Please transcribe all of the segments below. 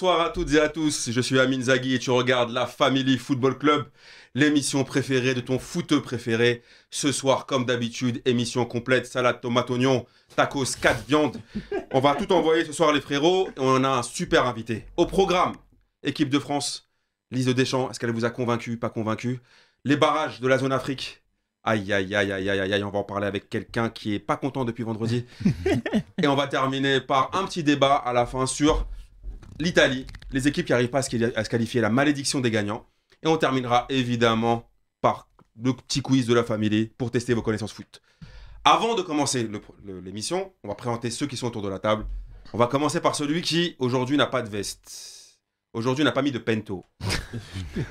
Bonsoir à toutes et à tous, je suis Amine Zaghi et tu regardes la Family Football Club, l'émission préférée de ton footeux préféré. Ce soir, comme d'habitude, émission complète, salade, tomate, oignon, tacos, 4 viandes. On va tout envoyer ce soir les frérots et on a un super invité. Au programme, équipe de France, Lise Deschamps, est-ce qu'elle vous a convaincu, pas convaincu Les barrages de la zone Afrique, Aïe, aïe, aïe, aïe, aïe, aïe, on va en parler avec quelqu'un qui est pas content depuis vendredi. et on va terminer par un petit débat à la fin sur l'Italie, les équipes qui n'arrivent pas à se qualifier, la malédiction des gagnants. Et on terminera évidemment par le petit quiz de la famille pour tester vos connaissances foot. Avant de commencer l'émission, on va présenter ceux qui sont autour de la table. On va commencer par celui qui, aujourd'hui, n'a pas de veste. Aujourd'hui, n'a pas mis de pento.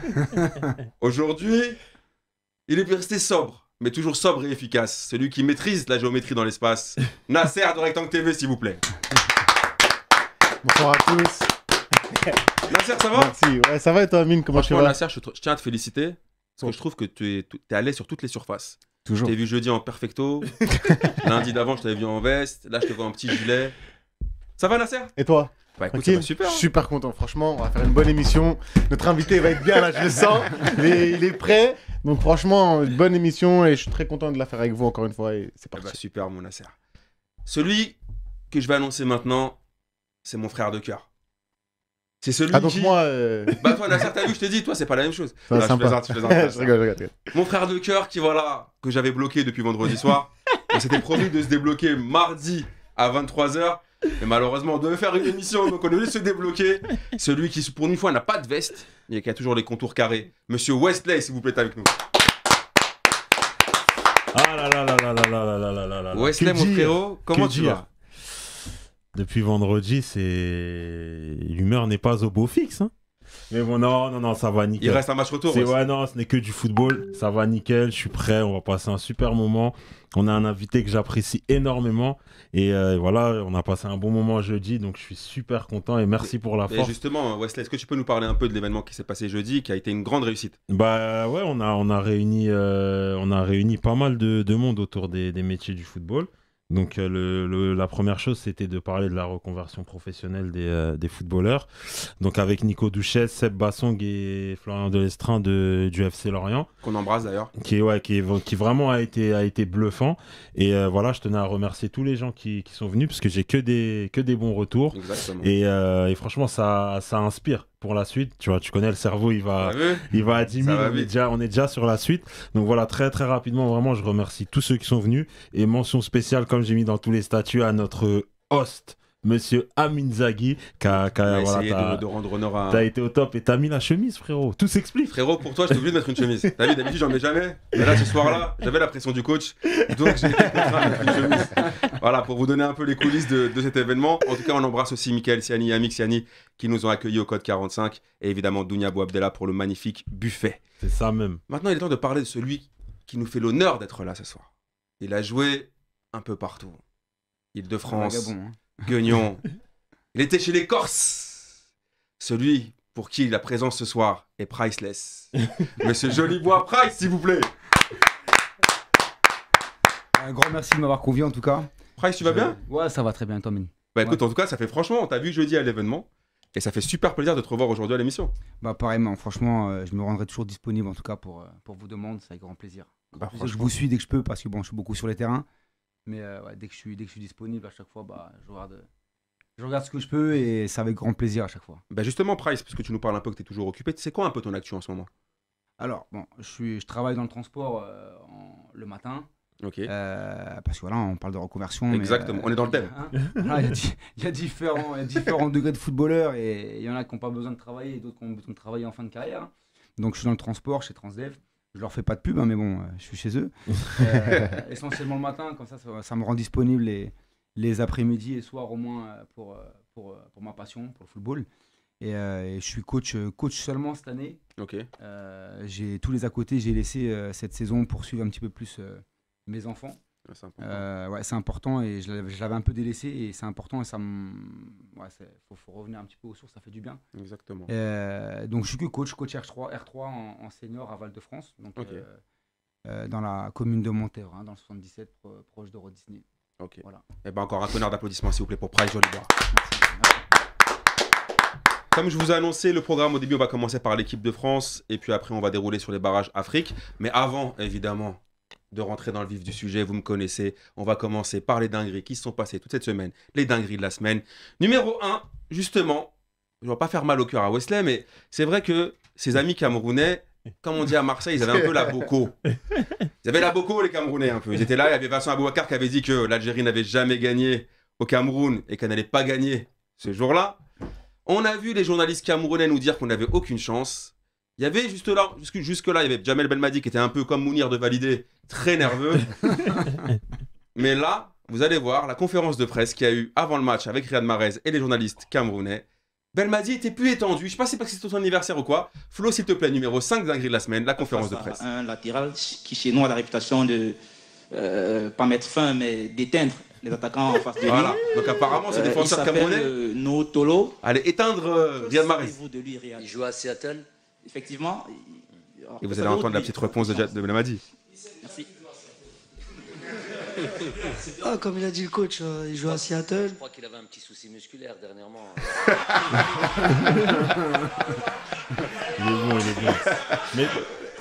aujourd'hui, il est resté sobre, mais toujours sobre et efficace. Celui qui maîtrise la géométrie dans l'espace. Nasser de Rectangle TV, s'il vous plaît. Bonsoir à tous. Nasser, ça va Merci. Ouais, ça va et toi, Amine Comment tu vas Nasser, je, je, tiens à te féliciter parce que je trouve que tu es, allé sur toutes les surfaces. Toujours. Je t'ai vu jeudi en perfecto. Lundi d'avant, je t'avais vu en veste. Là, je te vois en petit gilet. Ça va, Nasser Et toi bah, écoute, super. Hein. super content, franchement. On va faire une bonne émission. Notre invité va être bien, là, je le sens. Il est, prêt. Donc, franchement, une bonne émission et je suis très content de la faire avec vous encore une fois. Et c'est eh parti. Bah, super, mon Nasser. Celui que je vais annoncer maintenant, c'est mon frère de cœur. C'est celui ah, donc moi. Bah, toi, d'un certain vu, je te dis, toi, c'est pas la même chose. Je plaisante, je plaisante, Mon frère de cœur, qui voilà, que j'avais bloqué depuis vendredi soir. on s'était promis de se débloquer mardi à 23h. mais malheureusement, on devait faire une émission, donc on a eu se débloquer. Celui qui, pour une fois, n'a pas de veste, mais qui a toujours les contours carrés. Monsieur Wesley, s'il vous plaît, avec nous. Ah là là là là là là là là là là. Wesley, mon frérot, comment tu vas depuis vendredi, c'est l'humeur n'est pas au beau fixe. Hein. Mais bon, non, non, non, ça va nickel. Il reste un match retour. C'est, ouais, non, ce n'est que du football. Ça va nickel, je suis prêt, on va passer un super moment. On a un invité que j'apprécie énormément. Et euh, voilà, on a passé un bon moment jeudi, donc je suis super content et merci pour la force. Et justement, Wesley, est-ce que tu peux nous parler un peu de l'événement qui s'est passé jeudi, qui a été une grande réussite Bah ouais, on a, on a, réuni, euh, on a réuni pas mal de, monde autour des métiers du football. Donc euh, la première chose, c'était de parler de la reconversion professionnelle des, euh, footballeurs. Donc avec Nico Duchesse, Seb Bassong et Florian Delestrin de, du FC Lorient. Qu'on embrasse d'ailleurs. Qui, vraiment a été, bluffant. Et euh, voilà, je tenais à remercier tous les gens qui, sont venus parce que j'ai que des, bons retours. Et, franchement, ça inspire pour la suite. Tu vois, tu connais le cerveau, il va, il va à 10 000. On est, déjà, on est déjà sur la suite. Donc voilà, très très rapidement, vraiment, je remercie tous ceux qui sont venus. Et mention spéciale, comme j'ai mis dans tous les statuts, à notre host monsieur Amin Zaghi, qui a, de, rendre honneur à. t'as été au top et t'as mis la chemise, frérot. Tout s'explique. Frérot, pour toi, je suis de mettre une chemise. T'as vu, d'habitude, j'en mets jamais. Mais là, ce soir-là, j'avais la pression du coach. Donc, j'ai chemise. Voilà, pour vous donner un peu les coulisses de, cet événement. En tout cas, on embrasse aussi Michael Siani et Siani qui nous ont accueillis au Code 45. Et évidemment, Dounia Bouabdella pour le magnifique buffet. C'est ça même. Maintenant, il est temps de parler de celui qui nous fait l'honneur d'être là ce soir. Il a joué un peu partout. Il de france hein. Guignon. il était chez les Corses. Celui pour qui la présence ce soir est priceless. Monsieur Jolibois Price, s'il vous plaît. Un grand merci de m'avoir convié en tout cas. Price, tu vas bien Ouais, ça va très bien, Tomine. Bah écoute, en tout cas, ça fait franchement, on t'a vu jeudi à l'événement. Et ça fait super plaisir de te revoir aujourd'hui à l'émission. Bah pareillement, franchement, euh, je me rendrai toujours disponible en tout cas pour, euh, pour vous demander. c'est avec grand plaisir. Bah, je vous suis dès que je peux parce que bon, je suis beaucoup sur les terrains. Mais euh, dès, que je suis, dès que je suis disponible à chaque fois, bah, je, regarde, je regarde ce que je peux et c'est avec grand plaisir à chaque fois. Bah justement, Price, puisque tu nous parles un peu que tu es toujours occupé, c'est quoi un peu ton actuel en ce moment Alors, bon, je, suis, je travaille dans le transport euh, le matin. Ok. Euh, parce que voilà, on parle de reconversion. Exactement, on est dans le thème. Hein, hein, hein, il, y différents, y a différents degrés de footballeurs et il y en a qui n'ont pas besoin de travailler et d'autres qui ont besoin de travailler en fin de carrière. Donc je suis dans le transport chez Transdev. Je leur fais pas de pub, hein, mais bon, euh, je suis chez eux. Euh, essentiellement le matin, comme ça, ça, me rend disponible les, les après-midi et soirs au moins euh, pour, pour, ma passion, pour le football. Et, je suis coach, coach seulement cette année. j'ai tous les à côté, j'ai laissé cette saison poursuivre un petit peu plus mes enfants c'est important. Euh, ouais, c'est important et je l'avais, un peu délaissé et c'est important et ça me... ouais, Faut, revenir un petit peu aux sources, ça fait du bien. Exactement. Euh, donc je suis coach, coach R3, R3 en, senior à Val-de-France, donc euh, dans la commune de hein, dans le 77, proche de Disney. Ok. Voilà. Et eh ben encore un connard d'applaudissements s'il vous plaît pour Price Jolibois. Comme je vous ai annoncé le programme au début, on va commencer par l'équipe de France et puis après on va dérouler sur les barrages Afrique. Mais avant, évidemment, de rentrer dans le vif du sujet, vous me connaissez. On va commencer par les dingueries qui se sont passées toute cette semaine, les dingueries de la semaine. Numéro 1, justement, je ne vais pas faire mal au cœur à Wesley, mais c'est vrai que ses amis camerounais, comme on dit à Marseille, ils avaient un peu la boco. Ils avaient la boco, les Camerounais, un peu. Ils étaient là, il y avait Vincent Abouakar qui avait dit que l'Algérie n'avait jamais gagné au Cameroun et qu'elle n'allait pas gagner ce jour-là. On a vu les journalistes camerounais nous dire qu'on n'avait aucune chance. Il y avait juste là, jusque, là, il y avait Jamel Belmadi qui était un peu comme Mounir de Validé, très nerveux. Mais là, vous allez voir la conférence de presse qu'il y a eu avant le match avec Riyad Mahrez et les journalistes camerounais. Belmadi était plus étendu. Je ne sais pas si c'est parce que c'est son anniversaire ou quoi. Flo, s'il te plaît, numéro 5 d'Ingrid de la semaine, la conférence de presse. Un latéral qui chez nous a la réputation de euh, pas mettre fin, mais d'éteindre les attaquants en face de lui. Voilà. Donc apparemment, ce euh, défenseur camerounais. Euh, Tolo. Allez, éteindre Riyad Mahrez. Il joue à Seattle effectivement. Et vous allez entendre la petite réponse de, de Merci. Ah, comme il a dit le coach, euh, il joue à Seattle. Je crois qu'il avait un petit souci musculaire dernièrement. il est bon, il est bon. Mais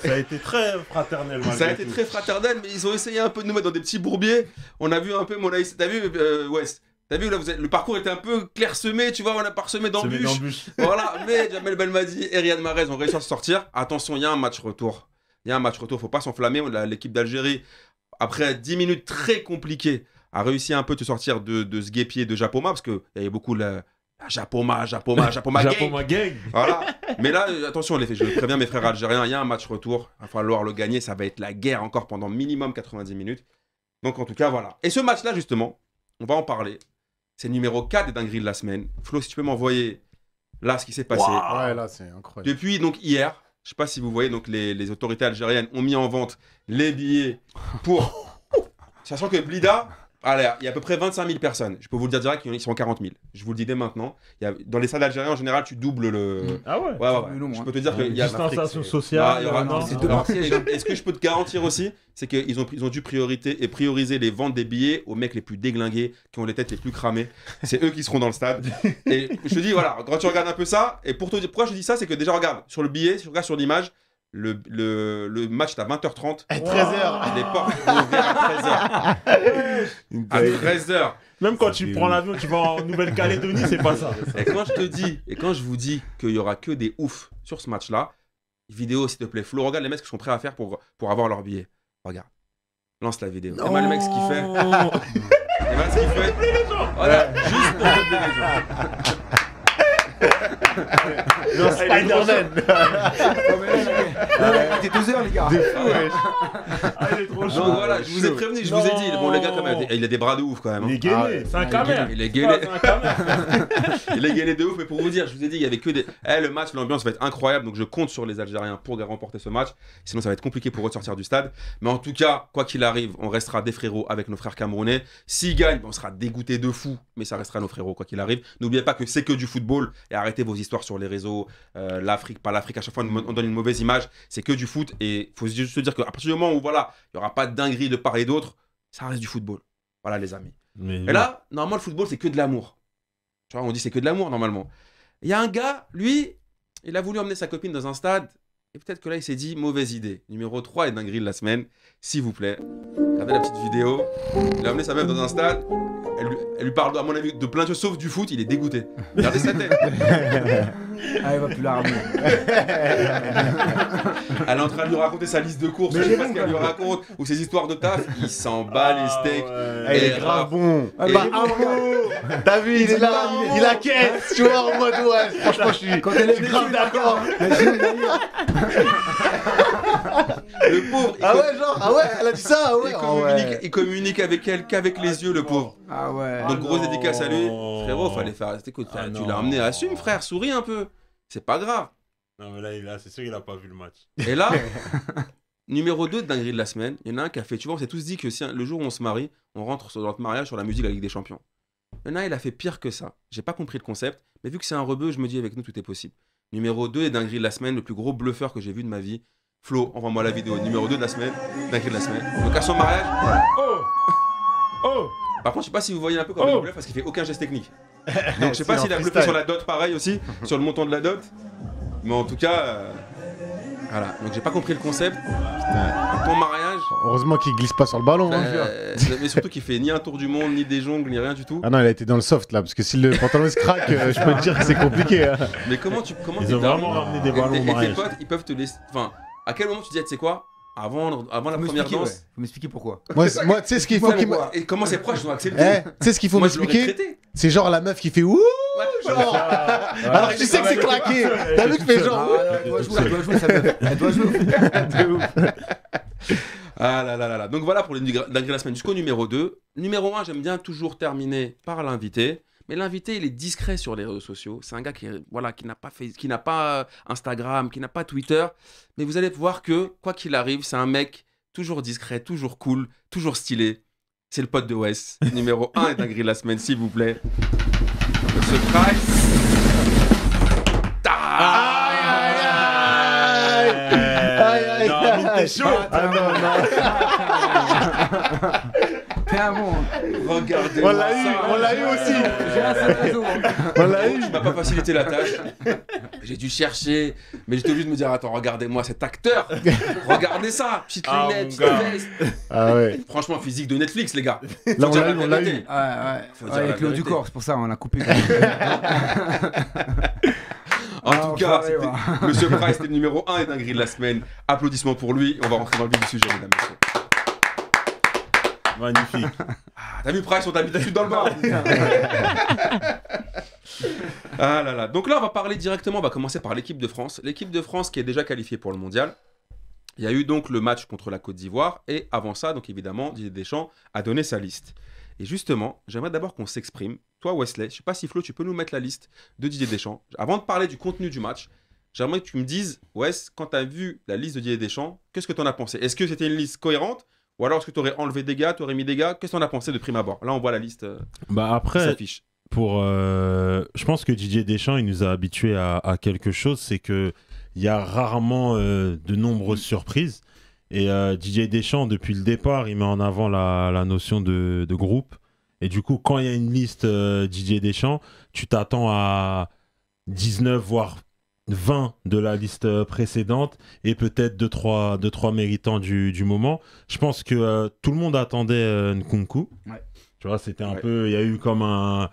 ça a été très fraternel. Ça a été très fraternel, mais ils ont essayé un peu de nous mettre dans des petits bourbiers. On a vu un peu mon T'as vu, euh, West T'as vu, là, vous le parcours était un peu clairsemé, tu vois, on a parsemé d'embûches. voilà, mais Jamel Belmadi et Riyad ont réussi à se sortir. Attention, il y a un match retour. Il y a un match retour, faut pas s'enflammer. L'équipe d'Algérie, après 10 minutes très compliquées, a réussi un peu de sortir de, ce guépier de Japoma, parce qu'il y avait beaucoup le Japoma, Japoma, Japoma gang. Voilà. Mais là, attention, les, je préviens mes frères algériens, il y a un match retour, il va falloir le gagner, ça va être la guerre encore pendant minimum 90 minutes. Donc en tout cas, voilà. Et ce match-là, justement, on va en parler. C'est numéro 4 des dingueries de la semaine. Flo, si tu peux m'envoyer là ce qui s'est passé. Ouais, là, c'est incroyable. Depuis donc hier, je ne sais pas si vous voyez, donc les, les autorités algériennes ont mis en vente les billets pour. Sachant que Blida, alors, il y a à peu près 25 000 personnes. Je peux vous le dire direct, ils sont 40 000. Je vous le dis dès maintenant. Il dans les salles d'Algérie en général, tu doubles le. Mm. Ah ouais, Je peux te dire qu'il y a. Distanciation sociale. Ah, aura... Euh, est-ce que je peux te garantir aussi C'est qu'ils ont, ils ont dû et prioriser les ventes des billets aux mecs les plus déglingués, qui ont les têtes les plus cramées. C'est eux qui seront dans le stade. Et je te dis, voilà, quand tu regardes un peu ça, et pour te dire pourquoi je dis ça, c'est que déjà, regarde, sur le billet, si tu sur l'image, le, le, match est à 20h30. À 13h. Les portes à 13h. à 13h. Même quand tu prends l'avion, tu vas en Nouvelle-Calédonie, c'est pas ça. Et quand je te dis, et quand je vous dis qu'il y aura que des oufs sur ce match-là, vidéo s'il te plaît, Flo, regarde les mecs qui sont prêts à faire pour, pour avoir leur billet. Regarde. Lance la vidéo. Et le mec, ce qu'il fait. et moi, ce qu'il fait. juste pour les gens. Dans Spider-Man. Il était heures, h les gars. De fou, il ah, est trop chaud. voilà, je vous ai prévenu, je vous ai dit. Bon, le gars, quand même, il a des bras de ouf quand même. Hein. Il est gainé. C'est un camère. Il est gainé. Il est de ouf. Mais pour vous dire, je vous ai dit, il y avait que des. Eh, le match, l'ambiance va être incroyable. Donc je compte sur les Algériens pour remporter ce match. Sinon, ça va être compliqué pour ressortir du stade. Mais en tout cas, quoi qu'il arrive, on restera des frérots avec nos frères camerounais. S'ils gagnent, on sera dégoûté de fou. Mais ça restera nos frérots, quoi qu'il arrive. N'oubliez pas que c'est que du football et arrêtez vos histoires sur les réseaux, euh, l'Afrique, pas l'Afrique, à chaque fois on, donne une mauvaise image, c'est que du foot et faut juste se dire qu'à partir du moment où voilà, il n'y aura pas de dinguerie de part et d'autre, ça reste du football. Voilà les amis. Mais et là, normalement le football c'est que de l'amour. Tu vois, on dit c'est que de l'amour normalement. Il y a un gars, lui, il a voulu emmener sa copine dans un stade et peut-être que là il s'est dit mauvaise idée. Numéro 3 est dinguerie de la semaine, s'il vous plaît. Regardez la petite vidéo. Il a emmené sa meuf dans un stade elle lui, parle, à mon avis, de plein de choses sauf du foot. Il est dégoûté. Regardez sa tête. ah, elle va plus la elle est en train de lui raconter sa liste de courses. Mais je sais pas ce qu'elle lui raconte ou ses histoires de taf. Il s'en bat ah, les steaks. il est grave bon. Ah, bah, un ah, T'as vu, il, est là. Il a caisse, Tu vois, en mode ouais. Franchement, je suis, Quand elle est grave d'accord. Hein. le pauvre. Ah ouais, genre, ah ouais, elle a dit ça, ah ouais. Il communique, communique avec elle qu'avec les yeux, le pauvre. Ah ouais. Donc, ah grosse dédicace à lui. Frérot, ah fallait faire. Écoute, tu l'as emmené, assume, frère, souris un peu. C'est pas grave. Non, mais là, c'est sûr qu'il a pas vu le match. Et là, numéro 2 de dinguerie de la semaine, il y en a un qui a fait. Tu vois, on s'est tous dit que si le jour où on se marie, on rentre sur notre mariage sur la musique de la Ligue des Champions. Il y en a, il a fait pire que ça. J'ai pas compris le concept, mais vu que c'est un rebeu, je me dis avec nous, tout est possible. Numéro 2 est dinguerie de la semaine, le plus gros bluffeur que j'ai vu de ma vie. Flo, envoie-moi la vidéo. Numéro 2 de la semaine, dinguerie de la semaine. Donc à son mariage. Oh Oh par contre, je sais pas si vous voyez un peu comme oh. parce qu'il fait aucun geste technique. Donc je sais pas s'il a bluffé sur la dot pareil aussi, sur le montant de la dot. Mais en tout cas, euh, voilà. Donc j'ai pas compris le concept. Ton mariage. Heureusement qu'il glisse pas sur le ballon. Hein, euh, mais surtout qu'il fait ni un tour du monde, ni des jongles, ni rien du tout. Ah non, il a été dans le soft là, parce que si le pantalon se craque, euh, je peux te dire que c'est compliqué. Hein. Mais comment tu comment Ils ont vraiment ramené des ballons mariage. Et tes potes, ils peuvent te laisser. Enfin, à quel moment tu disais, ah, tu sais quoi avant, avant la première danse. Ouais. Faut m'expliquer pourquoi. Moi, tu sais ce qu'il faut. me... et comment c'est proche, je dois accepter. Eh, tu sais ce qu'il faut m'expliquer C'est genre la meuf qui fait ouh genre. Alors tu sais que c'est claqué. T'as vu que fait genre. Elle doit jouer, elle doit jouer, sa meuf. Elle doit jouer. Ah là là là là. Donc voilà pour le de la semaine jusqu'au numéro 2. Numéro 1, j'aime bien toujours terminer par l'invité. Mais l'invité, il est discret sur les réseaux sociaux. C'est un gars qui, voilà, qui n'a pas, fait, qui n'a pas Instagram, qui n'a pas Twitter. Mais vous allez voir que, quoi qu'il arrive, c'est un mec toujours discret, toujours cool, toujours stylé. C'est le pote de Wes. Numéro 1 est un gris la semaine, s'il vous plaît. Surprise. Aïe, aïe, chaud. Hein. Regardez. On l'a eu, on l'a eu aussi. J'ai hein. On l'a eu. Tu m'a pas facilité la tâche. J'ai dû chercher, mais j'étais obligé de me dire attends, regardez-moi cet acteur. Regardez ça, petite ah, lunette, petite veste. Ah ouais. Franchement, physique de Netflix, les gars. Là, on l'a eu, on Ouais, avec l'eau du corps, c'est pour ça, on l'a coupé. En ah, tout cas, Monsieur Price, c'était le numéro 1 et dinguerie de la semaine. Applaudissements pour lui. On va rentrer dans le vif du sujet, mesdames et messieurs. Magnifique. Ah, t'as vu Price, on t'a mis, dans le bar. ah là là. Donc là, on va parler directement, on va commencer par l'équipe de France. L'équipe de France qui est déjà qualifiée pour le mondial. Il y a eu donc le match contre la Côte d'Ivoire et avant ça, donc évidemment, Didier Deschamps a donné sa liste. Et justement, j'aimerais d'abord qu'on s'exprime. Toi, Wesley, je sais pas si Flo, tu peux nous mettre la liste de Didier Deschamps. Avant de parler du contenu du match, j'aimerais que tu me dises, Wes, quand tu as vu la liste de Didier Deschamps, qu'est-ce que tu en as pensé Est-ce que c'était une liste cohérente ou alors, est-ce que tu aurais enlevé des gars, tu aurais mis des gars Qu'est-ce qu'on a pensé de prime abord Là, on voit la liste euh, bah après, s'affiche. Pour, euh, je pense que DJ Deschamps, il nous a habitués à, quelque chose, c'est que y a rarement euh, de nombreuses surprises. Et DJ Deschamps, depuis le départ, il met en avant la, notion de, groupe. Et du coup, quand il y a une liste DJ Deschamps, tu t'attends à 19, voire 20 de la liste euh, précédente et peut-être 2 trois, deux, trois méritants du, du moment. Je pense que euh, tout le monde attendait euh, Nkunku. Ouais. Tu vois, c'était un peu. Il y a eu comme un.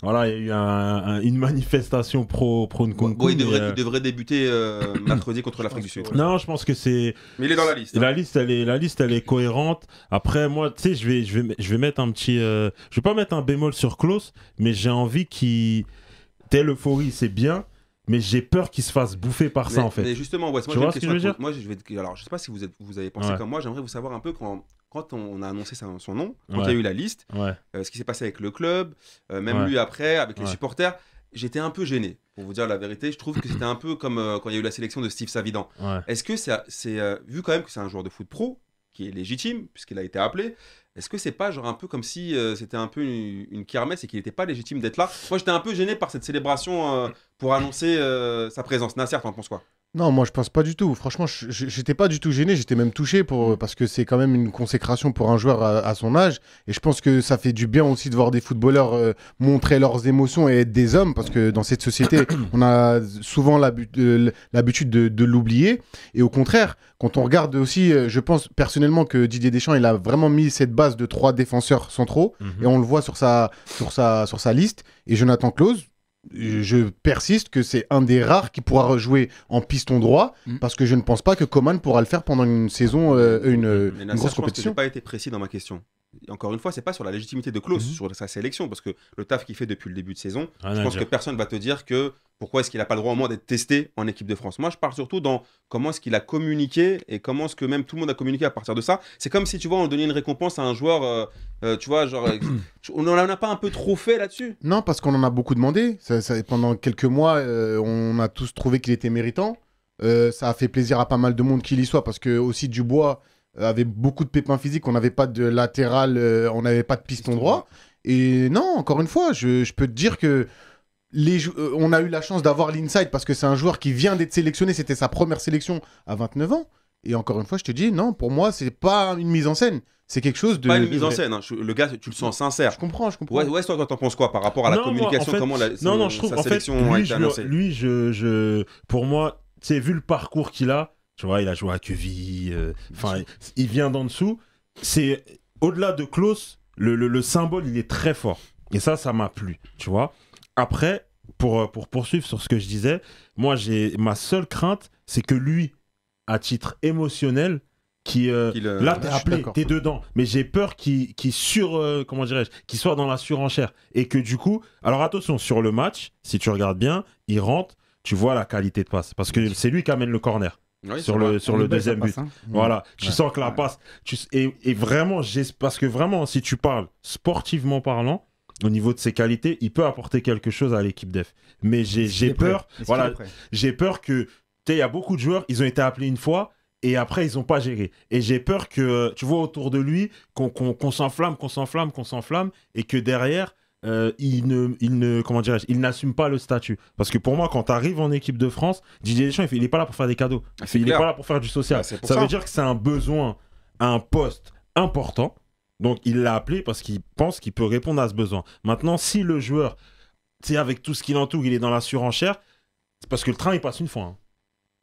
Voilà, il y a eu une manifestation pro, pro Nkunku. il, devrait, euh, devrait, débuter mercredi contre l'Afrique du Sud. Non, je pense que c'est. Mais il est dans la liste. La hein. liste, elle est, la liste, elle est cohérente. Après, moi, tu sais, je vais, je vais, je vais mettre un petit. Je vais pas mettre un bémol sur Klaus, mais j'ai envie qu'il. Telle euphorie, c'est bien, mais j'ai peur qu'il se fasse bouffer par ça en fait. Mais justement, moi, je veux je vais, alors, je sais pas si vous, vous avez pensé comme moi, j'aimerais vous savoir un peu quand, quand on a annoncé son, nom, quand il y a eu la liste, euh, ce qui s'est passé avec le club, euh, même lui après, avec les supporters. J'étais un peu gêné, pour vous dire la vérité. Je trouve que c'était un peu comme euh, quand il y a eu la sélection de Steve Savidan. Est-ce que c'est, vu quand même que c'est un joueur de foot pro, qui est légitime, puisqu'il a été appelé, est-ce que c'est pas genre un peu comme si euh, c'était un peu une, kermesse et qu'il n'était pas légitime d'être là Moi, j'étais un peu gêné par cette célébration euh, pour annoncer euh, sa présence. Nasser, en penses quoi non, moi je pense pas du tout. Franchement, j'étais pas du tout gêné, j'étais même touché pour mm. parce que c'est quand même une consécration pour un joueur à, son âge. Et je pense que ça fait du bien aussi de voir des footballeurs euh, montrer leurs émotions et être des hommes parce que dans cette société, on a souvent euh, l'habitude de, l'oublier. Et au contraire, quand on regarde aussi, euh, je pense personnellement que Didier Deschamps, il a vraiment mis cette base de trois défenseurs centraux mm-hmm. et on le voit sur sa, sur sur sa liste. Et Jonathan Close, je persiste que c'est un des rares qui pourra rejouer en piston droit mm. parce que je ne pense pas que Coman pourra le faire pendant une saison, euh, une, grosse compétition. Je n'ai pas été précis dans ma question encore une fois, c'est pas sur la légitimité de Klaus, mhm. sur sa sélection, parce que le taf qu'il fait depuis le début de saison, je pense que personne va te dire que pourquoi est-ce qu'il n'a pas le droit au moins d'être testé en équipe de France. Moi, je parle surtout dans comment est-ce qu'il a communiqué et comment est-ce que même tout le monde a communiqué à partir de ça. C'est comme si, tu vois, on donnait une récompense à un joueur, euh, euh, tu vois, genre, euh, on n'en a pas un peu trop fait là-dessus Non, parce qu'on en a beaucoup demandé. Ça, pendant quelques mois, on a tous trouvé qu'il était méritant. ça a fait plaisir à pas mal de monde qu'il y soit, parce que aussi Dubois euh, avait beaucoup de pépins physiques, on n'avait pas de latéral, euh, on n'avait pas de piston droit. Et non, encore une fois, je, peux te dire que les euh, on a eu la chance d'avoir l'inside parce que c'est un joueur qui vient d'être sélectionné, c'était sa première sélection à 29 ans. Et encore une fois, je te dis, non, pour moi, c'est pas une mise en scène. C'est quelque chose de. Pas une mise en scène. Hein. Le gars, tu le sens sincère. Je comprends, je comprends. Ouais, ouais toi, t'en penses quoi par rapport à la communication Non, non, je trouve. fait, lui, je, lui pour moi, tu sais, vu le parcours qu'il a, tu vois, il a joué à Queville. Euh, enfin, il vient d'en dessous. C'est au-delà de Klaus, le, le, symbole, il est très fort. Et ça, ça m'a plu. Tu vois. Après, pour, euh, pour poursuivre sur ce que je disais, moi, j'ai ma seule crainte, c'est que lui, à titre émotionnel, qui euh, là t'es appelé, t'es dedans. Mais j'ai peur qu'il sur comment dirais-je, qu'il soit dans la surenchère et que du coup, alors attention sur le match, si tu regardes bien, il rentre, tu vois la qualité de passe parce que c'est lui qui amène le corner sur le, sur le deuxième but. Hein. Voilà, tu sens que la passe. et, vraiment, parce que vraiment, si tu parles sportivement parlant, au niveau de ses qualités, il peut apporter quelque chose à l'équipe def. Mais j'ai peur, voilà, j'ai peur que, tu il y a beaucoup de joueurs, ils ont été appelés une fois, et après ils n'ont pas géré. Et j'ai peur que, tu vois, autour de lui, qu'on s'enflamme, qu'on s'enflamme, qu'on s'enflamme, et que derrière, euh, il ne, ne, comment dirais il n'assume pas le statut. Parce que pour moi, quand tu arrives en équipe de France, Didier Deschamps, il, est pas là pour faire des cadeaux. Ah, il est pas là pour faire du social. Ah, ça, veut dire que c'est un besoin, un poste important. Donc il l'a appelé parce qu'il pense qu'il peut répondre à ce besoin. Maintenant, si le joueur, c'est avec tout ce qu'il l'entoure, il est dans la surenchère, c'est parce que le train il passe une fois. Hein.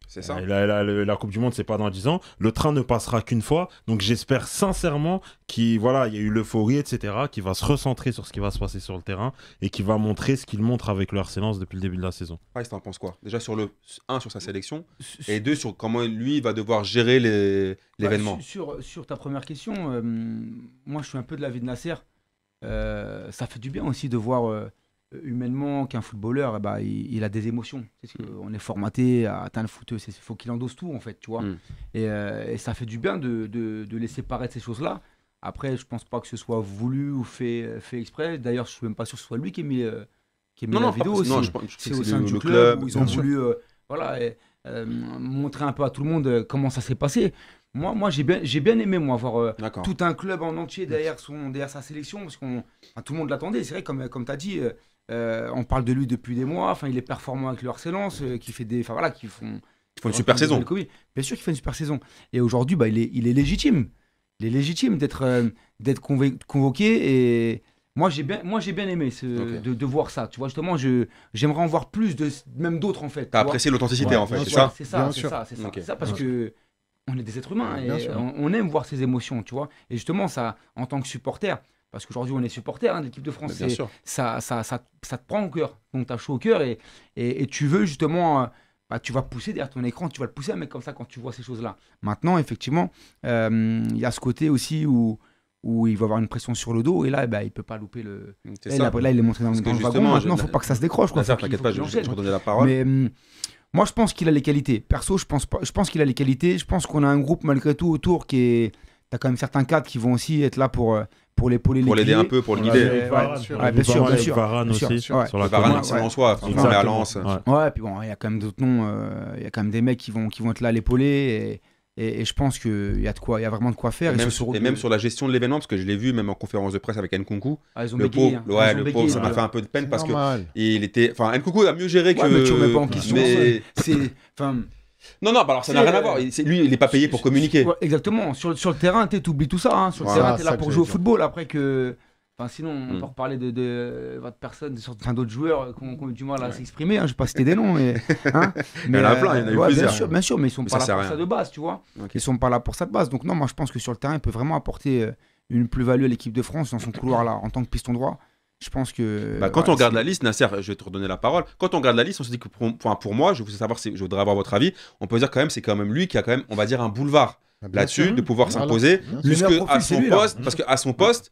C'est euh, ça. la, Coupe du Monde, c'est pas dans 10 ans. Le train ne passera qu'une fois. Donc j'espère sincèrement qu'il voilà, y a eu l'euphorie, etc., Qu'il va se recentrer sur ce qui va se passer sur le terrain et qui va montrer ce qu'il montre avec le séance depuis le début de la saison. Ah, tu en penses quoi Déjà sur le 1 sur sa sélection et 2 sur comment lui va devoir gérer bah, l'événement. sur, sur, ta première question, euh, moi je suis un peu de l'avis de Nasser. Euh, ça fait du bien aussi de voir. Euh, humainement qu'un footballeur, eh ben, il, a des émotions. Mm. on est formaté à atteindre le foot, il faut qu'il endosse tout en fait, tu mm. euh, Et, ça fait du bien de, de, laisser paraître ces choses-là. Après, je pense pas que ce soit voulu ou fait, fait exprès. D'ailleurs, je suis même pas sûr que ce soit lui qui ait mis, euh, qui la vidéo. c'est au sein du club, ils ont voulu voilà, montrer un peu à tout le monde comment ça s'est passé. Moi, moi j'ai bien, aimé moi voir tout un club en entier derrière son, derrière sa sélection parce qu'on, tout le monde l'attendait. C'est vrai, comme, comme tu as dit, euh, on parle de lui depuis des mois. Enfin, il est performant avec le qui fait des, enfin voilà, qui font. une super saison. Bien sûr qu'il fait une super saison. Et aujourd'hui, bah, il est, légitime. Il est légitime d'être, euh, convoqué. Et moi, j'ai bien, moi, j'ai bien aimé de, voir ça. Tu vois, justement, j'aimerais en voir plus de, même d'autres en fait. T'as apprécié l'authenticité en fait, c'est ça. C'est ça, c'est ça, parce que. On est des êtres humains et on, on aime voir ces émotions, tu vois. Et justement, ça, en tant que supporter, parce qu'aujourd'hui on est supporter de hein, l'équipe de France, ça, ça, ça, te prend au cœur, donc tu as chaud au cœur et, et, tu veux justement, euh, bah, tu vas pousser derrière ton écran, tu vas le pousser un mec comme ça quand tu vois ces choses-là. Maintenant, effectivement, euh, il y a ce côté aussi où où il va avoir une pression sur le dos et là, eh ben, il ne peut pas louper le. Là, il est montré dans, le wagon. Maintenant, il ne faut pas que ça se décroche. Quoi. t'inquiète pas, je, vais redonner la parole. Mais, hum, moi, je pense qu'il a les qualités. Perso, je pense, pas, je pense qu'il a les qualités. Je pense qu'on a un groupe, malgré tout, autour qui est, T'as quand même certains cadres qui vont aussi être là pour, euh, pour l'épauler. Pour l'aider un peu, pour le guider. bien sûr, bien sûr. Varane aussi, Varane, c'est en soi, à Merlance. Ouais, puis bon, il y a quand même d'autres noms, euh, il y a quand même des mecs qui vont, être là à l'épauler. Et, je pense qu'il y a y a vraiment de quoi faire. Et, même, sur, la gestion de l'événement, parce que je l'ai vu même en conférence de presse avec Nkunku. Ah, hein. le pauvre, ouais, le pauvre, ça m'a fait un peu de peine parce que il était, enfin Nkunku a mieux géré ouais, que. mais tu remets pas en question. c'est, enfin, non, non, bah alors ça n'a rien à voir. Euh, lui, il n'est pas payé pour communiquer. exactement. Sur, sur le terrain, tu oublies tout ça. Hein. Sur le terrain, tu es là pour jouer au football. Après que. Enfin, sinon, on hmm. peut reparler de, de, de d'autres joueurs qui ont, du mal à s'exprimer. Hein. Je ne vais pas citer des noms. Mais, mais, hein. il y en a plein, il y en a eu Bien sûr, bien sûr, mais ils ne sont pas là pour ça de base, tu vois. Ils ne sont pas là pour ça de base. Donc, non, moi, je pense que sur le terrain, il peut vraiment apporter euh, une plus-value à l'équipe de France dans son couloir là, en tant que piston droit. Je pense que. Bah, quand on regarde la liste, Nasser, je vais te redonner la parole. Quand on regarde la liste, on se dit que pour, moi, je voudrais savoir, je voudrais avoir votre avis. On peut dire quand même, c'est quand même lui qui a quand même, on va dire, un boulevard ah, là-dessus, de pouvoir s'imposer, jusque à son poste, parce qu'à son mm. poste,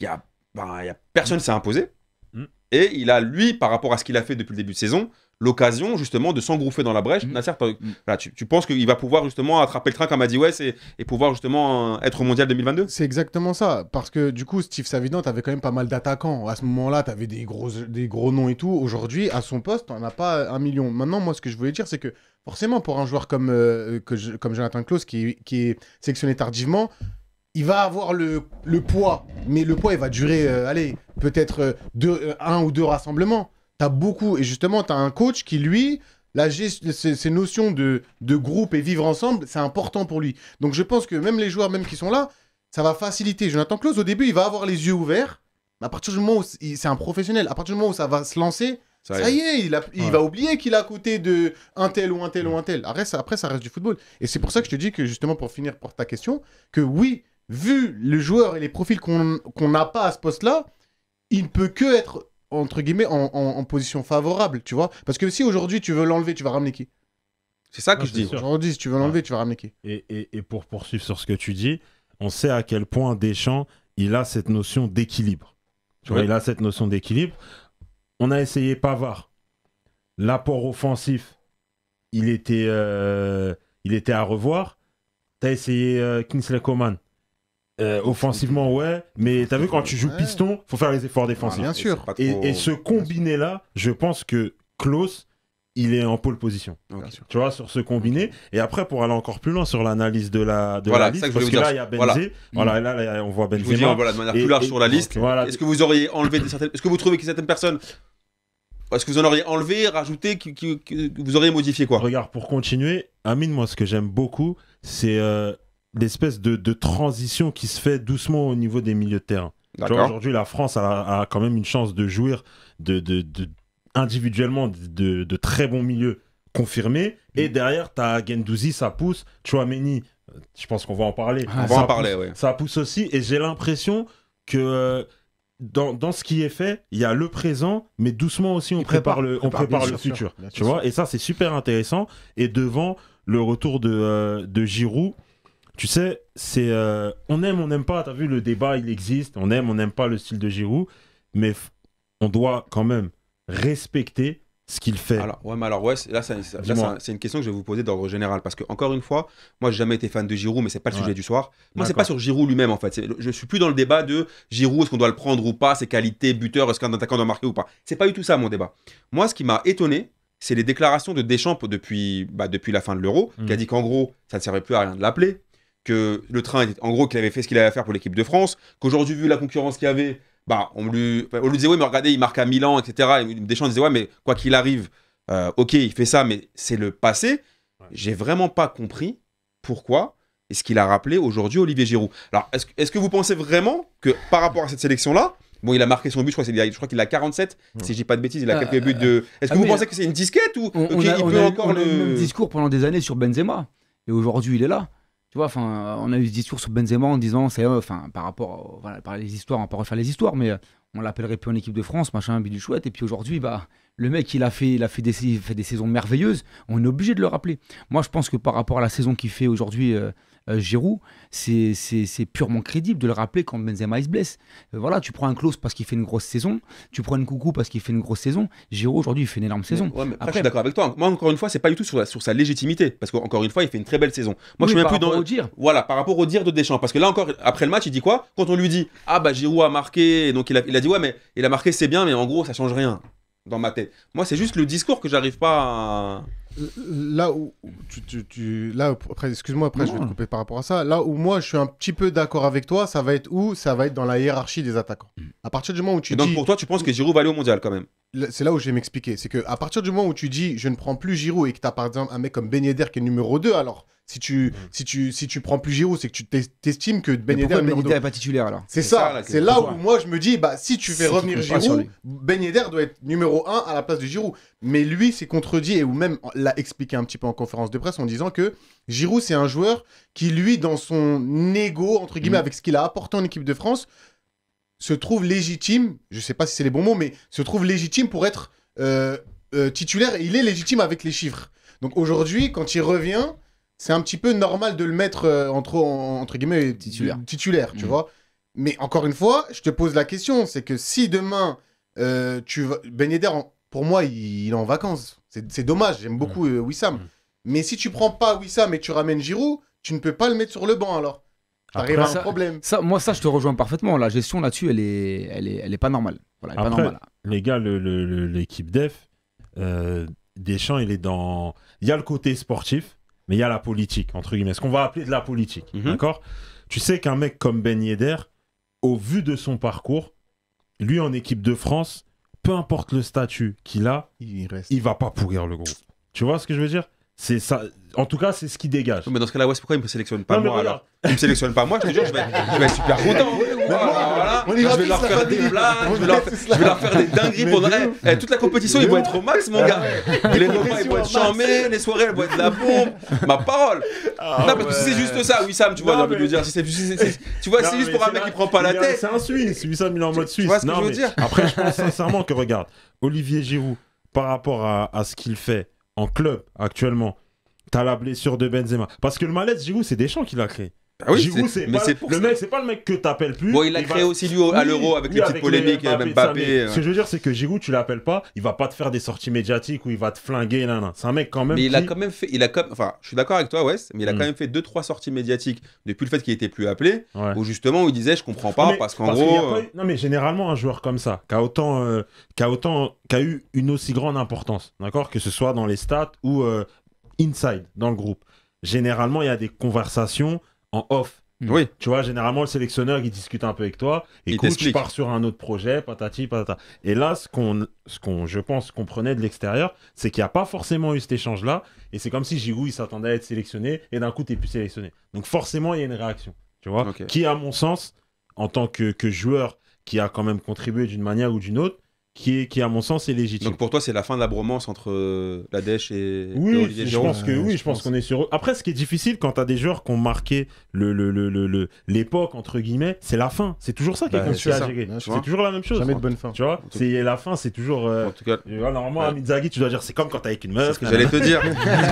il ne ben, a personne s'est imposé. Mm. Et il a, lui, par rapport à ce qu'il a fait depuis le début de saison, l'occasion justement de s'engouffrer dans la brèche. Mm. Mm. tu, penses qu'il va pouvoir justement attraper le train comme a dit West et, pouvoir justement euh, être au mondial 2022 C'est exactement ça. Parce que du coup, Steve Savidan, avait quand même pas mal d'attaquants. À ce moment-là, t'avais des gros, des gros noms et tout. Aujourd'hui, à son poste, on n'a pas un million. Maintenant, moi, ce que je voulais dire, c'est que forcément, pour un joueur comme, euh, comme Jonathan Klaus, qui, est sélectionné tardivement, il va avoir le, poids. Mais le poids, il va durer, euh, allez, peut-être un ou deux rassemblements t'as beaucoup. Et justement, t'as un coach qui, lui, la ces, notions de, de groupe et vivre ensemble, c'est important pour lui. Donc je pense que même les joueurs, même qui sont là, ça va faciliter. Jonathan Close au début, il va avoir les yeux ouverts. Mais à partir du moment où c'est un professionnel, à partir du moment où ça va se lancer, ça, y est, il, il va oublier qu'il a à côté de un tel ou un tel ou un tel. Après, ça, après, ça reste du football. Et c'est pour ça que je te dis que justement, pour finir pour ta question, que oui, vu le joueur et les profils qu'on n'a pas à ce poste-là, il ne peut que être entre guillemets, en, position favorable, tu vois. Parce que si aujourd'hui tu veux l'enlever, tu vas ramener qui C'est ça que je dis. Aujourd'hui, si tu veux l'enlever, tu vas ramener qui et, pour poursuivre sur ce que tu dis, on sait à quel point Deschamps, il a cette notion d'équilibre. il a cette notion d'équilibre. On a essayé Pavard. L'apport offensif, il était, euh, il était à revoir. Tu as essayé euh, Coman. Euh, offensivement, ouais, mais t'as vu quand tu joues piston, faut faire les efforts défensifs. Ah, bien sûr. Et, ce combiné là, je pense que Klaus, il est en pole position. Tu vois sur ce combiné. Et après pour aller encore plus loin sur l'analyse de la liste, parce que là il y a Benzé, voilà, là, on voit Benzé voilà, de manière plus large sur la liste. Est-ce que vous auriez enlevé certaines Est-ce que vous trouvez que certaines personnes est-ce que vous en auriez enlevé, rajouté, que, vous auriez modifié quoi Regarde, pour continuer, Amine, moi ce que j'aime beaucoup, c'est euh, l'espèce de, transition qui se fait doucement au niveau des milieux de terrain. Aujourd'hui, la France a, quand même une chance de jouir de, individuellement de, très bons milieux confirmés. Et mm. derrière, tu as Gendouzi, ça pousse. Tu Chouameni, euh, je pense qu'on va en parler. on va en parler, oui. Ça pousse aussi. Et j'ai l'impression que. Euh, dans, ce qui est fait, il y a le présent, mais doucement aussi on prépare, le, on prépare, le futur. tu vois, et ça c'est super intéressant. Et devant le retour de, euh, de Giroud, tu sais, c'est euh, on aime, on n'aime pas. as vu, le débat, il existe. On aime, on n'aime pas le style de Giroud, mais on doit quand même respecter ce qu'il fait. Alors, ouais, mais alors, ouais, là, c'est une question que je vais vous poser d'ordre général. Parce que, encore une fois, moi, j'ai jamais été fan de Giroud, mais c'est pas le sujet du soir. Moi, c'est pas sur Giroud lui-même, en fait. Je suis plus dans le débat de Giroud, est-ce qu'on doit le prendre ou pas, ses qualités, buteur, est-ce qu'un attaquant doit marquer ou pas. C'est pas du tout ça, mon débat. Moi, ce qui m'a étonné, c'est les déclarations de Deschamps depuis, bah, depuis la fin de l'Euro, mmh. qui a dit qu'en gros, ça ne servait plus à rien de l'appeler, que le train en gros, qu'il avait fait ce qu'il avait à faire pour l'équipe de France, qu'aujourd'hui, vu la concurrence qu'il y avait, bah, on, lui, on lui disait, Oui, mais regardez, il marque à Milan, etc. Et gens disait, ouais, mais quoi qu'il arrive, euh, ok, il fait ça, mais c'est le passé. J'ai vraiment pas compris pourquoi est ce qu'il a rappelé aujourd'hui Olivier Giroud. Alors, est-ce, est que vous pensez vraiment que par rapport à cette sélection-là, Bon, il a marqué son but, je crois, je crois qu'il a 47, si je dis pas de bêtises, il a euh, quelques buts de. Euh, est-ce ah que vous pensez que c'est une disquette ou on, a, encore le... le... même discours pendant des années sur Benzema et aujourd'hui il est là. Tu vois, enfin, on a eu des discours sur Benzema en disant, c'est euh, enfin, par rapport, voilà, par les histoires, on peut pas refaire les histoires, mais euh, on l'appellerait plus en équipe de France, machin, bidule chouette. Et puis aujourd'hui, bah, le mec, il a fait, il a fait des, fait des saisons merveilleuses. On est obligé de le rappeler. Moi, je pense que par rapport à la saison qu'il fait aujourd'hui, euh, euh, Giroud, c'est purement crédible de le rappeler quand Benzema il se blesse. Euh, voilà, tu prends un close parce qu'il fait une grosse saison, tu prends un Coucou parce qu'il fait une grosse saison. Giroud aujourd'hui il fait une énorme saison. après, je suis d'accord avec toi. Hein. Moi encore une fois, c'est pas du tout sur, sur sa légitimité parce qu'encore une fois, il fait une très belle saison. Moi je suis même plus dans dire. Voilà, par rapport au dire de Deschamps parce que là encore après le match, il dit quoi Quand on lui dit "Ah bah Giroud a marqué" donc il a, il a dit "Ouais mais il a marqué, c'est bien mais en gros, ça change rien." Dans ma tête. Moi, c'est juste le discours que j'arrive pas à là où tu, tu, là après excuse-moi après je vais te couper par rapport à ça là où moi je suis un petit peu d'accord avec toi ça va être où ça va être dans la hiérarchie des attaquants mm. à partir du moment où tu donc pour toi tu penses que Giroud va aller au mondial quand même c'est là où je vais m'expliquer. C'est qu'à partir du moment où tu dis je ne prends plus Giroud et que tu as par exemple un mec comme Ben qui est numéro 2, alors si tu, mm. si tu, si tu prends plus Giroud, c'est que tu t'estimes que Ben, ben est pas titulaire C'est ça, c'est là, où moi je me dis bah si tu fais revenir Giroud, Ben doit être numéro 1 à la place de Giroud. Mais lui c'est contredit et ou même l'a expliqué un petit peu en conférence de presse en disant que Giroud c'est un joueur qui lui dans son ego entre guillemets mm. avec ce qu'il a apporté en équipe de France se trouve légitime, je ne sais pas si c'est les bons mots, mais se trouve légitime pour être euh, euh, titulaire il est légitime avec les chiffres. Donc aujourd'hui, quand il revient, c'est un petit peu normal de le mettre euh, entre, entre guillemets titulaire, titulaire tu mmh. vois. Mais encore une fois, je te pose la question, c'est que si demain tu Ben pour moi, il, est en vacances. C'est dommage, j'aime beaucoup mmh. Wissam. Mmh. Mais si tu prends pas Wissam et tu ramènes Giroud, tu ne peux pas le mettre sur le banc alors moi, ça, je te rejoins parfaitement. La gestion là-dessus, elle est, elle est, pas normale. Les gars, l'équipe def, euh, Deschamps, il est dans. Il y a le côté sportif, mais il y a la politique, entre guillemets. Ce qu'on va appeler de la politique. Mhm. D'accord Tu sais qu'un mec comme Ben Yedder, au vu de son parcours, lui en équipe de France, peu importe le statut qu'il a, il, reste. il va pas pourrir le groupe. Tu vois ce que je veux dire c'est ça. En tout cas, c'est ce qui dégage. Mais dans ce cas-là, ouais, pourquoi il me sélectionnent pas moi alors alors Il me sélectionnent pas moi, je te jure, je vais, je vais être super content. Je vais leur faire des blagues, je vais leur, faire des dingueries pour eh, eh, vrai. toute la compétition, ils vont être au max, mon gars. les moments, ils vont être charmés, les soirées, elles vont être la bombe. Ma parole. Ah non, parce que c'est juste ça, Wissam, tu vois, j'ai envie dire. tu vois, c'est juste pour un mec qui prend pas la tête. C'est un Suisse, Wissam, il est en mode Suisse. Tu je veux dire Après, je pense sincèrement que, regarde, Olivier Giroud, par rapport à ce qu'il fait en club actuellement, t'as la blessure de Benzema. Parce que le malaise, Giroud, c'est champs qu'il a créé. Bah c'est le mec, c'est pas le mec que t'appelles plus. Bon, il a créé aussi lui à l'euro avec les petites polémiques Mbappé. Euh. Ce que je veux dire, c'est que Giroud, tu l'appelles pas, il va pas te faire des sorties médiatiques où il va te flinguer, C'est un mec quand même. Mais il a quand même fait, il a comme, enfin, je suis d'accord avec toi, Wes, mais il a hmm. quand même fait deux trois sorties médiatiques depuis le fait qu'il était plus appelé, ouais. justement il disait, je comprends pas, parce qu'en gros. Non, mais généralement un joueur comme ça, qui a autant, euh, a autant, qui a eu une aussi grande importance, d'accord, que ce soit dans les stats ou euh, inside dans le groupe. Généralement, il y a des conversations en off. Hmm. Oui. Tu vois, généralement, le sélectionneur, il discute un peu avec toi. Et écoute, tu pars sur un autre projet, patati, patata. Et là, ce qu'on, ce qu'on je pense, comprenait de l'extérieur, c'est qu'il n'y a pas forcément eu cet échange-là. Et c'est comme si Giroud, il s'attendait à être sélectionné. Et d'un coup, tu es plus sélectionné. Donc, forcément, il y a une réaction. Tu vois Qui, à mon sens, en tant que joueur qui a quand même contribué d'une manière ou d'une autre, qui, qui à mon sens est légitime. Donc pour toi c'est la fin de la bromance entre euh, la Dèche et, oui, Olivier Je pense que oui, je, pense, qu'on est sur. Après ce qui est difficile quand t'as des joueurs qui ont marqué le le, le, entre guillemets, c'est la fin. C'est toujours ça qui bah, est compliqué à gérer. C'est toujours la même chose. Jamais de bonne fin. Tu vois, c'est la fin, c'est toujours. Euh, en tout cas, normalement Mizagi, tu dois dire c'est comme quand t'as avec une meuf. J'allais te dire,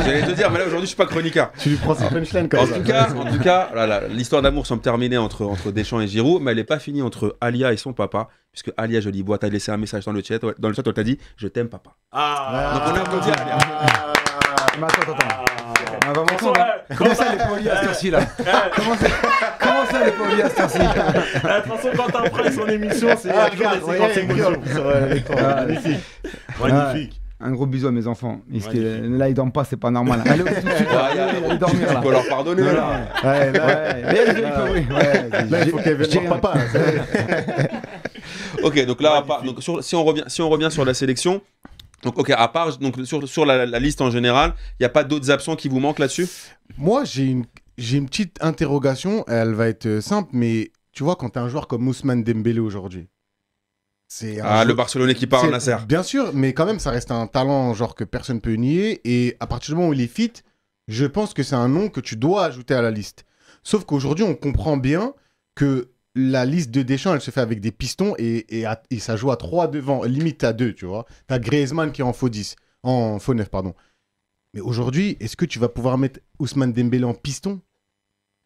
j'allais te dire, mais là aujourd'hui je suis pas chroniqueur. Tu lui prends ses ah. punchlines quand En tout cas, en tout cas, l'histoire d'amour semble terminée entre entre Deschamps et Giroud, mais elle est pas finie entre Alia et son papa puisque Alia Jolibois t'a laissé un message dans le chat, dans le chat, on t'a dit je t'aime papa. Ah Donc on applaudit Alia. Ah. Mais attends, attends. Ah. On va vraiment Comment ça les polis à ce tour-ci là Comment ça les polis à ce tour-ci? Eh. Eh, de toute façon, quand t'as pris son émission, c'est ah, ah Magnifique. Magnifique. Un gros bisou à mes enfants. là, ils dorment pas, c'est pas normal. Allez, tout de suite, allez, dormir. Tu peux leur pardonner. Là, il faut voir papa. ok, donc là, donc si, on revient, si on revient sur la sélection, donc, ok, à part donc, sur, sur la, liste en général, il n'y a pas d'autres absents qui vous manquent là-dessus Moi, j'ai une, j'ai une petite interrogation. Elle va être euh, simple, mais tu vois, quand tu as un joueur comme Ousmane Dembélé aujourd'hui, c'est ah, le Barcelonais qui parle, Nasser. Bien sûr, mais quand même, ça reste un talent genre que personne ne peut nier. Et à partir du moment où il est fit, je pense que c'est un nom que tu dois ajouter à la liste. Sauf qu'aujourd'hui, on comprend bien que la liste de Deschamps, elle se fait avec des pistons et, ça joue à trois devant, limite à 2, tu vois. T'as Griezmann qui est en faux 10, en faux 9, pardon. Mais aujourd'hui, est-ce que tu vas pouvoir mettre Ousmane Dembélé en piston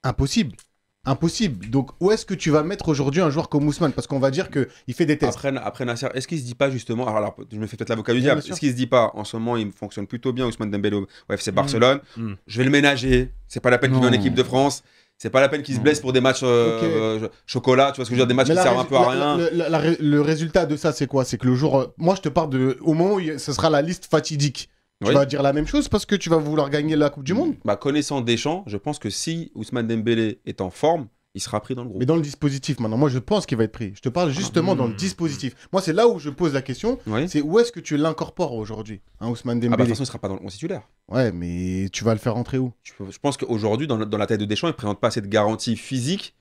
Impossible. Impossible. Donc, où est-ce que tu vas mettre aujourd'hui un joueur comme Ousmane Parce qu'on va dire qu'il fait des tests. Après, après Nasser, est-ce qu'il se dit pas justement. Alors, je me fais peut-être l'avocat du diable. Est-ce qu'il se dit pas en ce moment, il fonctionne plutôt bien, Ousmane Dembélé au FC mm. Barcelone mm. Je vais le ménager. C'est pas la peine qu'il en équipe de France. C'est pas la peine qu'il se mm. blesse pour des matchs euh, euh, chocolat, tu vois ce que je veux dire, des matchs qui servent un peu à rien. le résultat de ça, c'est quoi C'est que le jour. Euh, moi, je te parle de. Au moment où ce sera la liste fatidique. Tu vas dire la même chose parce que tu vas vouloir gagner la Coupe du mm. Monde. Bah, connaissant Deschamps, je pense que si Ousmane Dembélé est en forme, il sera pris dans le groupe. Mais dans le dispositif, maintenant, moi je pense qu'il va être pris. Je te parle ah. justement dans le dispositif. Moi, c'est là où je pose la question. C'est où est-ce que tu l'incorpores aujourd'hui hein, Ousmane Dembélé. Ah bah, de toute façon, il sera pas dans le titulaire. Ouais, mais tu vas le faire rentrer où Je pense qu'aujourd'hui, dans, dans, la tête de Deschamps, il présente pas assez de garantie physique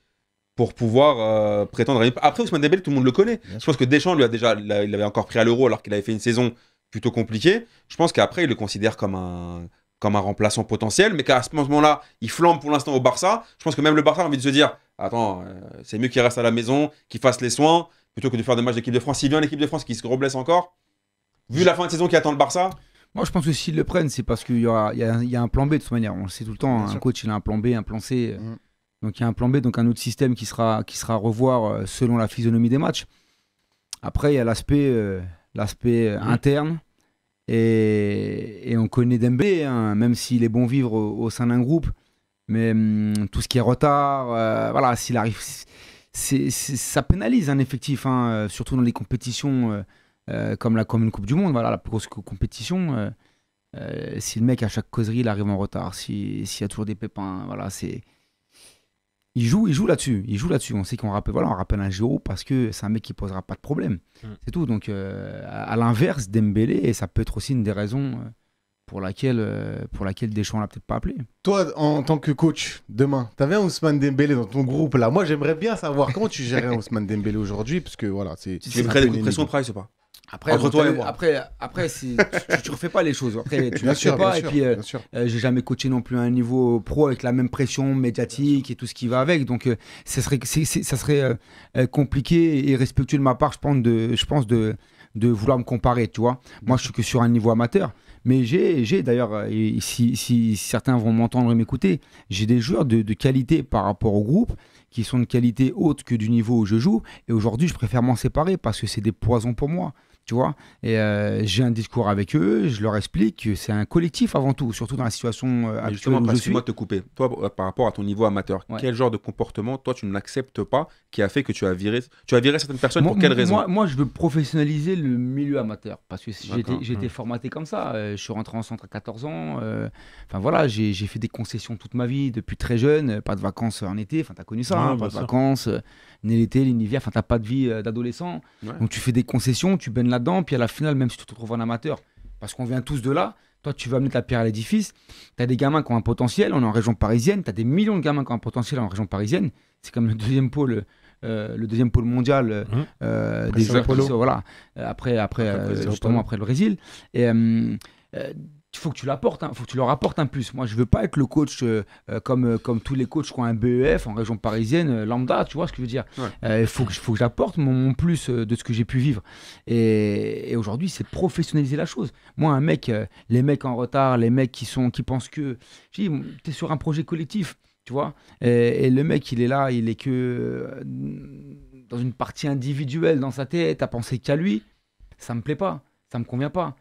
pour pouvoir euh, prétendre. Après, Ousmane Dembélé, tout le monde le connaît. je pense que Deschamps lui a déjà, il l'avait encore pris à l'Euro alors qu'il avait fait une saison plutôt compliquée. Je pense qu'après, il le considère comme un comme un remplaçant potentiel, mais qu'à ce moment-là, il flambe pour l'instant au Barça. Je pense que même le Barça a envie de se dire attends, euh, c'est mieux qu'il reste à la maison, qu'il fasse les soins, plutôt que de faire des matchs d'équipe de France. S'il vient l'équipe de France, qui se reblesse encore, vu la fin de saison qui attend le Barça. Moi, je pense que s'ils le prennent, c'est parce qu'il y, a un plan B de toute manière. On le sait tout le temps, un coach, il a un plan B, un plan C. Mm. Donc il y a un plan B, donc un autre système qui sera, qui sera à revoir euh, selon la physionomie des matchs. Après, il y a l'aspect euh, mm. interne. Et, on connaît Dembélé, hein, même s'il est bon vivre au sein d'un groupe. Mais hum, tout ce qui est retard, euh, voilà, s'il arrive, c'est, ça pénalise un effectif, hein, euh, surtout dans les compétitions euh, comme, la, Commune Coupe du Monde, voilà, la grosse compétition. si le mec à chaque causerie il arrive en retard, s'il y a toujours des pépins, voilà, c'est. Il joue, il joue là-dessus. Il joue là-dessus. On sait qu'on rappelle, voilà, on rappelle un géo parce que c'est un mec qui posera pas de problème. Mm. C'est tout. Donc, à, à l'inverse, Dembélé, et ça peut être aussi une des raisons pour laquelle, euh, pour laquelle Deschamps l'a peut-être pas appelé. Toi, en tant que coach, demain, tu avais un Ousmane Dembélé dans ton groupe là. Moi, j'aimerais bien savoir comment tu gérais Ousmane Dembélé aujourd'hui, parce que voilà, c'est. Tu une des coups de pression Price pas après, Entre toi et moi. après, après, tu, tu, refais pas les choses. Après, tu pas. et puis, euh, euh, j'ai jamais coaché non plus à un niveau pro avec la même pression médiatique et tout ce qui va avec. Donc, ça serait, ça serait compliqué et respectueux de ma part, je pense, de, je pense de, de vouloir me comparer. Tu vois, moi, je suis que sur un niveau amateur. Mais j'ai d'ailleurs, euh, si, certains vont m'entendre et m'écouter, j'ai des joueurs de, qualité par rapport au groupe qui sont de qualité haute que du niveau où je joue. Et aujourd'hui, je préfère m'en séparer parce que c'est des poisons pour moi tu vois. Et euh, j'ai un discours avec eux, je leur explique que c'est un collectif avant tout, surtout dans la situation euh, actuelle. justement, où je suis. moi te couper. Toi, euh, par rapport à ton niveau amateur, quel genre de comportement toi tu n'acceptes pas qui a fait que tu as viré, tu as viré certaines personnes pour quelle raison moi, je veux professionnaliser le milieu amateur parce que j'ai été hmm. formaté comme ça. je suis rentré en centre à 14 ans. enfin voilà, j'ai fait des concessions toute ma vie depuis très jeune. Pas de vacances en été. Enfin, t'as connu ça, hein, pas de vacances l'été, l'hiver, enfin, t'as pas de vie euh, d'adolescent. Donc, tu fais des concessions, tu baignes là-dedans. Puis à la finale, même si tu te trouves un amateur, parce qu'on vient tous de là, toi, tu vas amener ta pierre à l'édifice. Tu as des gamins qui ont un potentiel, on est en région parisienne. Tu as des millions de gamins qui ont un potentiel en région parisienne. C'est comme le deuxième pôle. Euh, le deuxième pôle mondial euh, mmh. des heures, voilà, après, après, après le Brésil. Et, il faut que tu l'apportes, hein. faut que tu leur apportes un plus. Moi, je veux pas être le coach euh, euh, comme, euh, comme tous les coachs qui ont un BEF en région parisienne, lambda, tu vois ce que je veux dire. Il faut que, faut que j'apporte mon, plus de ce que j'ai pu vivre. Et, aujourd'hui, c'est professionnaliser la chose. Moi, un mec, les mecs en retard, les mecs qui, sont, qui pensent que. tu es sur un projet collectif, tu vois. Et, et, le mec, il est là, il est que dans une partie individuelle dans sa tête, à penser qu'à lui. Ça me plaît pas, ça me convient pas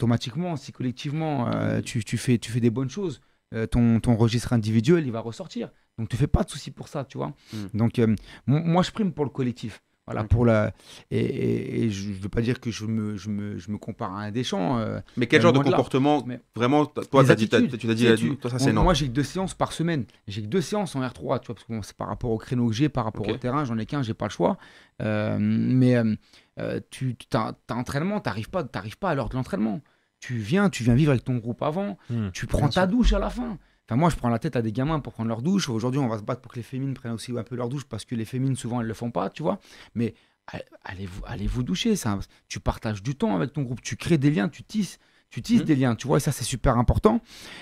automatiquement, si collectivement euh, tu, fais, tu fais des bonnes choses, euh, ton, ton registre individuel, il va ressortir. Donc, tu fais pas de souci pour ça, tu vois. Hmm. Donc, euh, moi, je prime pour le collectif. Voilà, pour la... Et, je ne veux pas dire que je me, je me, compare à un des champs. Euh, mais quel genre de comportement Vraiment, toi, as tu as dit, non. Moi, j'ai que deux séances par semaine. J'ai que deux séances en R3, tu vois, parce que c'est par rapport au créneau que j'ai, par rapport au terrain, j'en ai qu'un, j'ai pas le choix. Euh, mais euh, tu tu t'as entraînement, t'arrives pas, pas à l'heure de l'entraînement. Tu viens, tu viens vivre avec ton groupe avant, hmm. tu prends ta douche à la fin moi, je prends la tête à des gamins pour prendre leur douche. Aujourd'hui, on va se battre pour que les féminines prennent aussi un peu leur douche parce que les féminines, souvent, elles ne le font pas, tu vois. Mais allez vous, allez vous doucher. Ça. Tu partages du temps avec ton groupe, tu crées des liens, tu tisses, tu tisses mhm. des liens, tu vois. Et ça, c'est super important.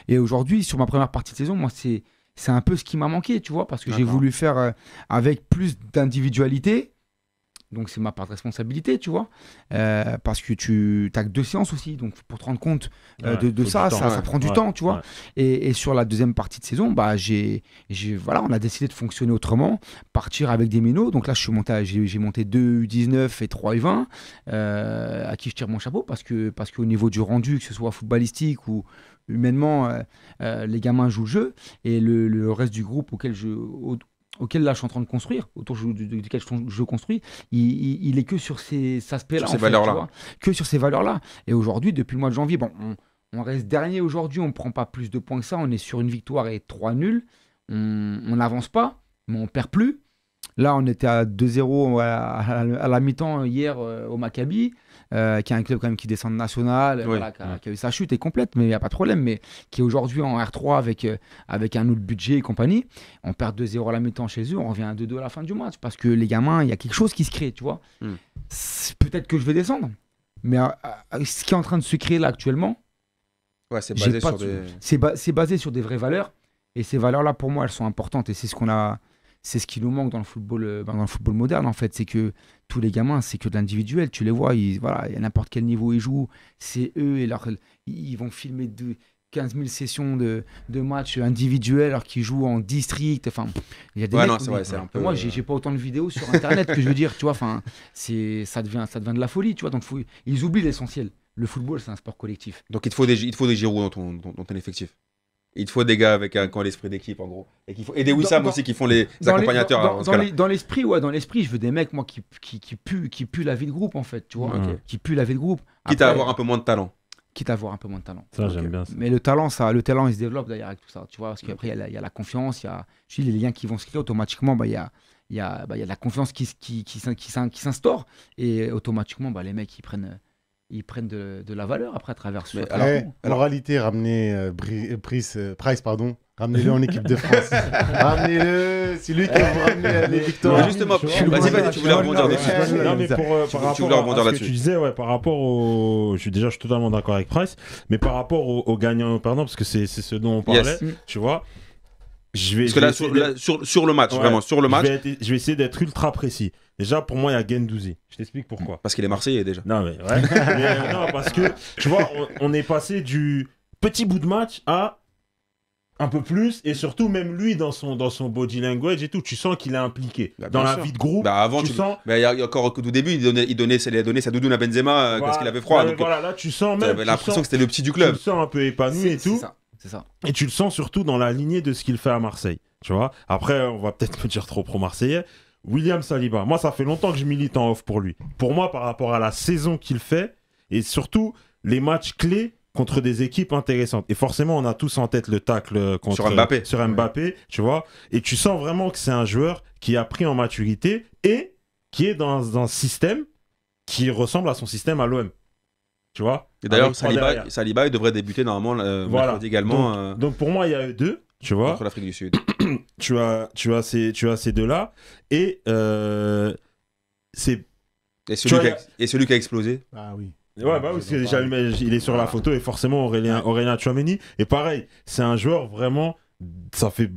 Et aujourd'hui, sur ma première partie de saison, moi, c'est. un peu ce qui m'a manqué, tu vois, parce que j'ai voulu faire euh, avec plus d'individualité, donc c'est ma part de responsabilité, tu vois. Euh, parce que tu as que deux séances aussi. Donc pour te rendre compte euh, de, ça, ça, prend du temps, tu vois. Et, sur la deuxième partie de saison, bah, j'ai, voilà, on a décidé de fonctionner autrement, partir avec des minots. Donc là, je suis j'ai, monté 2 U19 et 3 U20, euh, à qui je tire mon chapeau parce, que, parce qu'au niveau du rendu, que ce soit footballistique ou, humainement, les gamins jouent le jeu et le, reste du groupe auquel je, auquel là je suis en train de construire, autour duquel je, construis, il, est que sur ces, aspects valeurs-là. Que sur ces valeurs-là. Et aujourd'hui, depuis le mois de janvier, bon, on, reste dernier aujourd'hui, on ne prend pas plus de points que ça, on est sur une victoire et trois nuls. On n'avance pas, mais on perd plus. Là, on était à 2-0 à, la mi-temps hier euh, au Maccabi. Euh, qui est un club quand même qui descend de national, qui, a, eu sa chute est complète, mais il n'y a pas de problème, mais qui est aujourd'hui en R3 avec, euh, avec un autre budget et compagnie. On perd 2-0 à la mi-temps chez eux, on revient à 2-2 à la fin du match parce que les gamins, il y a quelque chose qui se crée, tu vois. Hmm. Peut-être que je vais descendre, mais euh, ce qui est en train de se créer là actuellement, c'est basé sur des vraies valeurs. Et ces valeurs-là, pour moi, elles sont importantes. Et c'est ce qu'on a, c'est ce qui nous manque dans le football, euh, ben, dans le football moderne en fait. C'est que tous les gamins, c'est que de l'individuel. Tu les vois, il voilà, à n'importe quel niveau ils jouent, c'est eux et leur, ils vont filmer 15 000 sessions de, matchs individuels alors qu'ils jouent en district. Enfin, il n'ai Moi, euh, j'ai pas autant de vidéos sur Internet que je veux dire. Tu vois, enfin, c'est ça devient, ça devient de la folie. Tu vois, donc ils oublient l'essentiel. Le football, c'est un sport collectif. Donc il te faut des, il faut des dans ton, dans ton effectif il te faut des gars avec un, qui l'esprit d'équipe, en gros. Et, des Wissam aussi qui font les, accompagnateurs. Hein, dans, l'esprit, ouais, dans l'esprit, je veux des mecs, moi, qui, qui, qui, puent, qui la vie de groupe, en fait, tu vois. Qui puent la vie de groupe. Quitte à avoir un peu moins de talent. Quitte à avoir un peu moins de talent. Ça, j'aime bien Mais le talent, ça, le talent, il se développe d'ailleurs avec tout ça, tu vois. Parce qu'après, il y, a la confiance, il y a les liens qui vont se créer automatiquement, bah, il y a il y, bah, y a de la confiance qui, qui, qui, qui, s'instaure et automatiquement bah, les mecs ils prennent ils prennent de, la valeur après à travers ce alors, alors, réalité, ramener euh, euh, euh, Price, pardon, ramenez-le en équipe de France. ramenez-le, c'est lui qui va vous ramener les victoires. justement, bah, vas-y, vas-y, tu voulais rebondir dessus. Non, mais pour, par rapport à ce que tu disais, ouais, par rapport au. Je suis déjà je suis totalement d'accord avec Price, mais par rapport au, au gagnant, pardon, parce que c'est ce dont on parlait, tu vois vais Parce que sur, le match, vraiment, sur le match. Je vais, essayer d'être ultra précis. Déjà, pour moi, il y a Gendouzi. Je t'explique pourquoi. Parce qu'il est Marseillais déjà. Non, mais, ouais. Euh, non, parce que, tu vois, on, est passé du petit bout de match à un peu plus, et surtout, même lui, dans son, dans son body language et tout, tu sens qu'il est impliqué. Bah, dans la vie de groupe. Bah, avant, tu, sens. Mais bah, il y a, encore au début, il donnait, il donnait, sa doudoune à Benzema euh, parce qu'il avait froid. Donc, voilà, là, tu sens même. l'impression que c'était le petit du club. Tu le sens un peu épanoui et tout. Ça. Et tu le sens surtout dans la lignée de ce qu'il fait à Marseille. Tu vois Après, on va peut-être me dire trop pro-marseillais. William Saliba, moi, ça fait longtemps que je milite en off pour lui. Pour moi, par rapport à la saison qu'il fait, et surtout les matchs clés contre des équipes intéressantes. Et forcément, on a tous en tête le tacle euh, contre, sur Mbappé. Sur Mbappé, tu vois. Et tu sens vraiment que c'est un joueur qui a pris en maturité et qui est dans un système qui ressemble à son système à l'OM. Tu vois Et d'ailleurs, Saliba, Saliba il devrait débuter normalement euh, voilà. également. Euh, donc, pour moi, il y a deux, tu vois. l'Afrique du Sud. tu, as, tu, as ces, tu as ces deux-là. Et euh, c'est. Et celui, qui a explosé Ah oui. Ouais, bah, parce déjà, il est sur la photo et forcément Aurélien, Aurélien Chouameni. Et pareil, c'est un joueur vraiment. Ça fait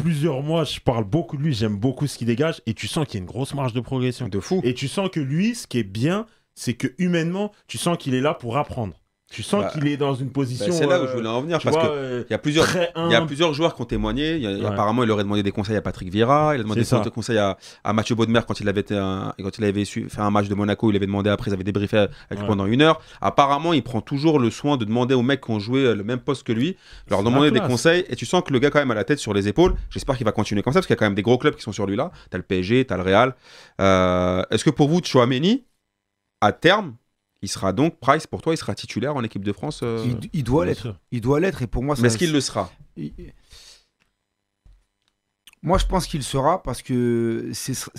plusieurs mois, je parle beaucoup de lui, j'aime beaucoup ce qu'il dégage. Et tu sens qu'il y a une grosse marge de progression. De fou. Et tu sens que lui, ce qui est bien, c'est que humainement, tu sens qu'il est là pour apprendre. Tu sens bah, qu'il est dans une bah, position. c'est là où je euh, voulais en venir parce que euh, y a plusieurs, il y a plusieurs joueurs qui ont témoigné. Apparemment, il aurait demandé des conseils à Patrick Vieira, il a demandé des conseils à, Mathieu Baudemer quand il avait été un, quand il avait fait un match de Monaco, il avait demandé après, ils avaient débriefé avec pendant une heure. Apparemment, il prend toujours le soin de demander aux mecs qui ont joué euh, le même poste que lui, leur demander des conseils. Et tu sens que le gars quand même a la tête sur les épaules. J'espère qu'il va continuer comme ça parce qu'il y a quand même des gros clubs qui sont sur lui là. T'as le PSG, t'as le Real. Est-ce que pour vous, Chouameni à terme, il sera donc Price pour toi, il sera titulaire en équipe de France. Euh, il, doit l'être. Il doit l'être et pour moi. Mais est-ce qu'il le sera Moi, je pense qu'il sera parce que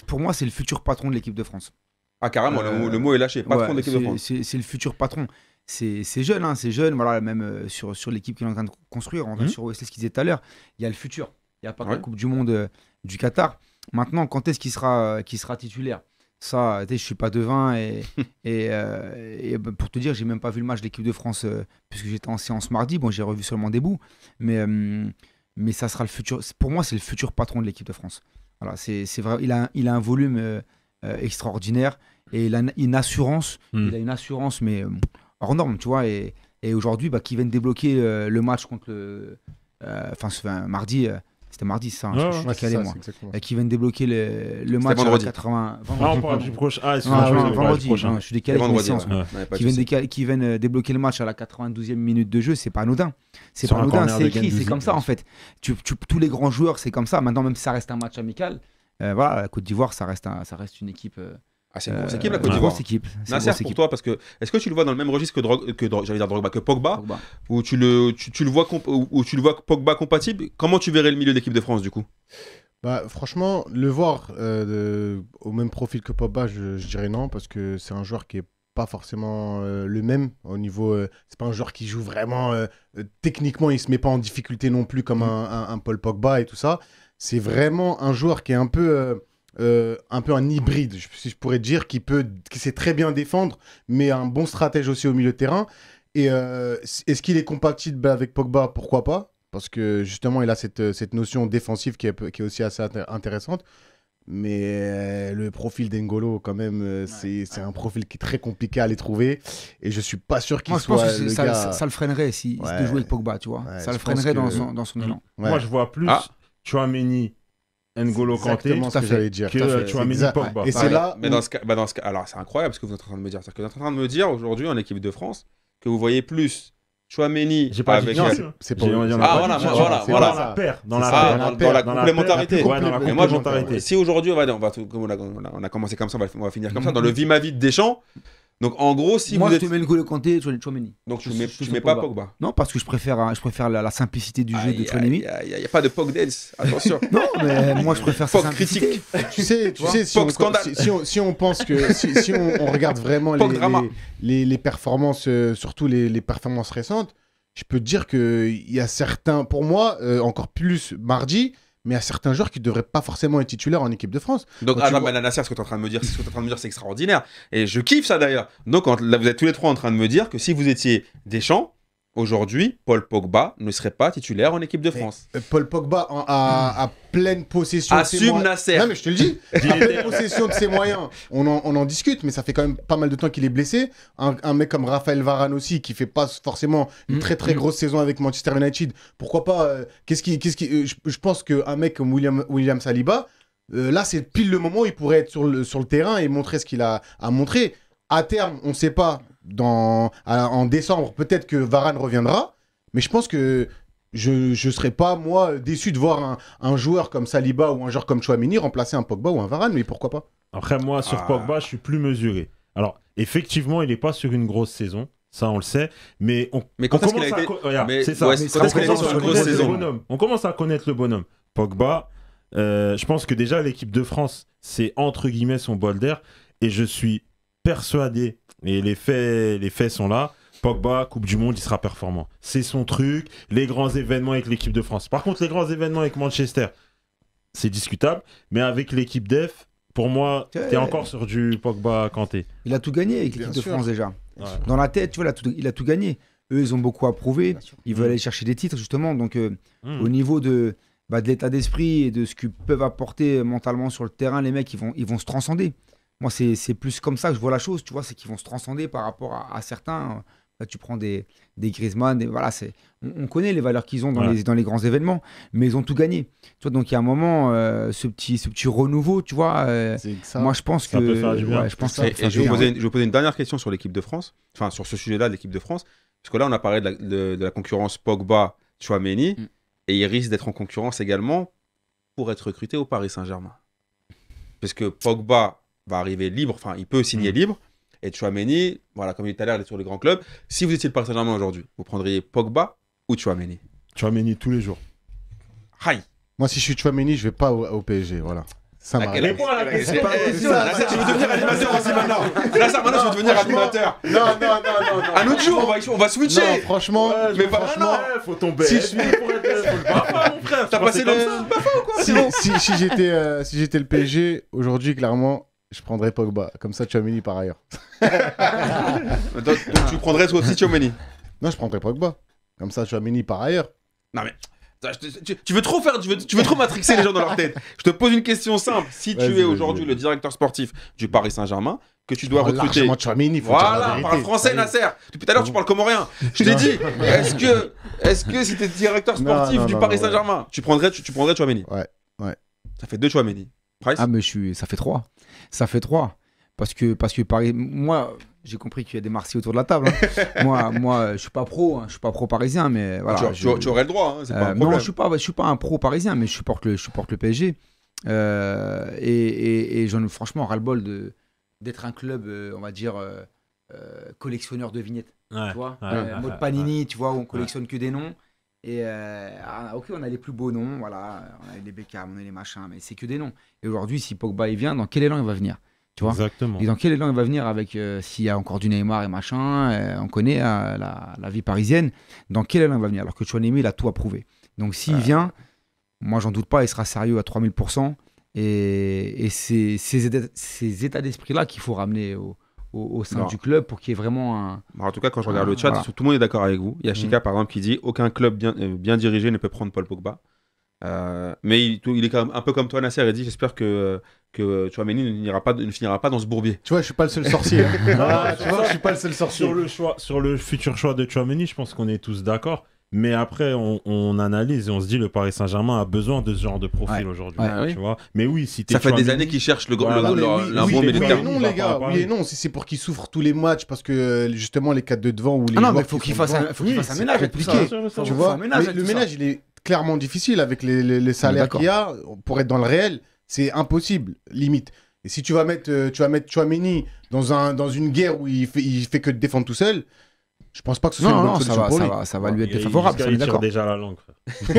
pour moi, c'est le futur patron de l'équipe de France. Ah carrément, le, mot est lâché. Patron de l'équipe de France. C'est le futur patron. C'est jeune, hein, c'est jeune. Voilà, même euh, sur, l'équipe qu'il est en train de construire, on mmh. sur ce qu'ils disaient tout à l'heure. Il y a le futur. Il y a pas la Coupe du Monde euh, du Qatar. Maintenant, quand est-ce qu'il sera, sera titulaire ça, je suis pas devin. Et, et, euh, bah, pour te dire, j'ai même pas vu le match de l'équipe de France euh, puisque j'étais en séance mardi. Bon, j'ai revu seulement des bouts. Mais, euh, mais ça sera le futur. Pour moi, c'est le futur patron de l'équipe de France. Voilà, c'est vrai. Il a, il a un volume extraordinaire et il a une assurance. Hmm. Il a une assurance, mais hors norme, tu vois. Et, aujourd'hui, bah, qui de débloquer le match contre le. Enfin, mardi c'était mardi, ça. Hein, je suis décalé, moi. Et qui viennent débloquer le, match 80. Ah, ah, je suis décalé. qui, viennent euh, débloquer le match à la 92e minute de jeu, c'est pas anodin. C'est pas anodin, c'est écrit, c'est comme ça en fait. tous les grands joueurs, c'est comme ça. Maintenant, même si ça reste un match amical, euh, voilà, la Côte d'Ivoire, ça reste, ça reste une équipe. Euh, ah, c'est une grosse euh, équipe, la Côte d'Ivoire. Nasser, pour toi, parce que est-ce que tu le vois dans le même registre que, que que Pogba, où Ou tu le, tu, le vois tu le vois Pogba compatible Comment tu verrais le milieu d'équipe de France du coup bah, franchement, le voir euh, au même profil que Pogba, je, dirais non, parce que c'est un joueur qui est pas forcément euh, le même au niveau. c'est pas un joueur qui joue vraiment techniquement, il se met pas en difficulté non plus comme mm. un, un Paul Pogba et tout ça. C'est vraiment un joueur qui est un peu euh, un peu un hybride, si je pourrais dire, qui, peut, qui sait très bien défendre, mais un bon stratège aussi au milieu de terrain. Et euh, est-ce qu'il est compatible avec Pogba Pourquoi pas Parce que justement, il a cette, euh, cette notion défensive qui est, qui est aussi assez intéressante. Mais le profil d'Engolo, quand même, c'est un profil qui est très compliqué à aller trouver. Et je suis pas sûr qu'il soit. ça, ça, le freinerait si, de jouer avec Pogba, tu vois. ça le freinerait dans, son, dans son mm. élan. Moi, je vois plus ah. tu vois Chouameni N'Golo Kanté tout à euh, fait, dire, tu vois Et c'est là mais dans ce cas, bah dans ce cas, alors c'est incroyable ce que vous êtes en train de me dire, c'est que vous êtes en train de me dire aujourd'hui en équipe de France que vous voyez plus Chouameni j'ai pas avec c'est pour ah voilà voilà voilà dans la paire dans la dans la complémentarité moi si aujourd'hui on a commencé comme ça on va finir comme ça dans le mm-hmm. vie ma vie des champs donc en gros, si Moi, vous je te mets N'Golo sur et Chouameni. Donc tu ne mets, tu mets pas Pogba. Non, parce que je préfère, hein, je préfère la, simplicité du jeu de Chouameni. Il n'y a, pas de Pog attention. non, mais moi je préfère Pog critique. Tu sais, tu sais si, on, si, on, pense que si, on, regarde vraiment les, les, performances, euh, surtout les, performances récentes, je peux te dire qu'il y a certains, pour moi, euh, encore plus mardi, mais à certains joueurs qui ne devraient pas forcément être titulaires en équipe de France. Donc, Adam ah vois... ce que tu es en train de me dire, c'est extraordinaire. Et je kiffe ça d'ailleurs. Donc, là, vous êtes tous les trois en train de me dire que si vous étiez des Deschamps, Aujourd'hui, Paul Pogba ne serait pas titulaire en équipe de France. Euh, Paul Pogba a, pleine possession Assume de ses moyens. Nasser. Non, mais je te le dis, pleine possession de ses moyens. On en, discute, mais ça fait quand même pas mal de temps qu'il est blessé. Un, mec comme Raphaël Varane aussi, qui fait pas forcément une mm. très très mm. grosse saison avec Manchester United. Pourquoi pas euh, Qu'est-ce qui, ce qui euh, je, pense pense qu'un mec comme William, Saliba, là, c'est pile le moment où il pourrait être sur le, sur le terrain et montrer ce qu'il a à montrer. À terme, on ne sait pas. en décembre, peut-être que Varane reviendra. Mais je pense que je ne serais pas, moi, déçu de voir un, joueur comme Saliba ou un joueur comme Chouamini remplacer un Pogba ou un Varane, mais pourquoi pas Après, moi, sur ah. Pogba, je suis plus mesuré. Alors, effectivement, il n'est pas sur une grosse saison. Ça, on le sait, mais on, mais on commence à, été... on commence à connaître le bonhomme. Pogba, euh, je pense que déjà l'équipe de France, c'est entre guillemets son bol d'air, et je suis persuadé, et les faits, les faits sont là, Pogba, Coupe du Monde, il sera performant. C'est son truc, les grands événements avec l'équipe de France. Par contre, les grands événements avec Manchester, c'est discutable, mais avec l'équipe d'EF, pour moi, tu es encore sur du Pogba Kanté. Il a tout gagné avec l'équipe de France déjà. Dans la tête, tu vois, il a tout, il a tout gagné. Eux, ils ont beaucoup à prouver. Ils veulent mm. aller chercher des titres, justement. Donc, euh, mm. au niveau de, bah, de l'état d'esprit et de ce qu'ils peuvent apporter mentalement sur le terrain, les mecs, ils vont se transcender moi, c'est plus comme ça que je vois la chose, tu vois, c'est qu'ils vont se transcender par rapport à, certains. Là, tu prends des, des Griezmann, et voilà, c'est, on, connaît les valeurs qu'ils ont dans, les, dans les grands événements, mais ils ont tout gagné. Tu donc il y a un moment, euh, ce, petit, ce petit renouveau, tu vois, euh, moi je pense que. je pense je, vais poser une dernière question sur l'équipe de France, enfin sur ce sujet-là de l'équipe de France, parce que là, on a parlé de la, concurrence Pogba-Chouameni, mm. et ils risquent d'être en concurrence également pour être recrutés au Paris Saint-Germain. Parce que Pogba, va arriver libre, enfin, il peut signer mm. libre. Et Chouameni, voilà, comme il dit tout à l'heure, il est sur les grands clubs. Si vous étiez le Paris Saint-Germain aujourd'hui, vous prendriez Pogba ou Chouameni Chouameni tous les jours. Hi. Moi, si je suis Chouameni, je vais pas au, PSG, voilà. Ça m'arrive. Réponds à la question. Pas... tu veux devenir animateur aussi maintenant. Là, ça, maintenant, je veux devenir animateur. Non, non, non, non, Un autre jour, on va, on va switcher. Non, franchement, ouais, mais franchement, faut tomber. Si je suis pour être mon frère. T'as passé le papa ou quoi j'étais euh, si j'étais le PSG aujourd'hui, clairement, je prendrais Pogba. Comme ça, tu mini par ailleurs. tu prendrais toi aussi Tchouameni Non, je prendrais Pogba. Comme ça, Tchouameni par ailleurs. Non, mais. Tu, veux trop faire, tu veux, tu veux trop matrixer les gens dans leur tête. Je te pose une question simple. Si tu es aujourd'hui le directeur sportif du Paris Saint-Germain, que tu dois recruter. il faut voilà, on parle français, Nasser. Depuis tout à l'heure, tu parles comme rien. Je t'ai dit, est-ce que, est-ce que si directeur sportif du Paris Saint-Germain, tu prendrais, tu, prendrais Ouais, ouais. Ça fait deux Chouameni. ah, mais ça fait trois ça fait trois, Parce que, parce que Paris, moi, j'ai compris qu'il y a des Marseillais autour de la table. Hein. moi, moi, je suis pas pro, hein. je suis pas pro parisien, mais ah, voilà. Tu, le droit, hein, euh, je suis pas, je suis pas un pro parisien, mais je supporte le, je supporte le PSG. Euh, et, et, et j'en ai franchement ras-le-bol d'être un club, euh, on va dire, collectionneur de vignettes. tu vois, Panini, tu vois, on collectionne que des noms. Et euh, ah, ok, on a les plus beaux noms, voilà, on a les Beckham, on a les machins, mais c'est que des noms. Et aujourd'hui, si Pogba il vient, dans quel élan il va venir tu vois Exactement. Et dans quel élan il va venir avec euh, s'il y a encore du Neymar et machin, euh, on connaît hein, la, vie parisienne. Dans quel élan il va venir Alors que Chouanemi, il a tout approuvé. Donc s'il vient, moi j'en doute pas, il sera sérieux à 3000%. Et, c'est ces états d'esprit-là qu'il faut ramener au, au, sein du club pour qu'il y ait vraiment un. Bah, en tout cas, quand je regarde le chat, tout le monde est d'accord avec vous. Il y a mm. Chica, par exemple, qui dit aucun club bien, euh, bien dirigé ne peut prendre Paul Pogba. Euh, mais il, il, est quand même un peu comme toi, Nasser. Il dit J'espère que, que tu ne finira pas dans ce bourbier. Tu vois, je suis pas le seul sorcier. Hein. tu vois, je suis pas le seul sorcier. Sur le, choix, sur le futur choix de Chouameni, je pense qu'on est tous d'accord. Mais après, on, analyse et on se dit le Paris Saint-Germain a besoin de ce genre de profil aujourd'hui. Ah tu vois mais oui, si ça fait des années qu'ils cherchent le, voilà, non, les gars, oui non, si c'est pour qu'ils souffrent tous les matchs parce que euh, justement les 4 de devant ou les. Ah non, mais faut qu'ils fassent un, faut fasse un ménage. tu vois. Le ménage, il est clairement difficile avec les, les, salaires qu'il y a pour être dans le réel. C'est impossible, limite. Et si tu vas mettre, euh, tu vas mettre Chouameni dans un dans une guerre où il fait il fait que défendre tout seul je pense pas que ce soit une ça va, lui. être défavorable. déjà la langue.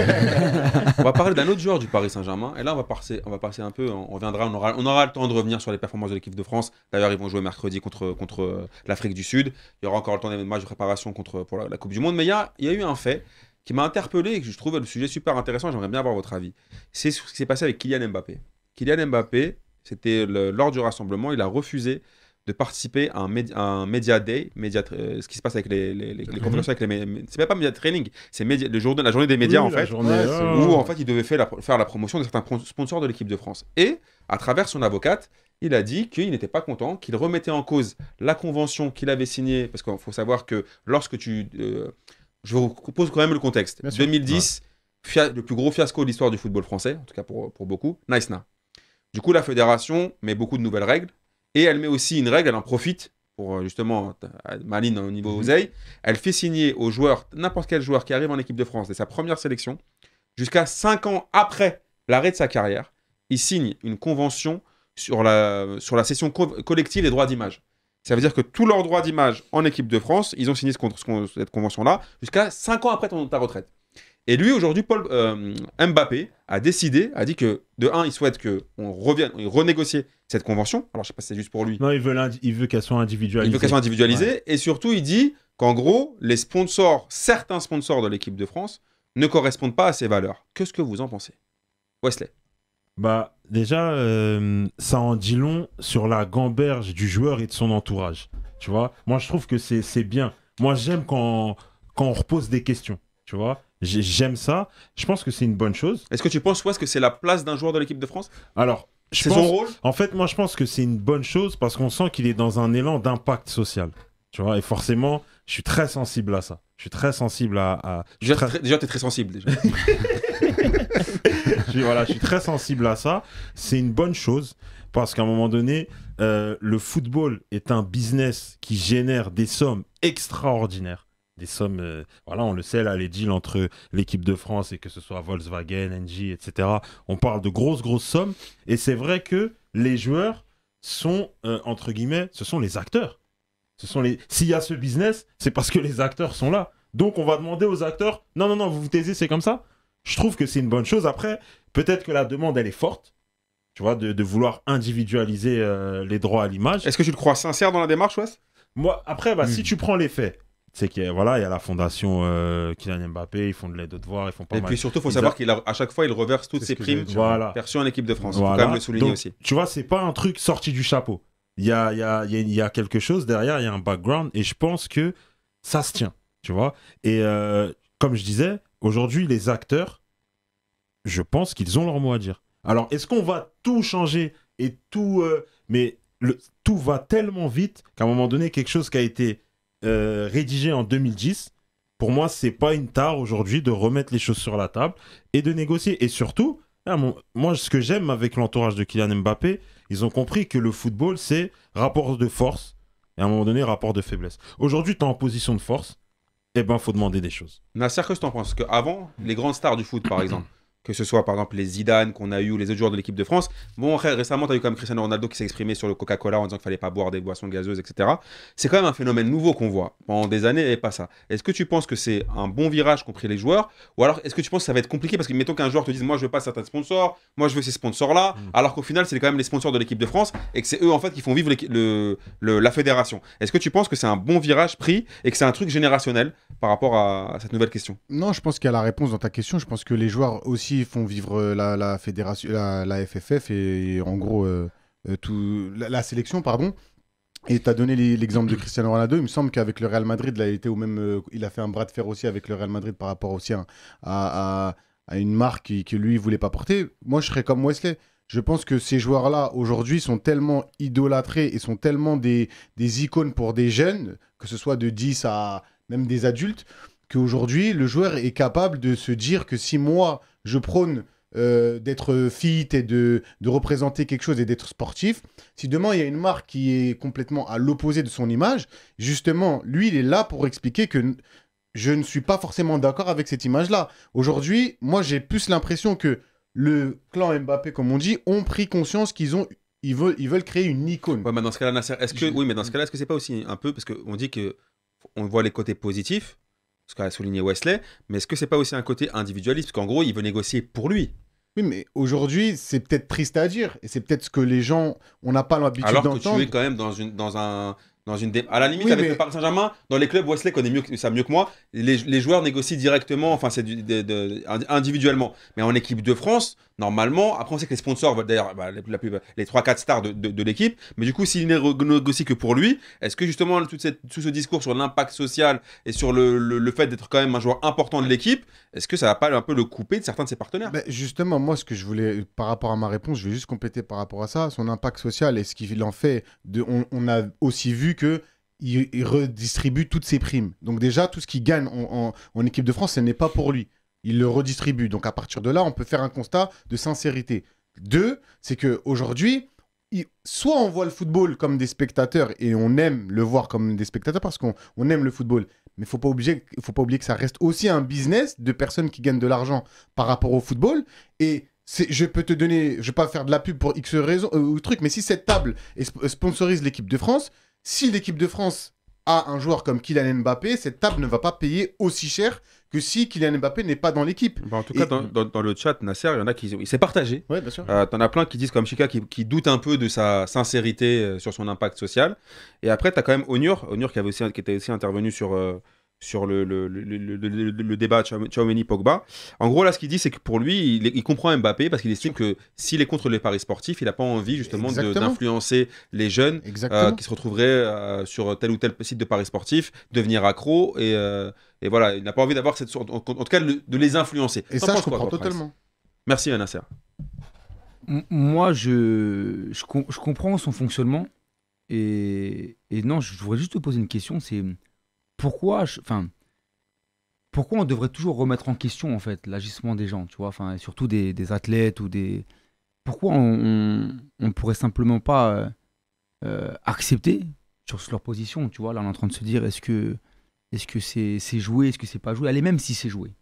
on va parler d'un autre joueur du Paris Saint-Germain. Et là, on va passer, on va passer un peu. On reviendra, on aura, on aura le temps de revenir sur les performances de l'équipe de France. D'ailleurs, ils vont jouer mercredi contre, contre euh, l'Afrique du Sud. Il y aura encore le temps des matchs de préparation contre, pour la, Coupe du Monde. Mais il y a, il y a eu un fait qui m'a interpellé et que je trouvais le sujet super intéressant. J'aimerais bien avoir votre avis. C'est ce qui s'est passé avec Kylian Mbappé. Kylian Mbappé, c'était lors du rassemblement, il a refusé de participer à un, un media day, media, euh, ce qui se passe avec les, les, les, les mhm. avec les c'est même pas media training, c'est le jour de, la journée des médias en fait, ah. où en fait il devait faire la, faire la promotion de certains sponsors de l'équipe de France. Et à travers son avocate, il a dit qu'il n'était pas content, qu'il remettait en cause la convention qu'il avait signée, parce qu'il faut savoir que lorsque tu, euh, je vous pose quand même le contexte, 2010, le plus gros fiasco de l'histoire du football français, en tout cas pour, pour beaucoup, Nice Na. Du coup, la fédération met beaucoup de nouvelles règles et elle met aussi une règle, elle en profite pour euh, justement Maline au niveau mhm. oseille. Elle fait signer aux joueurs, n'importe quel joueur qui arrive en équipe de France dès sa première sélection, jusqu'à 5 ans après l'arrêt de sa carrière, il signe une convention sur la, sur la session collective des droits d'image. Ça veut dire que tous leurs droits d'image en équipe de France, ils ont signé ce, cette convention-là jusqu'à 5 ans après ta retraite. Et lui, aujourd'hui, Paul euh, Mbappé a décidé, a dit que, de un, il souhaite qu'on revienne, il renégocie cette convention. Alors, je sais pas si c'est juste pour lui. Non, il veut, il veut qu'elle soit individualisée. Il veut qu'elle soit individualisée. Et surtout, il dit qu'en gros, les sponsors, certains sponsors de l'équipe de France, ne correspondent pas à ses valeurs. Qu'est-ce que vous en pensez Wesley Bah, déjà, euh, ça en dit long sur la gamberge du joueur et de son entourage. Tu vois Moi, je trouve que c'est bien. Moi, j'aime quand, quand on repose des questions. Tu vois J'aime ça. Je pense que c'est une bonne chose. Est-ce que tu penses, est-ce que c'est la place d'un joueur de l'équipe de France Alors, c'est son rôle En fait, moi, je pense que c'est une bonne chose parce qu'on sent qu'il est dans un élan d'impact social. Tu vois, et forcément, je suis très sensible à ça. Je suis très sensible à. Déjà, tu es très sensible. Déjà. je, suis, voilà, je suis très sensible à ça. C'est une bonne chose parce qu'à un moment donné, euh, le football est un business qui génère des sommes extraordinaires des sommes. Euh, voilà, on le sait, là, les deals entre l'équipe de France et que ce soit Volkswagen, Engie, etc. On parle de grosses, grosses sommes. Et c'est vrai que les joueurs sont, euh, entre guillemets, ce sont les acteurs. Ce sont les. S'il y a ce business, c'est parce que les acteurs sont là. Donc on va demander aux acteurs non, non, non, vous vous taisez, c'est comme ça. Je trouve que c'est une bonne chose. Après, peut-être que la demande, elle est forte. Tu vois, de, vouloir individualiser euh, les droits à l'image. Est-ce que tu le crois sincère dans la démarche, Wes Moi, après, bah, hmm. si tu prends les faits, c'est que voilà, il y a la fondation euh, Kylian Mbappé, ils font de l'aide aux devoirs, ils font pas Et puis surtout, faut il faut savoir qu'à chaque fois, il reverse toutes ses primes voilà. perçues en équipe de France. Faut quand même le souligner aussi. Tu vois, c'est pas un truc sorti du chapeau. Il y a, y, a, y a, quelque chose derrière, il y a un background, et je pense que ça se tient, tu vois. Et euh, comme je disais, aujourd'hui, les acteurs, je pense qu'ils ont leur mot à dire. Alors, est-ce qu'on va tout changer et tout. Euh, mais le, tout va tellement vite qu'à un moment donné, quelque chose qui a été euh, rédigé en 2010, pour moi, c'est pas une tare aujourd'hui de remettre les choses sur la table et de négocier. Et surtout, hein, moi, ce que j'aime avec l'entourage de Kylian Mbappé, ils ont compris que le football, c'est rapport de force et à un moment donné, rapport de faiblesse. Aujourd'hui, tu es en position de force, et eh ben, faut demander des choses. Nasser, que tu en penses Avant, les grandes stars du foot, par exemple, que ce soit par exemple les Zidane qu'on a eu ou les autres joueurs de l'équipe de France. Bon, récemment, tu as eu quand même Cristiano Ronaldo qui s'est exprimé sur le Coca-Cola en disant qu'il fallait pas boire des boissons gazeuses, etc. C'est quand même un phénomène nouveau qu'on voit pendant des années et pas ça. Est-ce que tu penses que c'est un bon virage qu'ont pris les joueurs Ou alors est-ce que tu penses que ça va être compliqué Parce que mettons qu'un joueur te dise Moi, je veux pas certains sponsors, moi, je veux ces sponsors-là, mm. alors qu'au final, c'est quand même les sponsors de l'équipe de France et que c'est eux en fait qui font vivre le, la fédération. Est-ce que tu penses que c'est un bon virage pris et que c'est un truc générationnel par rapport à, cette nouvelle question Non, je pense qu'il la réponse dans ta question. Je pense que les joueurs aussi ils font vivre euh, la, fédération, la, FFF et, en gros euh, euh, tout, la, sélection, pardon. Et tu as donné l'exemple de mm. Cristiano Ronaldo. Il me semble qu'avec le Real Madrid, il il, été au même, il a fait un bras de fer aussi avec le Real Madrid par rapport aussi à, une marque que lui, ne voulait pas porter. Moi, je serais comme Wesley. Je pense que ces joueurs-là, aujourd'hui, sont tellement idolâtrés et sont tellement des, des icônes pour des jeunes, que ce soit de 10 à même des adultes, qu'aujourd'hui, le joueur est capable de se dire que si moi, je prône euh, d'être fit et de, de, représenter quelque chose et d'être sportif, si demain, il y a une marque qui est complètement à l'opposé de son image, justement, lui, il est là pour expliquer que je ne suis pas forcément d'accord avec cette image-là. Aujourd'hui, moi, j'ai plus l'impression que le clan Mbappé, comme on dit, ont pris conscience qu'ils ont ils veulent, ils veulent créer une icône. Oui, mais dans ce cas-là, est-ce que, oui, mais dans ce cas-là, est-ce que c'est pas aussi un peu parce qu'on dit que on voit les côtés positifs, ce qu'a souligné Wesley, mais est-ce que c'est pas aussi un côté individualiste Parce qu'en gros, il veut négocier pour lui. Oui, mais aujourd'hui, c'est peut-être triste à dire, et c'est peut-être ce que les gens, on n'a pas l'habitude d'entendre. Alors que tu es quand même dans, une, dans un, à la limite avec le Paris Saint-Germain dans les clubs Wesley connaît mieux ça mieux que moi les, joueurs négocient directement enfin c'est individuellement mais en équipe de France normalement après on sait que les sponsors veulent bah, d'ailleurs bah, les, les 3-4 stars de, l'équipe mais du coup s'il ne négocie que pour lui est-ce que justement tout, tout, ce discours sur l'impact social et sur le, fait d'être quand même un joueur important de l'équipe est-ce que ça va pas un peu le couper de certains de ses partenaires ben, justement moi ce que je voulais par rapport à ma réponse je vais juste compléter par rapport à ça son impact social et ce qu'il en fait de, on, on a aussi vu que il, redistribue toutes ses primes. Donc déjà, tout ce qu'il gagne en, équipe de France, ce n'est pas pour lui. Il le redistribue. Donc à partir de là, on peut faire un constat de sincérité. Deux, c'est que aujourd'hui, soit on voit le football comme des spectateurs et on aime le voir comme des spectateurs parce qu'on aime le football. Mais il ne faut pas oublier que ça reste aussi un business de personnes qui gagnent de l'argent par rapport au football. Et je peux te donner, je vais pas faire de la pub pour X raison euh, ou truc, mais si cette table sponsorise l'équipe de France, si l'équipe de France a un joueur comme Kylian Mbappé, cette table ne va pas payer aussi cher que si Kylian Mbappé n'est pas dans l'équipe. Bah, en tout cas, dans, le chat, Nasser, il y en a qui s'est partagé. Ouais, bien sûr. Euh, t'en as plein qui disent comme Chica qui, doute un peu de sa sincérité euh, sur son impact social. Et après, t'as quand même Onur, Onur qui, avait aussi, était aussi intervenu sur, euh, sur le, le, le, le débat chaumeni pogba En gros, là, ce qu'il dit, c'est que pour lui, il, comprend Mbappé parce qu'il estime que s'il est contre les paris sportifs, il n'a pas envie justement d'influencer les jeunes euh, qui se retrouveraient euh, sur tel ou tel site de paris sportifs, devenir accro euh, et, voilà, il n'a pas envie d'avoir cette sorte, en, tout cas, de les influencer. Et ça, je comprends totalement. Merci, Anasser. Moi, je, je, comprends son fonctionnement et, et non, je voudrais juste te poser une question, c'est pourquoi, enfin, pourquoi on devrait toujours remettre en question en fait l'agissement des gens, tu vois, enfin, surtout des, athlètes ou des, pourquoi on, ne pourrait simplement pas euh, euh, accepter sur leur position, tu vois, là on est en train de se dire est-ce que est que c'est joué, est-ce que c'est pas joué, allez même si c'est joué,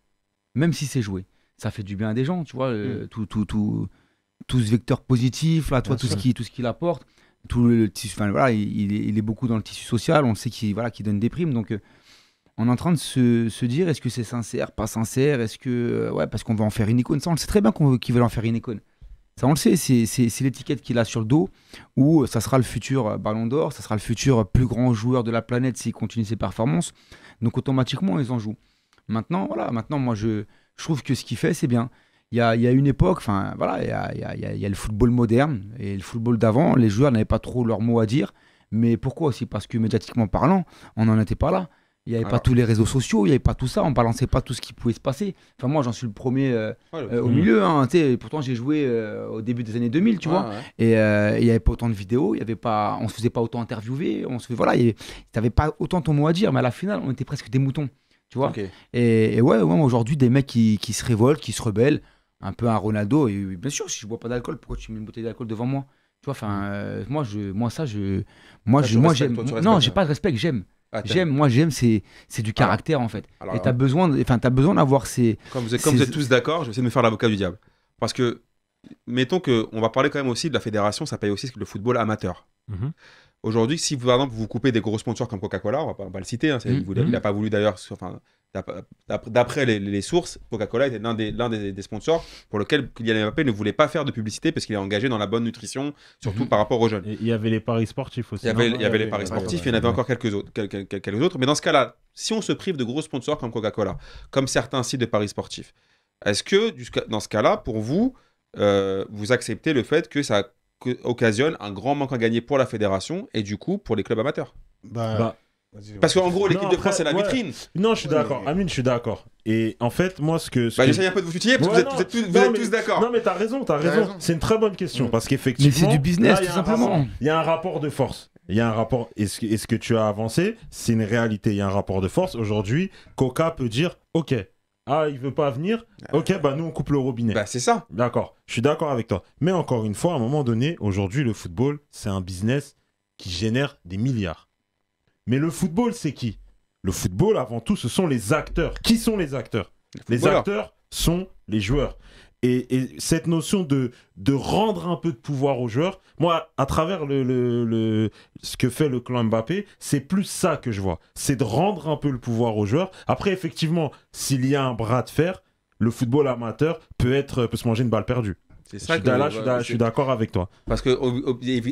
même si c'est joué, ça fait du bien à des gens, tu vois, mm. tout tout tout ce vecteur positif toi tout ce qui tout ce qu'il apporte tout le tissu, voilà, il, est beaucoup dans le tissu social, on sait qu'il voilà, qui donne des primes, donc euh, on est en train de se, dire est-ce que c'est sincère, pas sincère, est-ce que euh, ouais parce qu'on va en faire une icône, ça on le sait très bien qu'ils veulent en faire une icône, ça on le sait, c'est l'étiquette qu'il a sur le dos où euh, ça sera le futur Ballon d'Or, ça sera le futur plus grand joueur de la planète s'il continue ses performances, donc automatiquement ils en jouent. Maintenant voilà, maintenant moi je, je trouve que ce qu'il fait c'est bien, il y a, y a, une époque, enfin voilà, il y a, y a, le football moderne et le football d'avant, les joueurs n'avaient pas trop leur mot à dire. Mais pourquoi aussi Parce que médiatiquement parlant, on n'en était pas là. Il n'y avait pas tous les réseaux sociaux, il n'y avait pas tout ça, on ne balançait pas tout ce qui pouvait se passer. Enfin, moi, j'en suis le premier euh, euh, au milieu. Hein, pourtant, j'ai joué euh, au début des années 2000, tu vois. Et il n'y avait pas autant de vidéos, y avait pas, on ne se faisait pas autant interviewer. On se, voilà, tu n'avais pas autant ton mot à dire, mais à la finale, on était presque des moutons, tu vois. Et, ouais ouais, aujourd'hui, des mecs qui, qui se révoltent, qui se rebellent, un peu un Ronaldo. Et bien sûr, si je bois pas d'alcool, pourquoi tu mets une bouteille d'alcool devant moi Tu vois, enfin, euh, moi, je, moi, ça, je. Moi, je, moi j'aime. Non, j'ai hein. pas de respect, j'aime. Ah, j'aime, moi j'aime, c'est, du caractère en fait. et t'as euh, besoin, enfin t'as besoin d'avoir ces. Comme vous êtes, vous êtes tous d'accord, je vais essayer de me faire l'avocat du diable. Parce que, mettons que, on va parler quand même aussi de la fédération, ça paye aussi le football amateur. Mhm. Aujourd'hui, si vous, par exemple vous coupez des gros sponsors comme Coca-Cola, on, va pas, le citer, hein, mhm. il n'a mhm. pas voulu d'ailleurs, enfin, D'après les, sources, Coca-Cola était l'un des, sponsors pour lequel Kylian Mbappé ne voulait pas faire de publicité parce qu'il est engagé dans la bonne nutrition, surtout mhm. par rapport aux jeunes. il y avait les paris sportifs aussi. Il y avait, les paris sportifs, il y en avait encore quelques autres, quelques, autres. Mais dans ce cas-là, si on se prive de gros sponsors comme Coca-Cola, comme certains sites de paris sportifs, est-ce que dans ce cas-là, pour vous, euh, vous acceptez le fait que ça occasionne un grand manque à gagner pour la fédération et du coup pour les clubs amateurs bah, bah, parce qu'en gros, l'équipe de France, c'est la vitrine. Non, je suis d'accord. Amine, je suis d'accord. Et en fait, moi, ce que. bah, un peu de vous tutiller parce que vous, êtes, tous, d'accord. Non, mais t'as raison, t'as raison. C'est une très bonne question parce qu'effectivement. c'est du business, Il y a un rapport de force. Il y a un rapport. est ce, ce que tu as avancé, c'est une réalité. Il y a un rapport de force. Aujourd'hui, Coca peut dire OK, ah, il veut pas venir. Ok, bah nous on coupe le robinet. Bah c'est ça. D'accord. Je suis d'accord avec toi. Mais encore une fois, à un moment donné, aujourd'hui, le football, c'est un business qui génère des milliards. Mais le football, c'est qui Le football, avant tout, ce sont les acteurs. Qui sont les acteurs Les, acteurs sont les joueurs. Et, cette notion de, de rendre un peu de pouvoir aux joueurs, moi, à travers le, ce que fait le clan Mbappé, c'est plus ça que je vois. C'est de rendre un peu le pouvoir aux joueurs. Après, effectivement, s'il y a un bras de fer, le football amateur peut, être, peut se manger une balle perdue. C'est ça je suis d'accord avec toi. Parce que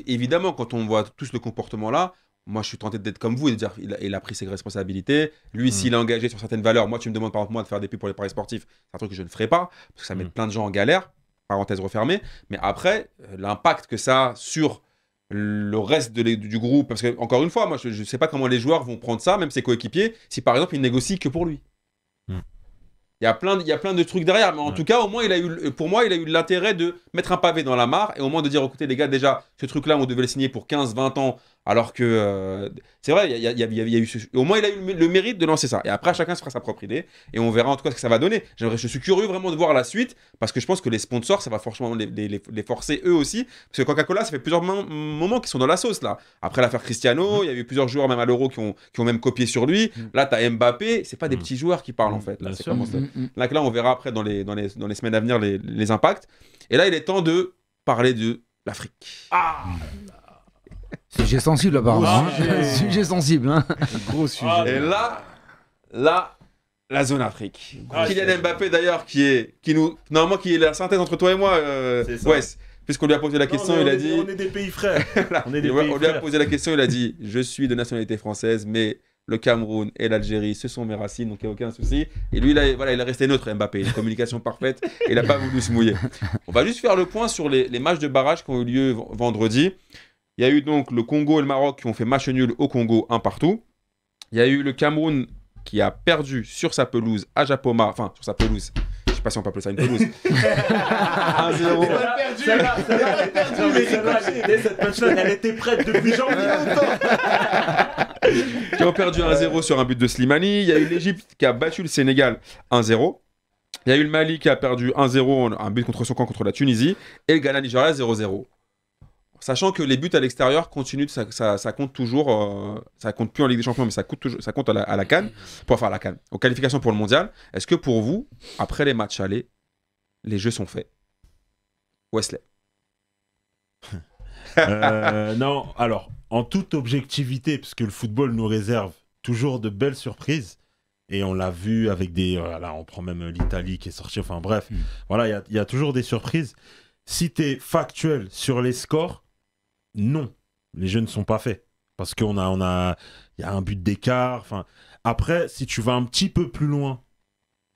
évidemment, quand on voit tous le comportement là, moi, je suis tenté d'être comme vous et de dire il a, pris ses responsabilités. Lui, mm. s'il est engagé sur certaines valeurs, moi, tu me demandes par exemple, moi, de faire des pubs pour les paris sportifs, c'est un truc que je ne ferai pas, parce que ça met mm. plein de gens en galère, parenthèse refermée. Mais après, euh, l'impact que ça a sur le reste de du groupe, parce que, encore une fois, moi, je ne sais pas comment les joueurs vont prendre ça, même ses coéquipiers, si par exemple, ils négocient que pour lui. Mm. Il y, a plein de, il y plein de trucs derrière, mais en tout cas, au moins, il a eu, pour moi, il a eu l'intérêt de mettre un pavé dans la mare et au moins de dire écoutez, les gars, déjà, ce truc-là, on devait le signer pour 15, 20 ans, alors que euh, c'est vrai, il y a, eu au moins il a eu le, mérite de lancer ça. Et après, chacun se fera sa propre idée et on verra en tout cas ce que ça va donner. Je suis curieux vraiment de voir la suite parce que je pense que les sponsors, ça va forcément les, forcer eux aussi. Parce que Coca-Cola, ça fait plusieurs moments qu'ils sont dans la sauce là. Après l'affaire Cristiano, mmh. il y a eu plusieurs joueurs même à l'Euro qui ont, même copié sur lui. Mmh. Là, tu as Mbappé, c'est pas des mmh. petits joueurs qui parlent en fait. Là, là, on verra après dans les, semaines à venir les, les impacts. Et là, il est temps de parler de l'Afrique. Ah. Sujet sensible, apparemment. Hein. Sujet. sujet sensible. Hein. Gros sujet. Ah, et là, là, la zone Afrique. Ah, Kylian Mbappé, d'ailleurs, qui est. Qui nous... Normalement, qui est la synthèse entre toi et moi, euh, Wes. Puisqu'on lui a posé la question, il a dit. On est des pays frères. on, lui a posé la question, il a dit Je suis de nationalité française, mais le Cameroun et l'Algérie, ce sont mes racines, donc il n'y a aucun souci. Et lui, voilà, il est resté neutre, Mbappé. Une communication parfaite, et il n'a pas voulu se mouiller. On va juste faire le point sur les, les matchs de barrage qui ont eu lieu vendredi. Il y a eu donc le Congo et le Maroc qui ont fait match nul au Congo, un partout. Il y a eu le Cameroun qui a perdu sur sa pelouse à Japoma, enfin sur sa pelouse. Je sais pas si on peut appeler ça une pelouse. 1-0. Ça va, perdu, mais cette personne, elle était prête depuis janvier. qui ont perdu 1-0 sur un but de Slimani. Il y a eu l'Egypte qui a battu le Sénégal 1-0. Il y a eu le Mali qui a perdu 1-0, un but contre son camp contre la Tunisie. Et le Ghana-Nigeria 0-0. Sachant que les buts à l'extérieur continuent, ça, compte toujours, euh, ça compte plus en Ligue des Champions, mais ça, coûte compte à la, à Cannes, pour, enfin la Cannes, aux qualifications pour le Mondial. Est-ce que pour vous, après les matchs allés, les jeux sont faits Wesley euh, Non, alors, en toute objectivité, puisque le football nous réserve toujours de belles surprises, et on l'a vu avec des. Euh, là, on prend même l'Italie qui est sortie, enfin bref, hmm. voilà, il y a, y a toujours des surprises. Si tu es factuel sur les scores, non, les jeux ne sont pas faits. Parce qu'on a, a, y a un but d'écart. après, si tu vas un petit peu plus loin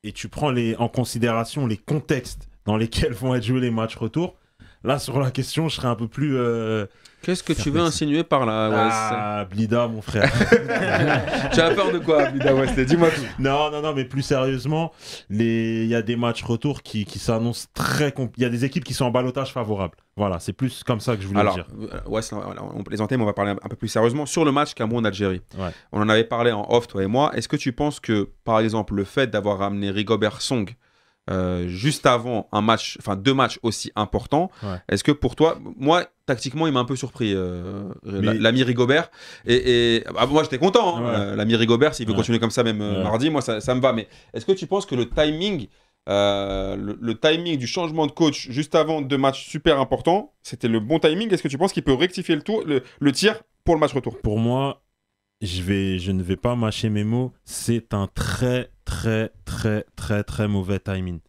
et tu prends les, en considération les contextes dans lesquels vont être joués les matchs retour, Là, sur la question, je serais un peu plus. Euh, Qu'est-ce que tu veux insinuer par là, Wes Ah, Blida, mon frère. tu as peur de quoi, Blida Wesley Dis-moi tout. Non, non, non, mais plus sérieusement, les... il y a des matchs retour qui, qui s'annoncent très Il y a des équipes qui sont en balotage favorable. Voilà, c'est plus comme ça que je voulais Alors, dire. Euh, on plaisantait, mais on va parler un peu plus sérieusement. Sur le match Cameroun-Algérie, on en avait parlé en off, toi et moi. Est-ce que tu penses que, par exemple, le fait d'avoir amené Rigobert Song, euh, juste avant un match, enfin deux matchs aussi importants. Est-ce que pour toi, moi, tactiquement, il m'a un peu surpris, euh, l'ami Rigobert. Et, ah, moi, j'étais content. Hein. Euh, l'ami Rigobert, s'il veut continuer comme ça même mardi, moi, ça, me va. Mais est-ce que tu penses que le timing le, timing du changement de coach juste avant deux matchs super importants, c'était le bon timing. Est-ce que tu penses qu'il peut rectifier le, le, tir pour le match retour Pour moi, je, vais, je ne vais pas mâcher mes mots. C'est un très très, très, très, très mauvais timing.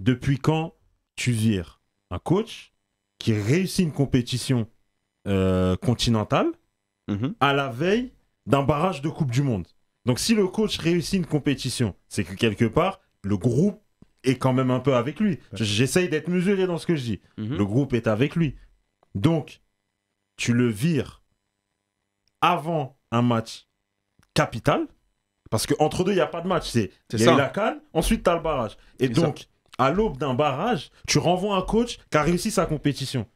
Depuis quand tu vires un coach qui réussit une compétition euh, continentale mhm. à la veille d'un barrage de Coupe du Monde Donc si le coach réussit une compétition, c'est que quelque part, le groupe est quand même un peu avec lui. J'essaye d'être mesuré dans ce que je dis. Mhm. Le groupe est avec lui. Donc, tu le vires avant un match capital, parce qu'entre deux, il n'y a pas de match. C'est il la canne, ensuite tu as le barrage. Et donc, à l'aube d'un barrage, tu renvoies un coach qui a réussi sa compétition.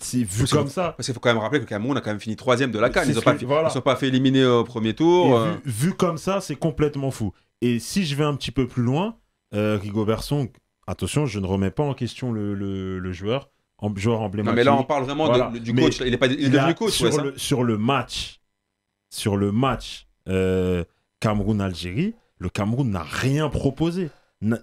C'est vu comme ça. Parce qu'il faut quand même rappeler que Cameroun a quand même fini troisième de la canne. Ils ne se sont, pas fait éliminer euh, au premier tour. Euh. Vu, comme ça, c'est complètement fou. Et si je vais un petit peu plus loin, euh, Rigobertson, attention, je ne remets pas en question le, joueur, en, joueur emblématique. Non, mais là, on parle vraiment du coach. il est, pas, il est devenu coach. Sur, le, sur le match, sur le match, Cameroun-Algérie, le Cameroun n'a rien proposé.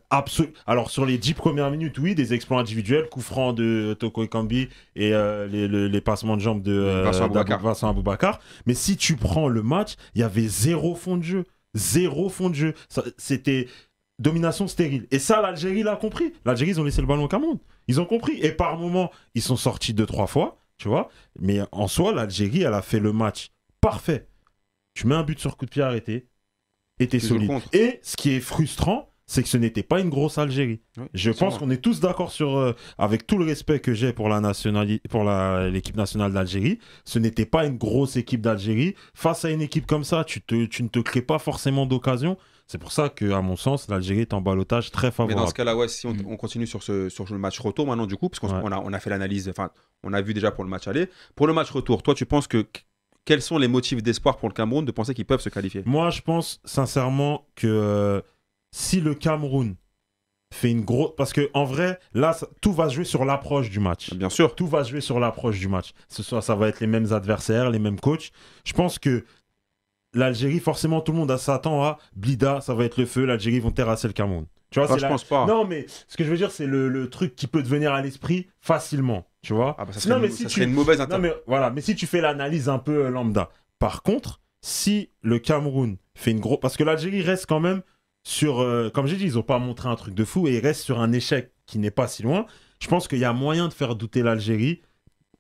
Absol Alors sur les dix premières minutes, oui, des exploits individuels, coup franc de Toko et euh, les, les, passements de jambes de euh, Vincent, Aboubacar. Mais si tu prends le match, il y avait zéro fond de jeu. Zéro fond de jeu. C'était domination stérile. Et ça, l'Algérie l'a compris. L'Algérie, ils ont laissé le ballon au Cameroun. Ils ont compris. Et par moment ils sont sortis deux, trois fois, tu vois. Mais en soi, l'Algérie, elle a fait le match parfait. Tu mets un but sur coup de pied arrêté, était solide. Et ce qui est frustrant, c'est que ce n'était pas une grosse Algérie. je pense qu'on est tous d'accord sur, euh, avec tout le respect que j'ai pour la nationalité, pour l'équipe nationale d'Algérie, ce n'était pas une grosse équipe d'Algérie. Face à une équipe comme ça, tu, ne te crées pas forcément d'occasion. C'est pour ça que, à mon sens, l'Algérie est en balotage très favorable. Mais dans ce cas-là, si mm. on, continue sur, ce, sur le match retour maintenant, du coup, parce qu'on a, a fait l'analyse, enfin, on a vu déjà pour le match aller. Pour le match retour, toi, tu penses que quels sont les motifs d'espoir pour le Cameroun de penser qu'ils peuvent se qualifier Moi, je pense sincèrement que euh, si le Cameroun fait une grosse. Parce que en vrai, là, tout va jouer sur l'approche du match. Bien sûr. Tout va jouer sur l'approche du match. Ce soir, ça va être les mêmes adversaires, les mêmes coachs. Je pense que l'Algérie, forcément, tout le monde s'attend à Blida, ça va être le feu. L'Algérie vont terrasser le Cameroun. Tu vois, je pense pas. Non, mais ce que je veux dire, c'est le, truc qui peut te venir à l'esprit facilement. Tu vois ah bah ça serait, si une mauvaise non, mais, voilà, mais si tu fais l'analyse un peu euh, lambda. Par contre, si le Cameroun fait une grosse. Parce que l'Algérie reste quand même sur. Euh, comme j'ai dit, ils n'ont pas montré un truc de fou et ils restent sur un échec qui n'est pas si loin. Je pense qu'il y a moyen de faire douter l'Algérie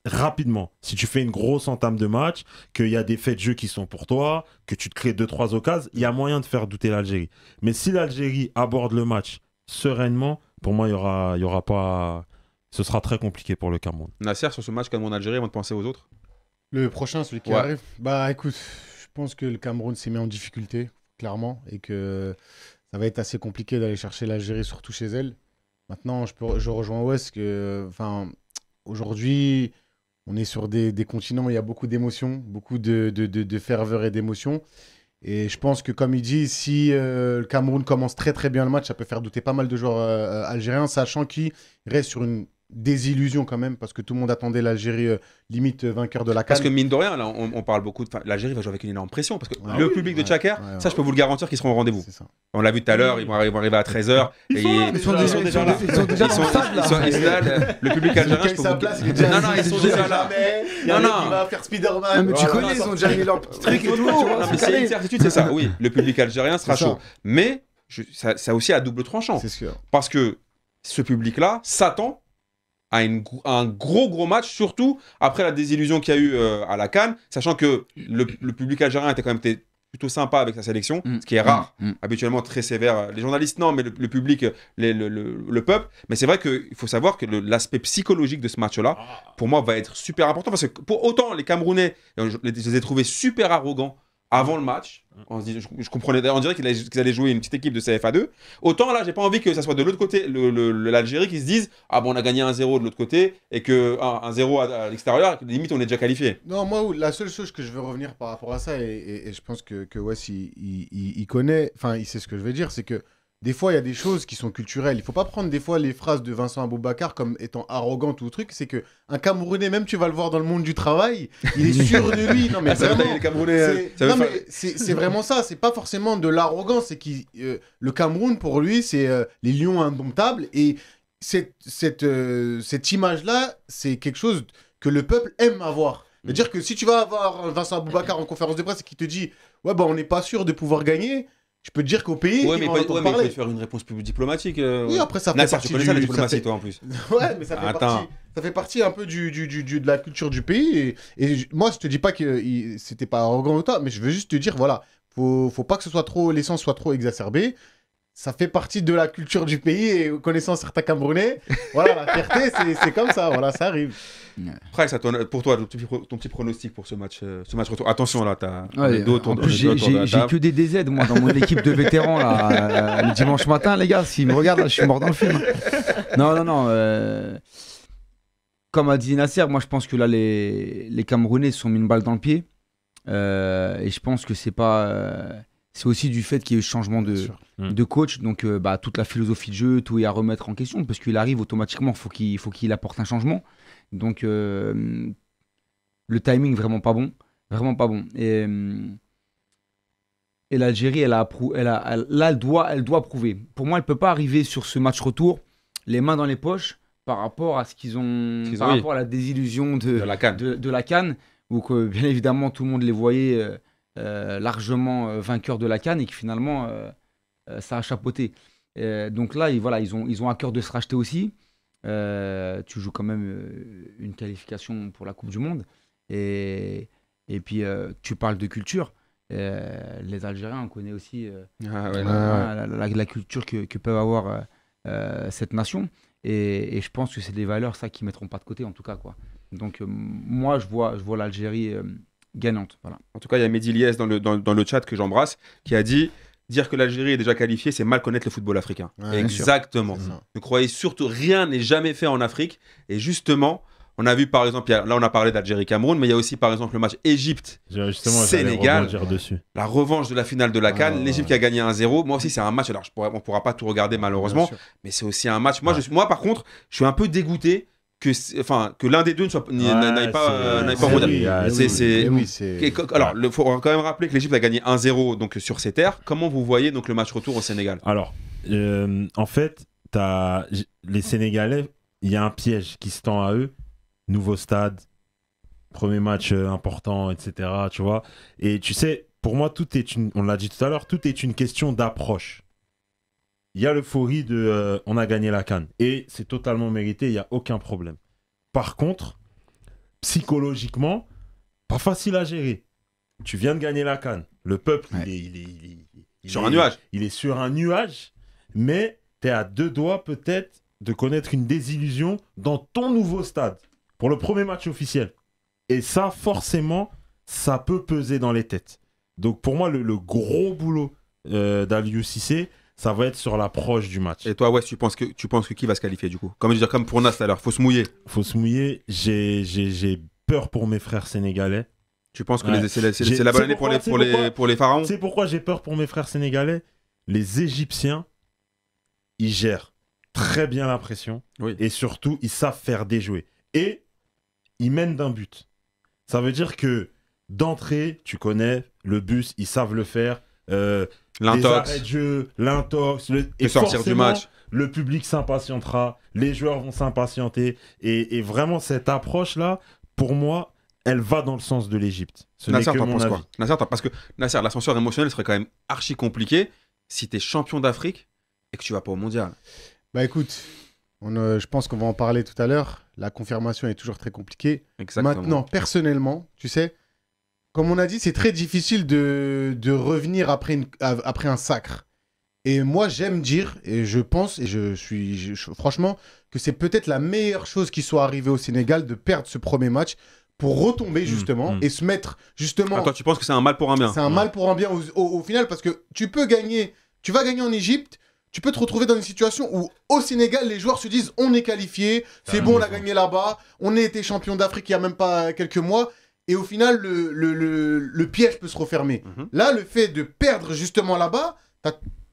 rapidement. Si tu fais une grosse entame de match, qu'il y a des faits de jeu qui sont pour toi, que tu te crées deux, trois occasions, il y a moyen de faire douter l'Algérie. Mais si l'Algérie aborde le match sereinement, pour moi, il y aura, il y aura pas. Ce sera très compliqué pour le Cameroun. Nasser, sur ce match Cameroun Algérie, avant de penser aux autres. Le prochain, celui qui arrive. Bah écoute, je pense que le Cameroun s'est mis en difficulté, clairement, et que ça va être assez compliqué d'aller chercher l'Algérie, surtout chez elle. Maintenant, je, je rejoins Ouest que, enfin, aujourd'hui, on est sur des, continents où il y a beaucoup d'émotions, beaucoup de, ferveur et d'émotions Et je pense que, comme il dit, si euh, le Cameroun commence très très bien le match, ça peut faire douter pas mal de joueurs euh, euh, algériens, sachant qu'il reste sur une désillusion quand même, parce que tout le monde attendait l'Algérie euh, limite euh, vainqueur de la CAN. Parce que mine de rien, là, on, parle beaucoup de... L'Algérie va jouer avec une énorme pression, parce que ah le public de Tchaker ça je peux vous le garantir qu'ils seront au rendez-vous. On l'a vu tout à l'heure, ils vont arriver à 13h. Ils, ils, sont déjà là. Ils sont déjà là. Ils sont, Le public algérien, je peux vous Non, non, ils sont déjà là. Non, non. Il va faire Spider-Man. Mais tu ah, connais, ils ont déjà mis leur petit truc et tout. C'est une certitude, c'est ça. Oui, le public algérien sera chaud. Mais ça aussi a double tranchant. Parce que ce public-là s'attend à un gros gros match, surtout après la désillusion qu'il y a eu euh, à la Cannes, sachant que le, public algérien était quand même plutôt sympa avec sa sélection, mm. ce qui est rare, mm. Mm. habituellement très sévère. Euh, les journalistes, non, mais le, public, euh, le, peuple. Mais c'est vrai qu'il faut savoir que l'aspect psychologique de ce match-là, ah. pour moi, va être super important parce que pour autant, les Camerounais, je les ai trouvés super arrogants avant le match. On mm. je, comprenais, on dirait qu'ils allaient, jouer une petite équipe de CFA2. Autant là, j'ai pas envie que ça soit de l'autre côté, l'Algérie qui se dise Ah bon, on a gagné 1-0 de l'autre côté et que 1-0 à, l'extérieur, limite on est déjà qualifié. Non, moi, la seule chose que je veux revenir par rapport à ça, et, je pense que, que Wes il, connaît, enfin, il sait ce que je veux dire, c'est que des fois, il y a des choses qui sont culturelles. Il faut pas prendre des fois les phrases de Vincent Aboubakar comme étant arrogantes ou truc. C'est que un Camerounais, même tu vas le voir dans le monde du travail, il est sûr de lui. C'est... vraiment ça. C'est pas forcément de l'arrogance. C'est qui euh, le Cameroun pour lui, c'est euh, les lions indomptables. Et cette cette, euh, image là, c'est quelque chose que le peuple aime avoir. C'est-à-dire mm. que si tu vas avoir Vincent Aboubakar en conférence de presse et qui te dit ouais bah on n'est pas sûr de pouvoir gagner je peux te dire qu'au pays, Oui, mais, pas, ouais, peut faire une réponse plus diplomatique. Euh, oui, après ça fait partie tu connais ça, la diplomatie, toi en plus. ouais, mais ça fait Attends. partie. Ça fait partie un peu du, du, du de la culture du pays. Et, moi, je te dis pas que c'était pas arrogant ou toi, mais je veux juste te dire, voilà, faut, faut pas que ce soit trop, l'essence soit trop exacerbée. Ça fait partie de la culture du pays et connaissant certains Camerounais, voilà, la fierté, c'est comme ça, voilà, ça arrive pour toi, ton petit, pronostic pour ce match, euh, ce match retour. Attention là, t'as ouais, J'ai que des DZ dans mon équipe de vétérans là, euh, le dimanche matin, les gars. S'ils me regardent, je suis mort dans le film. Non, non, non. Euh, comme a dit Nasser, moi je pense que là les, les Camerounais se sont mis une balle dans le pied. et je pense que c'est pas c'est aussi du fait qu'il y ait eu changement de, hmm. de coach. Donc, bah, toute la philosophie de jeu, tout est à remettre en question parce qu'il arrive automatiquement, faut qu'il faut qu'il apporte un changement. Donc, euh, le timing vraiment pas bon. Vraiment pas bon. Et, euh, et l'Algérie, elle a, elle elle, là, elle doit, elle doit prouver. Pour moi, elle ne peut pas arriver sur ce match retour les mains dans les poches par rapport à ce qu'ils ont, par rapport à la désillusion de, la Cannes. ou que, bien évidemment, tout le monde les voyait euh, largement vainqueurs de la canne et que finalement, ça a chapeauté. donc là, ils, voilà, ils, ont, ils ont à cœur de se racheter aussi. Euh, tu joues quand même euh, une qualification pour la Coupe du Monde. Et, et puis, euh, tu parles de culture. les Algériens, connaissent aussi ah, la, culture que, que peuvent avoir cette nation. Et, je pense que c'est des valeurs, ça, qui ne mettront pas de côté, en tout cas. Quoi. Donc, moi, je vois, je vois l'Algérie gagnante. Voilà. En tout cas, il y a Mehdi Lies dans le, dans le chat que j'embrasse qui a dit dire que l'Algérie est déjà qualifiée, c'est mal connaître le football africain. Exactement. Ne croyez surtout rien n'est jamais fait en Afrique. Et justement, on a vu par exemple, là on a parlé d'Algérie-Cameroun, mais il y a aussi par exemple le match Égypte-Sénégal. La revanche de la finale de la ah, Cannes, l'Égypte qui a gagné 1-0. Moi aussi c'est un match, alors on ne pourra pas tout regarder malheureusement, mais c'est aussi un match. Moi, moi par contre, je suis un peu dégoûté que enfin que l'un des deux ne soit n'aille pas en euh, pas c'est alors il faut quand même rappeler que l'Égypte a gagné 1-0 donc sur ses terres. Comment vous voyez donc le match retour au Sénégal Alors euh, en fait, as... les Sénégalais, il y a un piège qui se tend à eux. Nouveau stade, premier match euh, important, etc. Tu vois. Et tu sais, pour moi, tout est une, on l'a dit tout à l'heure, tout est une question d'approche il y a l'euphorie de euh, on a gagné la canne. Et c'est totalement mérité, il n'y a aucun problème. Par contre, psychologiquement, pas facile à gérer. Tu viens de gagner la canne. Le peuple, il, est, sur un nuage. Il est sur un nuage, mais tu es à deux doigts peut-être de connaître une désillusion dans ton nouveau stade pour le premier match officiel. Et ça, forcément, ça peut peser dans les têtes. Donc pour moi, le, gros boulot euh, d'Aliou Cissé, ça va être sur l'approche du match. Et toi, ouais, tu penses que tu penses que qui va se qualifier du coup Comme comme pour Nas tout à l'heure, faut se mouiller. Faut se mouiller. J'ai peur pour mes frères sénégalais. Tu penses que c'est la bonne année pour les, pour, les, pour les pharaons C'est pourquoi j'ai peur pour mes frères sénégalais. Les Égyptiens, ils gèrent très bien la pression et surtout ils savent faire déjouer. Et ils mènent d'un but. Ça veut dire que d'entrée, tu connais le bus, ils savent le faire euh, l'intox, de l'intox, le, et sortir du match. Le public s'impatientera, les joueurs vont s'impatienter. Et, vraiment, cette approche-là, pour moi, elle va dans le sens de l'Égypte. Nasser, t'en parce que Nasser, l'ascenseur émotionnel serait quand même archi compliqué si t'es champion d'Afrique et que tu vas pas au mondial. Bah écoute, euh, je pense qu'on va en parler tout à l'heure. La confirmation est toujours très compliquée. Exactement. Maintenant, personnellement, tu sais, comme on a dit, c'est très difficile de, revenir après, un sacre. Et moi, j'aime dire, et je pense, et je suis franchement, que c'est peut-être la meilleure chose qui soit arrivée au Sénégal de perdre ce premier match pour retomber hmm, justement hmm. et se mettre justement. Attends, tu penses que c'est un mal pour un bien C'est un mal pour un bien au, final parce que tu peux gagner, tu vas gagner en Égypte, tu peux te retrouver dans une situation où au Sénégal les joueurs se disent on est qualifié, c'est ah, bon, on a gagné là-bas, on a été champion d'Afrique il y a même pas quelques mois et au final, le, piège peut se refermer. Mhm. Là, le fait de perdre justement là-bas,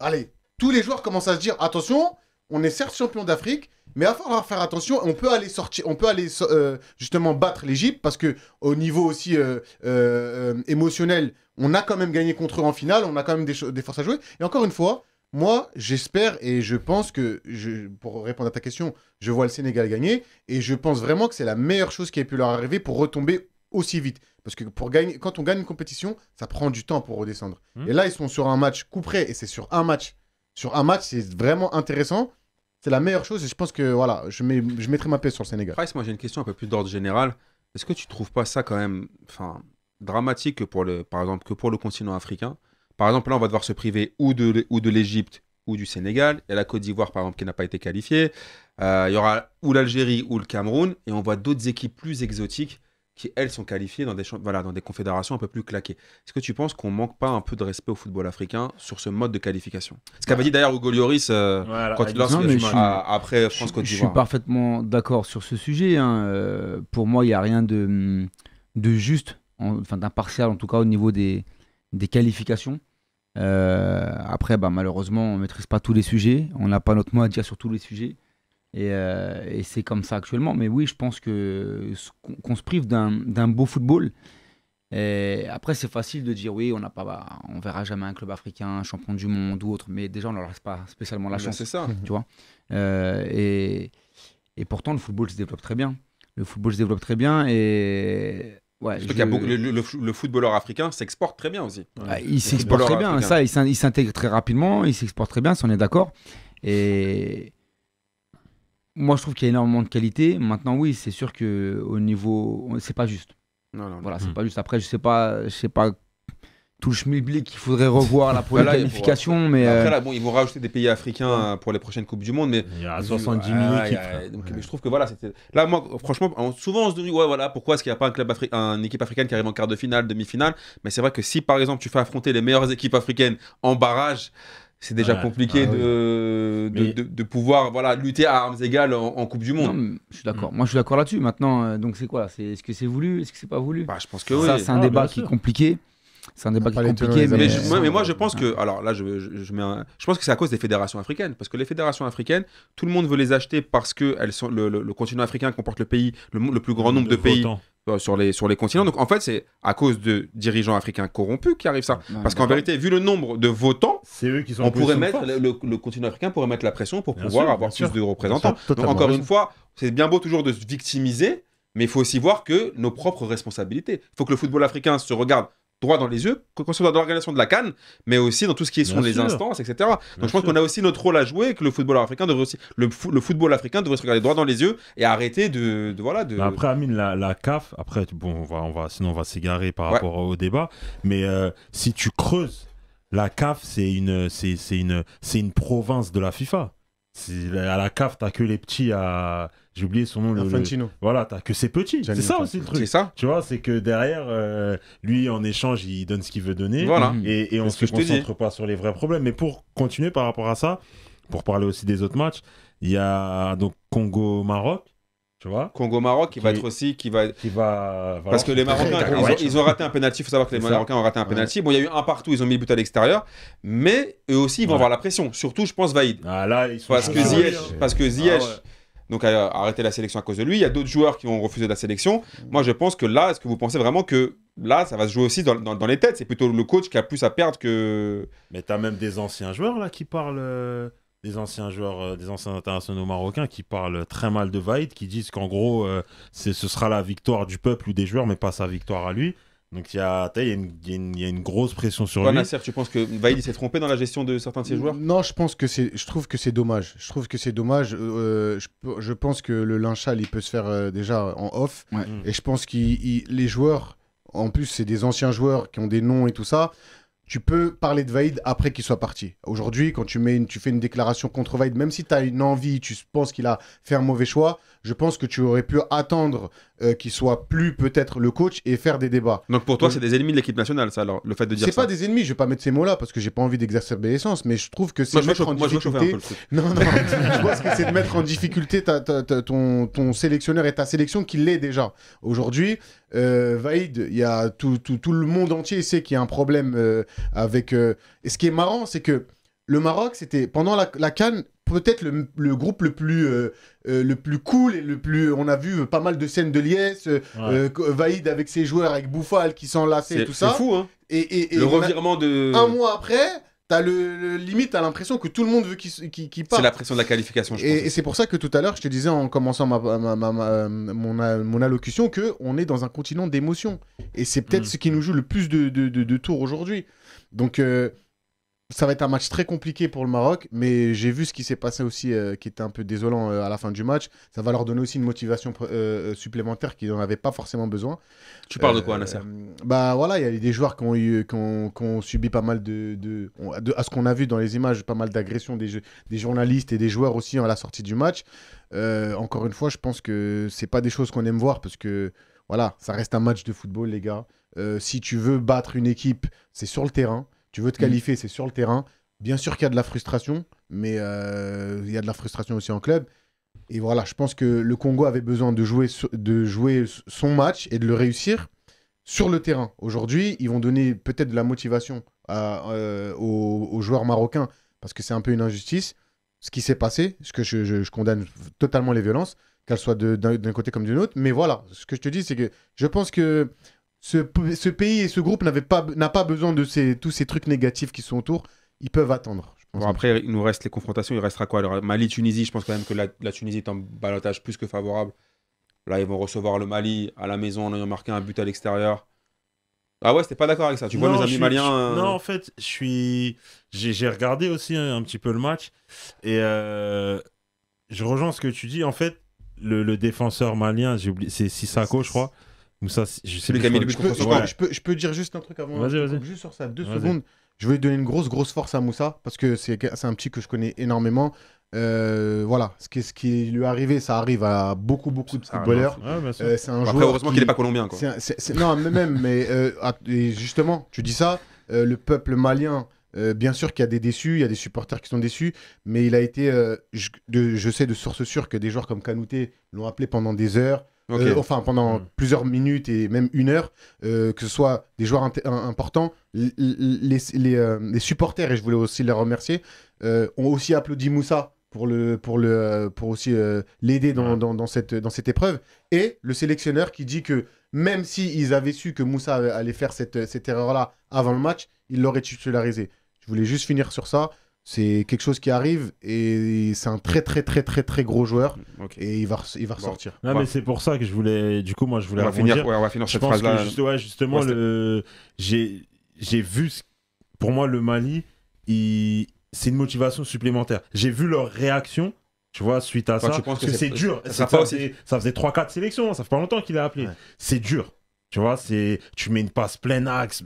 allez, tous les joueurs commencent à se dire attention, on est certes champion d'Afrique, mais il va falloir faire attention. On peut aller sortir, on peut aller euh, justement battre l'Égypte parce que au niveau aussi euh, euh, émotionnel, on a quand même gagné contre eux en finale. On a quand même des, forces à jouer. Et encore une fois, moi, j'espère et je pense que, je, pour répondre à ta question, je vois le Sénégal gagner et je pense vraiment que c'est la meilleure chose qui ait pu leur arriver pour retomber aussi vite. Parce que pour gagner, quand on gagne une compétition, ça prend du temps pour redescendre. Hmm. Et là, ils sont sur un match coup près, et c'est sur un match. Sur un match, c'est vraiment intéressant. C'est la meilleure chose, et je pense que voilà, je, je mettrai ma paix sur le Sénégal. Price, moi j'ai une question un peu plus d'ordre général. Est-ce que tu trouves pas ça quand même enfin, dramatique, pour le, par exemple, que pour le continent africain Par exemple, là, on va devoir se priver ou de, ou de l'Égypte ou du Sénégal. Il y a la Côte d'Ivoire, par exemple, qui n'a pas été qualifiée. Euh, il y aura ou l'Algérie ou le Cameroun. Et on voit d'autres équipes plus exotiques qui, elles, sont qualifiées dans des, voilà, dans des confédérations un peu plus claquées. Est-ce que tu penses qu'on manque pas un peu de respect au football africain sur ce mode de qualification Ce qu'avait bah. dit d'ailleurs Hugo euh, quand bah, il lance après France-Côte Je suis parfaitement d'accord sur ce sujet. Hein. Euh, pour moi, il n'y a rien de, de juste, enfin d'impartial en tout cas au niveau des, des qualifications. Euh, après, bah, malheureusement, on ne maîtrise pas tous les sujets. On n'a pas notre mot à dire sur tous les sujets. Euh, et, c'est comme ça actuellement. Mais oui, je pense que qu'on se prive d'un beau football. Et après, c'est facile de dire oui, on n'a pas, on verra jamais un club africain, champion du monde ou autre. Mais déjà, on leur laisse pas spécialement la chance. C'est ça, tu vois. Euh, et, et pourtant, le football se développe très bien. Le football se développe très bien et Ouais, le, footballeur africain s'exporte très bien aussi. Il s'exporte très bien, ça, il s'intègre très rapidement, il s'exporte très bien, si on est d'accord. Et, moi, je trouve qu'il y a énormément de qualité. Maintenant, oui, c'est sûr que au niveau, c'est pas juste. Non, non, Voilà, c'est hmm. pas juste. Après, je sais pas, je sais pas tout le schmilblick qu'il faudrait revoir la qualification. Mais euh, Après, là, bon, ils vont rajouter des pays africains euh, pour les prochaines Coupes du Monde. Mais... Il y a 70 000 équipes. Donc, mais je trouve que voilà, c'était. Là, moi, franchement, souvent on se dit, ouais, voilà, pourquoi est-ce qu'il n'y a pas un club une équipe africaine qui arrive en quart de finale, demi-finale Mais c'est vrai que si par exemple tu fais affronter les meilleures équipes africaines en barrage c'est déjà compliqué ah de, De, pouvoir voilà, lutter à armes égales en, Coupe du Monde. je suis d'accord. Mm. Moi, je suis d'accord là-dessus. Maintenant, euh, donc c'est quoi Est-ce que c'est voulu Est-ce que c'est pas voulu bah, Je pense que oui. Ça, c'est un ah, débat qui est compliqué c'est un débat qui est compliqué. Mais, moi, je pense que, alors là, je, je, mets je pense que c'est à cause des fédérations africaines, parce que les fédérations africaines, tout le monde veut les acheter parce que elles sont, le, continent africain comporte le pays, le, plus grand nombre de, pays euh, sur les, sur les continents. Donc en fait, c'est à cause de dirigeants africains corrompus qui arrive ça. Parce qu'en vérité, vu le nombre de votants, eux qui sont on pourrait mettre le, continent africain pourrait mettre la pression pour pouvoir avoir plus de représentants. Donc encore une fois, c'est bien beau toujours de se victimiser, mais il faut aussi voir que nos propres responsabilités. Il faut que le football africain se regarde droit dans les yeux, qu'on soit dans l'organisation de la Cannes, mais aussi dans tout ce qui sont les instances, etc. Donc je pense qu'on a aussi notre rôle à jouer que le football africain devrait aussi, le, football africain devrait se regarder droit dans les yeux et arrêter de, voilà de. Bah, après Amine, la, la, CAF, après bon, on va, on va, sinon on va s'égarer par rapport au débat, mais euh, si tu creuses, la CAF c'est une, c'est une, c'est une province de la FIFA. À la CAF, t'as que les petits à j'ai oublié son nom. Le, Voilà, que c'est petit. C'est ça aussi le truc. C'est ça. Tu vois, c'est que derrière, euh, lui, en échange, il donne ce qu'il veut donner. Voilà. Et, et on ne se concentre pas sur les vrais problèmes. Mais pour continuer par rapport à ça, pour parler aussi des autres matchs, il y a donc Congo-Maroc. Tu vois Congo-Maroc qui, va être aussi. Qui va... Qui va... Parce que les Marocains, ils, ont, raté un pénalty. Il faut savoir que les Marocains ont raté un pénalty. Bon, il y a eu un partout, ils ont mis le but à l'extérieur. Mais eux aussi, ils vont avoir la pression. Surtout, je pense, Vaïd. Ah, là, ah, parce, que ah, Ziyech, parce que Ziyech donc a arrêté la sélection à cause de lui. Il y a d'autres joueurs qui ont refusé la sélection. Moi, je pense que là, est-ce que vous pensez vraiment que là, ça va se jouer aussi dans, les têtes C'est plutôt le coach qui a plus à perdre que. Mais tu as même des anciens joueurs là qui parlent. Euh, des anciens joueurs, euh, des anciens internationaux marocains qui parlent très mal de Wade, qui disent qu'en gros, euh, ce sera la victoire du peuple ou des joueurs, mais pas sa victoire à lui. Donc il y, a, y, une, y, grosse pression sur lui. tu penses que Vaïd s'est trompé dans la gestion de certains de ses joueurs Non, je pense que c'est, je trouve que c'est dommage. Je trouve que c'est dommage. Euh, euh, je, pense que le lynchal il peut se faire euh, déjà en off. Et je pense que les joueurs, en plus c'est des anciens joueurs qui ont des noms et tout ça. Tu peux parler de Vaïd après qu'il soit parti. Aujourd'hui, quand tu, mets une, tu fais une déclaration contre Vaïd, même si tu as une envie, tu penses qu'il a fait un mauvais choix, je pense que tu aurais pu attendre euh, qu'il soit plus peut-être le coach et faire des débats. Donc pour toi, c'est des ennemis de l'équipe nationale, ça, alors, le fait de dire C'est pas des ennemis, je vais pas mettre ces mots-là parce que j'ai pas envie d'exercer les mais je trouve que c'est mettre en Non, non, je que c'est de mettre en difficulté ton, sélectionneur et ta sélection qui l'est déjà. Aujourd'hui, euh, Vaïd, il y a tout, le monde entier sait qu'il y a un problème euh, avec. Et ce qui est marrant, c'est que le Maroc, c'était pendant la, la Cannes, peut-être le, groupe le plus, euh, euh, le plus cool et le plus. On a vu pas mal de scènes de liesse, euh, Vaïd avec ses joueurs, avec Bouffal qui s'enlaçait et tout ça. C'est fou, hein et, Le revirement de. Un mois après. T'as le, le, limite, t'as l'impression que tout le monde veut qu'il qu parte. C'est la pression de la qualification, je et, Et c'est pour ça que tout à l'heure, je te disais en commençant ma, mon, mon, allocution que on est dans un continent d'émotions. Et c'est peut-être mm. ce qui nous joue le plus de, tours aujourd'hui. Donc, ça va être un match très compliqué pour le Maroc, mais j'ai vu ce qui s'est passé aussi, euh, qui était un peu désolant euh, à la fin du match. Ça va leur donner aussi une motivation euh, supplémentaire qu'ils n'en avaient pas forcément besoin. Tu parles de quoi, Nasser Bah voilà, il y a des joueurs qui ont, subi pas mal de, à ce qu'on a vu dans les images, pas mal d'agressions des, des, journalistes et des joueurs aussi à la sortie du match. encore une fois, je pense que c'est pas des choses qu'on aime voir parce que voilà, ça reste un match de football, les gars. si tu veux battre une équipe, c'est sur le terrain. Tu veux te mm. qualifier, c'est sur le terrain. Bien sûr qu'il y a de la frustration, mais euh, il y a de la frustration aussi en club. Et voilà, je pense que le Congo avait besoin de jouer, de jouer son match et de le réussir sur le terrain. Aujourd'hui, ils vont donner peut-être de la motivation euh, aux, joueurs marocains parce que c'est un peu une injustice. Ce qui s'est passé, ce que je, je condamne totalement les violences, qu'elles soient d'un côté comme d'une autre. Mais voilà, ce que je te dis, c'est que je pense que ce, pays et ce groupe n'avait pas, n'a pas besoin de ces, tous ces trucs négatifs qui sont autour. Ils peuvent attendre. après, il nous reste les confrontations. Il restera quoi Alors, Mali-Tunisie, je pense quand même que la, Tunisie est en ballottage plus que favorable. Là, ils vont recevoir le Mali à la maison en ayant marqué un but à l'extérieur. Ah ouais, c'était pas d'accord avec ça. Tu vois nos amis maliens. Euh, non, en fait, je suis. J'ai regardé aussi hein, un, petit peu le match et euh, je rejoins ce que tu dis. En fait, le, le défenseur malien, j'ai oublié, c'est Sissako, je crois. Moussa, je sais plus. je, peux, je, dire juste un truc avant. Juste sur ça, deux secondes. Je voulais donner une grosse, grosse force à Moussa parce que c'est, un petit que je connais énormément. Euh, voilà, ce qui, lui est arrivé, ça arrive à beaucoup, beaucoup de ah, footballeurs. Euh, Après, heureusement qu'il n'est pas colombien. Non, même, mais euh, justement, tu dis ça, le peuple malien, bien sûr qu'il y a des déçus, il y a des supporters qui sont déçus, mais il a été, je, je, sais de source sûre que des joueurs comme Kanouté l'ont appelé pendant des heures. Euh, enfin pendant hmm. plusieurs minutes et même une heure, euh, que ce soit des joueurs importants, euh, les, supporters, et je voulais aussi les remercier, ont aussi applaudi Moussa pour le pour le pour aussi l'aider dans, cette dans cette épreuve et le sélectionneur qui dit que même si avaient su que Moussa allait faire cette, cette erreur là avant le match, il l'aurait titularisé. Je voulais juste finir sur ça. C'est quelque chose qui arrive et c'est un très très très très très gros joueur et il va va ressortir. Non mais c'est pour ça que je voulais du coup moi je voulais on va finir, cette phrase là. justement le j'ai vu pour moi le Mali il... c'est une motivation supplémentaire. J'ai vu leur réaction tu vois, suite à ça, parce que, c'est dur. Ça, ça, faisait, 3-4 sélections, ça fait pas longtemps qu'il a appelé. C'est dur. Tu vois, c'est tu mets une passe pleine axe,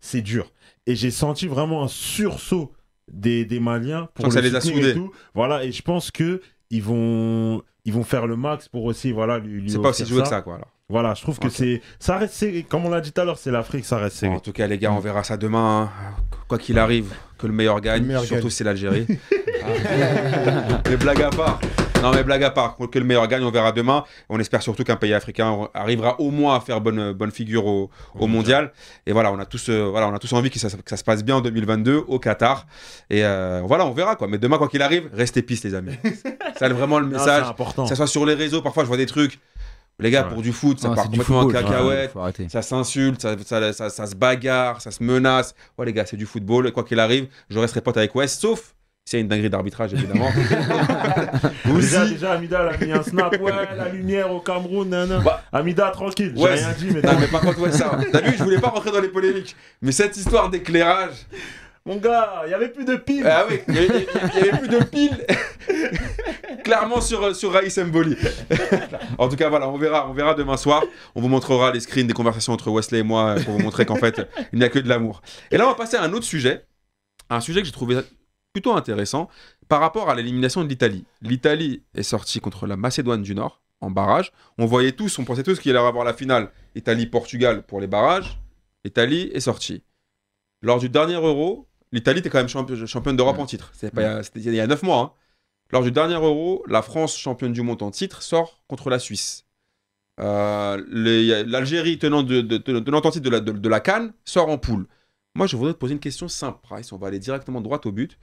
c'est dur. Et j'ai senti vraiment un sursaut des, Maliens pour ça les a tout. Voilà, et je pense que ils vont, ils vont faire le max pour aussi voilà lui. c'est pas aussi joué que ça quoi. Voilà, je trouve que c'est ça reste serré. Comme on l'a dit tout à l'heure, c'est l'Afrique, ça reste serré. En tout cas, les gars, on verra ça demain. Hein. Quoi qu'il arrive, que le meilleur gagne. surtout, c'est l'Algérie. les blagues à part. Non, mais blague à part, que le meilleur gagne, on verra demain. On espère surtout qu'un pays africain arrivera au moins à faire bonne, bonne figure au, au mondial. Et voilà, on a tous, euh, voilà, on a tous envie que ça, se passe bien en 2022 au Qatar. Et euh, voilà, on verra quoi. Mais demain, quoi qu'il arrive, restez pistes les amis. C'est vraiment le message. C'est important. Que ce soit sur les réseaux, parfois, je vois des trucs. Les gars, pour du foot, ça part complètement en cacahuète, ça s'insulte, ça, ça, ça, se bagarre, ça se menace. Ouais, les gars, c'est du football. Quoi qu'il arrive, je resterai pote avec West, sauf c'est une dinguerie d'arbitrage, évidemment. Vous déjà, déjà, Amida a mis un snap. Ouais, la lumière au Cameroun, bah, Amida, tranquille, j'ai ouais, rien dit. Mais, par contre, ouais, ça. T'as vu, je voulais pas rentrer dans les polémiques. Mais cette histoire d'éclairage. Mon gars, il n'y avait plus de piles. Ah oui, il n'y avait, plus de piles. Clairement sur, sur Raïs Mboli. en tout cas, voilà, on verra, on verra demain soir. On vous montrera les screens des conversations entre Wesley et moi euh, pour vous montrer qu'en fait, il n'y a que de l'amour. Et là, on va passer à un autre sujet. Un sujet que j'ai trouvé plutôt intéressant par rapport à l'élimination de l'Italie. L'Italie est sortie contre la Macédoine du Nord en barrage. On voyait tous, on pensait tous qu'il allait avoir la finale Italie-Portugal pour les barrages. L'Italie est sortie. Lors du dernier Euro, l'Italie était quand même championne d'Europe en titre. C'était il y a 9 mois. Hein. Lors du dernier Euro, la France, championne du monde en titre, sort contre la Suisse. Euh, L'Algérie, tenant, de, en titre de la, de la Cannes, sort en poule. Moi, je voudrais te poser une question simple, Price. On va aller directement droit au but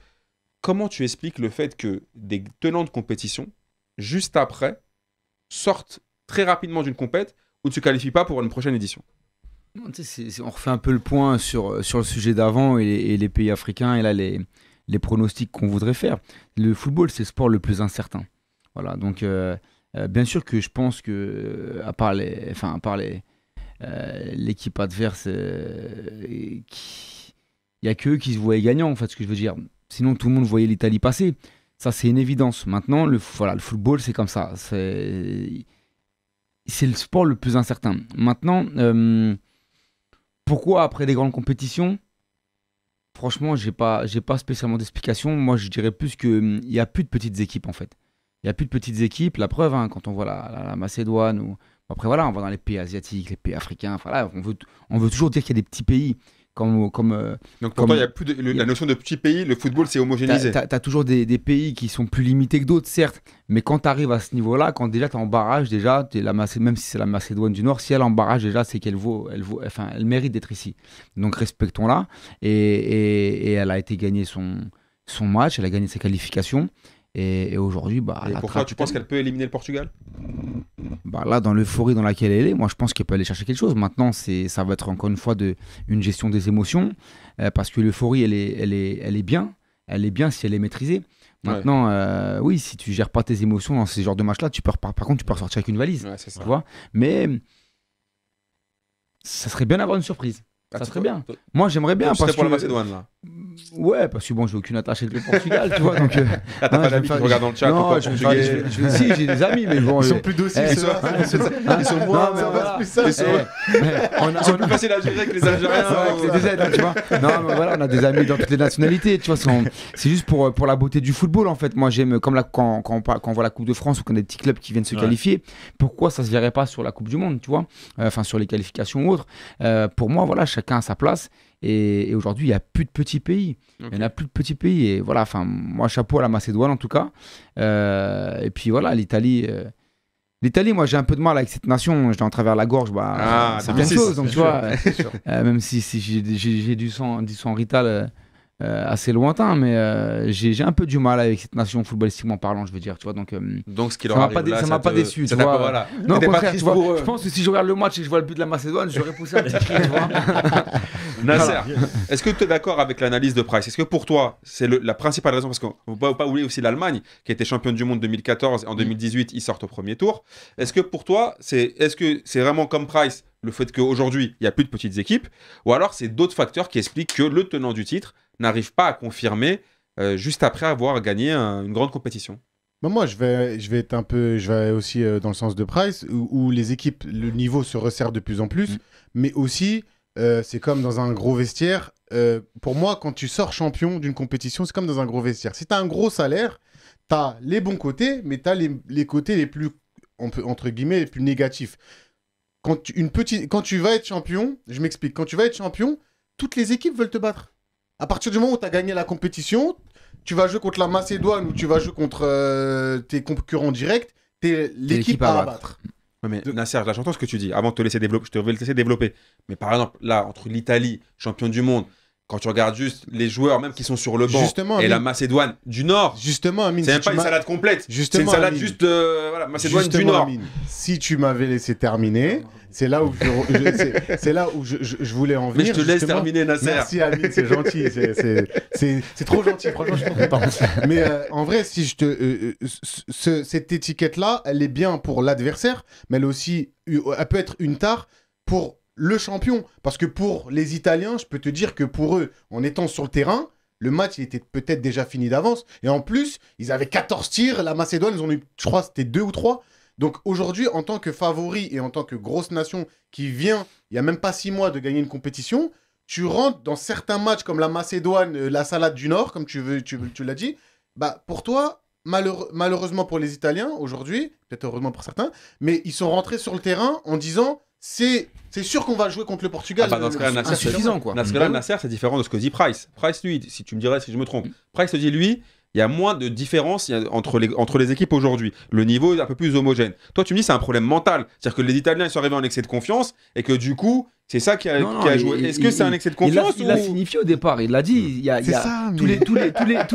comment tu expliques le fait que des tenants de compétition, juste après, sortent très rapidement d'une compète ou ne se qualifient pas pour une prochaine édition On refait un peu le point sur, euh, sur le sujet d'avant et, les pays africains et là les, les pronostics qu'on voudrait faire. Le football, c'est le sport le plus incertain. Voilà, donc euh, euh, bien sûr que je pense que, à part enfin, à part l'équipe adverse, il n'y a que qui se voient gagnants, en fait, ce que je veux dire. Sinon, tout le monde voyait l'Italie passer. Ça, c'est une évidence. Maintenant, le, voilà, le football, c'est comme ça. C'est le sport le plus incertain. Maintenant, euh, pourquoi après des grandes compétitions Franchement, j'ai pas, pas spécialement d'explication. Moi, je dirais plus qu'il n'y a plus de petites équipes, en fait. Il n'y a plus de petites équipes. La preuve, hein, quand on voit la, Macédoine ou, après, voilà, on va dans les pays asiatiques, les pays africains. Voilà, on, veut, on veut toujours dire qu'il y a des petits pays. Comme, comme, euh, Donc pourtant, comme, a plus la notion de petit pays, le football c'est homogénéisé. Tu as, toujours des, pays qui sont plus limités que d'autres, certes, mais quand tu arrives à ce niveau-là, quand déjà tu es en barrage, déjà, es la même si c'est la Macédoine du Nord, si elle est en barrage, déjà c'est qu'elle vaut, elle vaut, enfin, elle mérite d'être ici. Donc respectons-la. Et, elle a été gagner son, son match, elle a gagné ses qualifications. Et, aujourd'hui, bah. Et pourquoi tu penses qu'elle peut éliminer le Portugal bah là, dans l'euphorie dans laquelle elle est, moi je pense qu'elle peut aller chercher quelque chose. Maintenant, c'est, ça va être encore une fois de, une gestion des émotions, euh, parce que l'euphorie, elle est, elle, est, elle est bien, elle est bien si elle est maîtrisée. Maintenant, euh, oui, si tu gères pas tes émotions dans ces genres de matchs-là, tu peux par, contre, tu peux ressortir avec une valise, tu vois. Mais ça serait bien d'avoir une surprise. Ah, ça serait bien. Moi, j'aimerais bien parce pour que la Macédoine là. Ouais, parce que bon, j'ai aucune attache avec le Portugal, tu vois. Donc, euh, ah, t'as pas d'amis qui te regardent dans le chat non, je, si, j'ai des amis, mais bon. Ils euh, sont plus dociles, eh, hein eh, ça, ils sont moins, ça Ils sont, eh, plus faciles les Algériens. Hein. Non, mais voilà, on a des amis dans toutes les nationalités, tu vois. C'est juste pour, euh, pour la beauté du football, en fait. Moi, j'aime, comme là, quand, quand, on, voit la Coupe de France ou qu'on a des petits clubs qui viennent se qualifier, pourquoi ça se verrait pas sur la Coupe du Monde, tu vois euh, Enfin, sur les qualifications ou autres. pour moi, voilà, chacun à sa place. Et, aujourd'hui, il n'y a plus de petits pays. Il n'y en a plus de petits pays. Et voilà, enfin, moi, chapeau à la Macédoine en tout cas. Euh, et puis voilà, l'Italie. Euh, L'Italie, moi, j'ai un peu de mal avec cette nation. Je en travers la gorge. Bah, ah, c'est bien de Donc, tu vois, euh, même si, si j'ai du sang, du sang rital euh, assez lointain, mais euh, j'ai un peu du mal avec cette nation footballistiquement parlant, je veux dire, tu vois. Donc, euh, donc ce qui leur arrive pas là, ça m'a pas, déçu, je pense que si je regarde le match et que je vois le but de la Macédoine, j'aurais poussé un petit cri, tu Nasser, est-ce que tu es d'accord avec l'analyse de Price Est-ce que pour toi, c'est la principale raison Parce qu'on ne peut pas oublier aussi l'Allemagne, qui était championne du monde 2014 et en 2018, ils sortent au premier tour. Est-ce que pour toi, c'est est-ce que c'est vraiment comme Price le fait qu'aujourd'hui, il n'y a plus de petites équipes, ou alors c'est d'autres facteurs qui expliquent que le tenant du titre n'arrive pas à confirmer euh, juste après avoir gagné une grande compétition. Bah, moi, je vais, je vais être un peu, je vais aussi euh, dans le sens de Price, où, les équipes, le niveau se resserre de plus en plus, mm. mais aussi, euh, c'est comme dans un gros vestiaire. pour moi, quand tu sors champion d'une compétition, c'est comme dans un gros vestiaire. Si tu as un gros salaire, tu as les bons côtés, mais tu as les, côtés les plus, entre guillemets, les plus négatifs. Quand une petite, quand tu vas être champion, je m'explique, quand tu vas être champion, toutes les équipes veulent te battre. À partir du moment où tu as gagné la compétition, tu vas jouer contre la Macédoine ou tu vas jouer contre euh, tes concurrents directs, t'es l'équipe à, abattre. mais Nasser, j'entends ce que tu dis. Avant de te laisser développer, je te vais laisser développer. Mais par exemple, là, entre l'Italie, champion du monde, quand tu regardes juste les joueurs même qui sont sur le banc justement, et la Macédoine du Nord. Justement, Amine, c'est pas une salade complète. c'est une salade juste euh, voilà, Macédoine du Nord. si tu m'avais laissé terminer, c'est là où je, c'est là où je, voulais en venir. Mais je te laisse terminer, Nasser. Merci, Amine, c'est gentil. C'est trop gentil. Franchement, je Mais euh, en vrai, si je te, euh, cette étiquette là, elle est bien pour l'adversaire, mais elle aussi, elle peut être une tare pour le champion. Parce que pour les Italiens, je peux te dire que pour eux, en étant sur le terrain, le match il était peut-être déjà fini d'avance. Et en plus, ils avaient 14 tirs. La Macédoine, ils ont eu, je crois, c'était 2 ou 3. Donc aujourd'hui, en tant que favori et en tant que grosse nation qui vient, il n'y a même pas 6 mois de gagner une compétition, tu rentres dans certains matchs comme la Macédoine, euh, la Salade du Nord, comme tu, veux, tu, l'as dit. Bah, pour toi, malheureusement pour les Italiens aujourd'hui, peut-être heureusement pour certains, mais ils sont rentrés sur le terrain en disant c'est c'est sûr qu'on va jouer contre le Portugal. Ah bah, dans bah Nasser, c'est différent de ce que dit Price. Price, lui, si tu me dirais si je me trompe, Price dit lui, il y a moins de différence entre les, entre les équipes aujourd'hui. Le niveau est un peu plus homogène. Toi, tu me dis c'est un problème mental. C'est-à-dire que les Italiens ils sont arrivés en excès de confiance et que du coup, c'est ça qui a, joué. Est-ce que c'est un excès de confiance Il l'a signifié au départ, il l'a dit. Il ça, tous, les,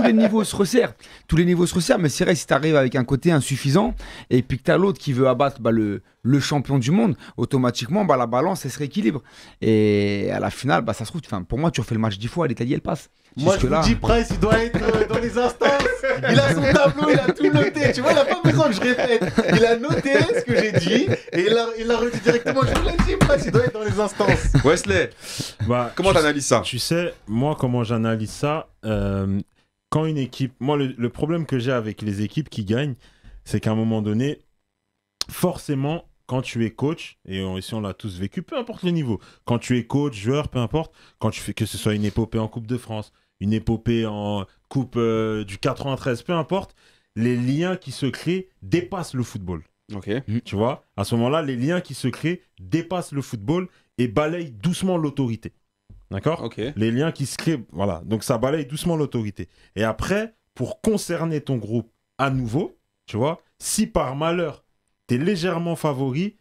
les, niveaux se resserrent. Tous les niveaux se resserrent, mais c'est vrai, si arrives avec un côté insuffisant et puis que as l'autre qui veut abattre bah, le, le, champion du monde, automatiquement, bah, la balance, elle se rééquilibre. Et à la finale, bah, ça se trouve, pour moi, tu refais le match dix fois, l'Italie, elle passe. Moi, je vous dis, Price, il doit être euh, dans les instances. Il a son tableau, il a tout noté. Tu vois, il n'a pas besoin que je répète. Il a noté ce que j'ai dit et il l'a il redit directement. Je vous l'ai dit, Price, il doit être dans les instances. Wesley, bah, comment j'analyse ça Tu sais, moi, comment j'analyse ça euh, Quand une équipe. Moi, le, problème que j'ai avec les équipes qui gagnent, c'est qu'à un moment donné, forcément, quand tu es coach, et ici on l'a tous vécu, peu importe le niveau, quand tu es coach, joueur, peu importe, quand tu fais que ce soit une épopée en Coupe de France, une épopée en coupe euh, du 93, peu importe, les liens qui se créent dépassent le football. Ok. Mm. Tu vois, à ce moment-là, les liens qui se créent dépassent le football et balayent doucement l'autorité. D'accord Les liens qui se créent, voilà. Donc ça balaye doucement l'autorité. Et après, pour concerner ton groupe à nouveau, tu vois, si par malheur, tu es légèrement favori,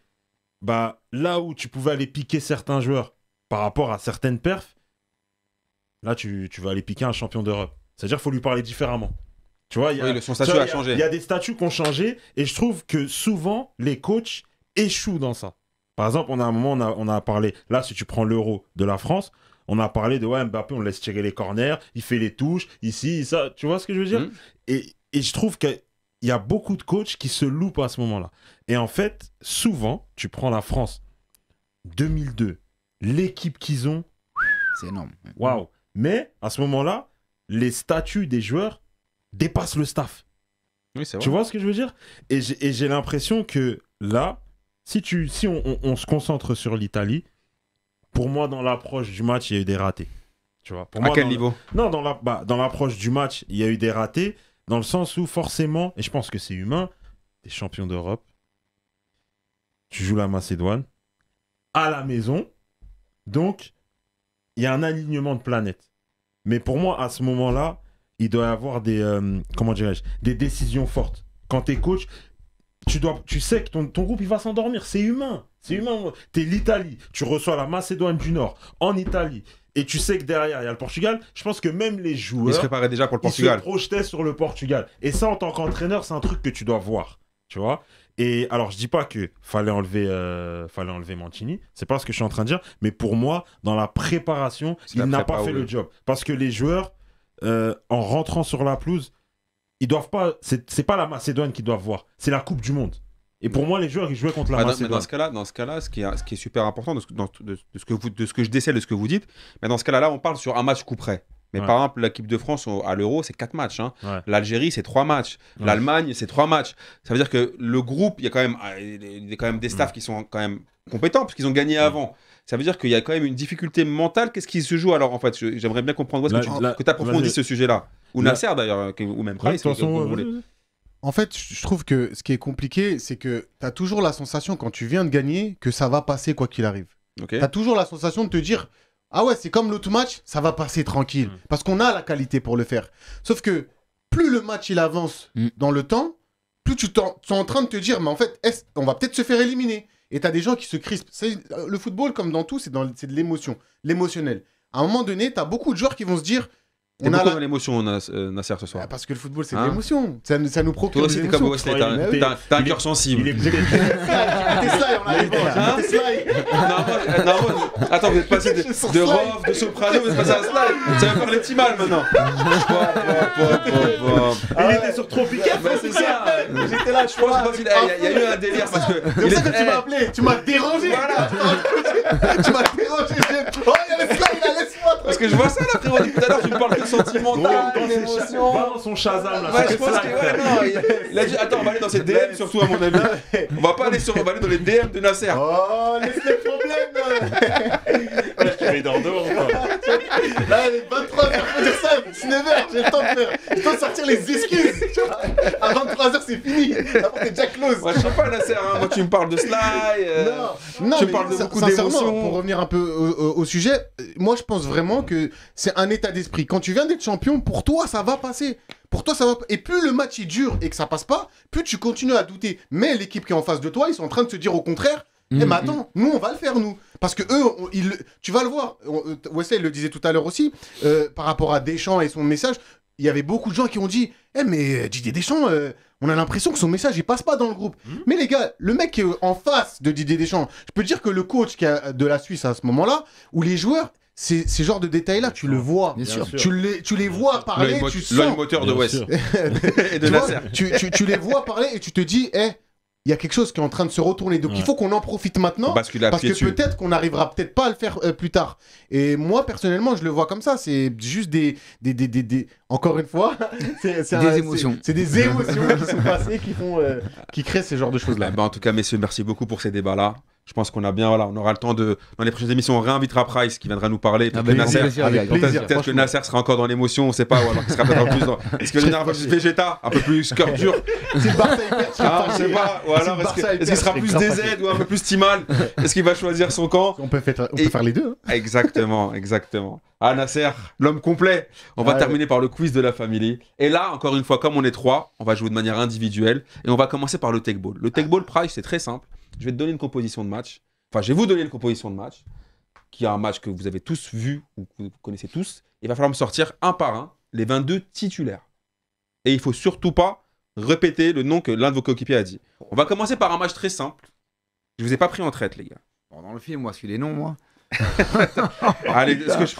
bah là où tu pouvais aller piquer certains joueurs par rapport à certaines perfs, Là, tu, vas aller piquer un champion d'Europe. C'est-à-dire qu'il faut lui parler différemment. Tu vois, y a, changé. Il y a des statuts qui ont changé et je trouve que souvent, les coachs échouent dans ça. Par exemple, on a un moment, on a, parlé, là, si tu prends l'euro de la France, on a parlé de ouais, Mbappé, on laisse tirer les corners, il fait les touches, ici, ça. Tu vois ce que je veux dire mhm. et, et je trouve qu'il y a beaucoup de coachs qui se loupent à ce moment-là. Et en fait, souvent, tu prends la France 2002, l'équipe qu'ils ont. C'est énorme. Waouh! Mais à ce moment-là, les statuts des joueurs dépassent le staff. Tu vois ce que je veux dire Et j'ai l'impression que là, si, si on, se concentre sur l'Italie, pour moi, dans l'approche du match, il y a eu des ratés. Tu vois, pour à quel niveau Non, bah, dans l'approche du match, il y a eu des ratés, dans le sens où forcément, et je pense que c'est humain, des champions d'Europe, tu joues la Macédoine, à la maison, donc il y a un alignement de planètes. Mais pour moi, à ce moment-là, il doit y avoir des, euh, comment dirais-je, des décisions fortes. Quand tu es coach, tu, dois, tu sais que ton, groupe, il va s'endormir. C'est humain. C'est humain. Tu es l'Italie. Tu reçois la Macédoine du Nord en Italie. Et tu sais que derrière, il y a le Portugal. Je pense que même les joueurs. se préparaient déjà pour le Portugal. projetaient sur le Portugal. Et ça, en tant qu'entraîneur, c'est un truc que tu dois voir. Tu vois et alors, je dis pas que fallait enlever, euh, fallait enlever c'est pas ce que je suis en train de dire, mais pour moi, dans la préparation, il n'a pas fait le job. Parce que les joueurs, euh, en rentrant sur la pelouse, ils doivent pas, c'est pas la Macédoine qu'ils doivent voir, c'est la Coupe du Monde. Et pour moi, les joueurs, ils jouaient contre la ah, Macédoine. Dans, ce cas-là, dans ce cas-là, ce qui est, ce qui est super important de ce, que de ce que je décèle de ce que vous dites, mais dans ce cas-là, là, on parle sur un match coup près. Mais par exemple, l'équipe de France à l'Euro, c'est 4 matchs. Hein. L'Algérie, c'est 3 matchs. L'Allemagne, c'est 3 matchs. Ça veut dire que le groupe, il y a quand même, ah, il quand même des staffs mm. qui sont quand même compétents parce qu'ils ont gagné mm. avant. Ça veut dire qu'il y a quand même une difficulté mentale. Qu'est-ce qui se joue alors en fait J'aimerais bien comprendre où ce que tu approfondis ce sujet-là. Ou Nasser d'ailleurs, euh, ou même Price. En fait, je trouve que ce qui est compliqué, c'est que tu as toujours la sensation, quand tu viens de gagner, que ça va passer quoi qu'il arrive. Tu as toujours la sensation de te dire, ah ouais, c'est comme l'autre match, ça va passer tranquille. Mm. Parce qu'on a la qualité pour le faire. Sauf que plus le match il avance mm. dans le temps, plus tu es en train de te dire, mais en fait, on va peut-être se faire éliminer. Et tu as des gens qui se crispent. Euh, le football, comme dans tout, c'est de l'émotion, l'émotionnel. À un moment donné, tu as beaucoup de joueurs qui vont se dire, on a la... l'émotion, euh, Nasser, ce soir. Ah, parce que le football, c'est de hein l'émotion. Ça, ça, nous procure. Toi aussi, t'es comme Wesley, t'as un cœur sensible. Il est Non, attends, vous êtes passé de, de de Soprano, vous êtes passé à sly Ça va faire les petits mâles maintenant. Il était sur Tropical, bah, c'est ça. J'étais là, je pense. Il y a eu un délire parce que. C'est ça que tu m'as appelé, tu m'as dérangé. Tu m'as dérangé. Oh, il y a le parce que je vois ça là, frérot, depuis tout à l'heure, tu me parles de sentimental, d'émotion. Pas dans son Shazam là, ouais, je pense que, ouais, non, il, a, dit, attends, on va aller dans cette DM surtout, à mon avis. On va pas aller sur, on dans les DM de Nasser. Oh, laisse les problèmes Là, je te mets dans dehors. Là, il est 23h, faut dire ça, 19h, j'ai le temps de faire. J'ai le sortir les excuses. À 23h, c'est fini. La porte est déjà close. je sais pas, Nasser, hein. moi, tu me parles de Sly. Euh, non, non, tu me parles de beaucoup d'émotions. Pour revenir un peu au sujet, euh, moi, je pense vraiment que c'est un état d'esprit. Quand tu viens d'être champion, pour toi, ça va passer. Pour toi, ça va. Et plus le match est dur et que ça passe pas, plus tu continues à douter. Mais l'équipe qui est en face de toi, ils sont en train de se dire au contraire. Mm, eh mais mm. attends, nous on va le faire nous, parce que eux, tu vas le voir. Euh, Wesley le disait tout à l'heure aussi euh, par rapport à Deschamps et son message. Il y avait beaucoup de gens qui ont dit, eh mais euh, Didier Deschamps, on a l'impression que son message il passe pas dans le groupe. Mm. Mais les gars, le mec qui est en face de Didier Deschamps, je peux dire que le coach qui de la Suisse à ce moment-là, ou les joueurs, ces, genres de détails-là, tu le vois. Bien sûr. Tu les, tu les vois parler, tu sens. L'œil moteur de West. et de tu, tu, les vois parler et tu te dis, eh, il y a quelque chose qui est en train de se retourner. Donc il faut qu'on en profite maintenant. Parce, que peut-être qu'on n'arrivera peut-être pas à le faire euh, plus tard. Et moi, personnellement, je le vois comme ça. C'est juste des, des, des, des, Encore une fois, c'est des émotions. C'est des émotions qui sont passées qui, font, euh, qui créent ces genres de choses-là. Eh ben, en tout cas, messieurs, merci beaucoup pour ces débats-là. Je pense qu'on a bien, voilà, on aura le temps de. Dans les prochaines émissions, on réinvitera Price qui viendra nous parler. Ah bah Nasser... Peut-être que Nasser sera encore dans l'émotion, on ne sait pas. Ou sera peut-être plus. Est-ce que devenir un plus Vegeta, un peu plus cœur dur C'est ah, pas. est-ce qu'il sera plus DZ ou un peu plus Timal Est-ce qu'il va choisir son camp On peut faire, les deux. Hein. Exactement, exactement. Ah Nasser, l'homme complet. On va terminer par le quiz de la famille. Et là, encore une fois, comme on est trois, on va jouer de manière individuelle et on va commencer par le Take ball. Le Take ball price, c'est très simple. Je vais te donner une composition de match. Enfin, je vais vous donner une composition de match qui est un match que vous avez tous vu ou que vous connaissez tous. Il va falloir me sortir un par un les 22 titulaires. Et il faut surtout pas répéter le nom que l'un de vos coéquipiers a dit. On va commencer par un match très simple. Je vous ai pas pris en traite, les gars. Pendant le film, moi, je suis les noms, moi. Allez, ce que je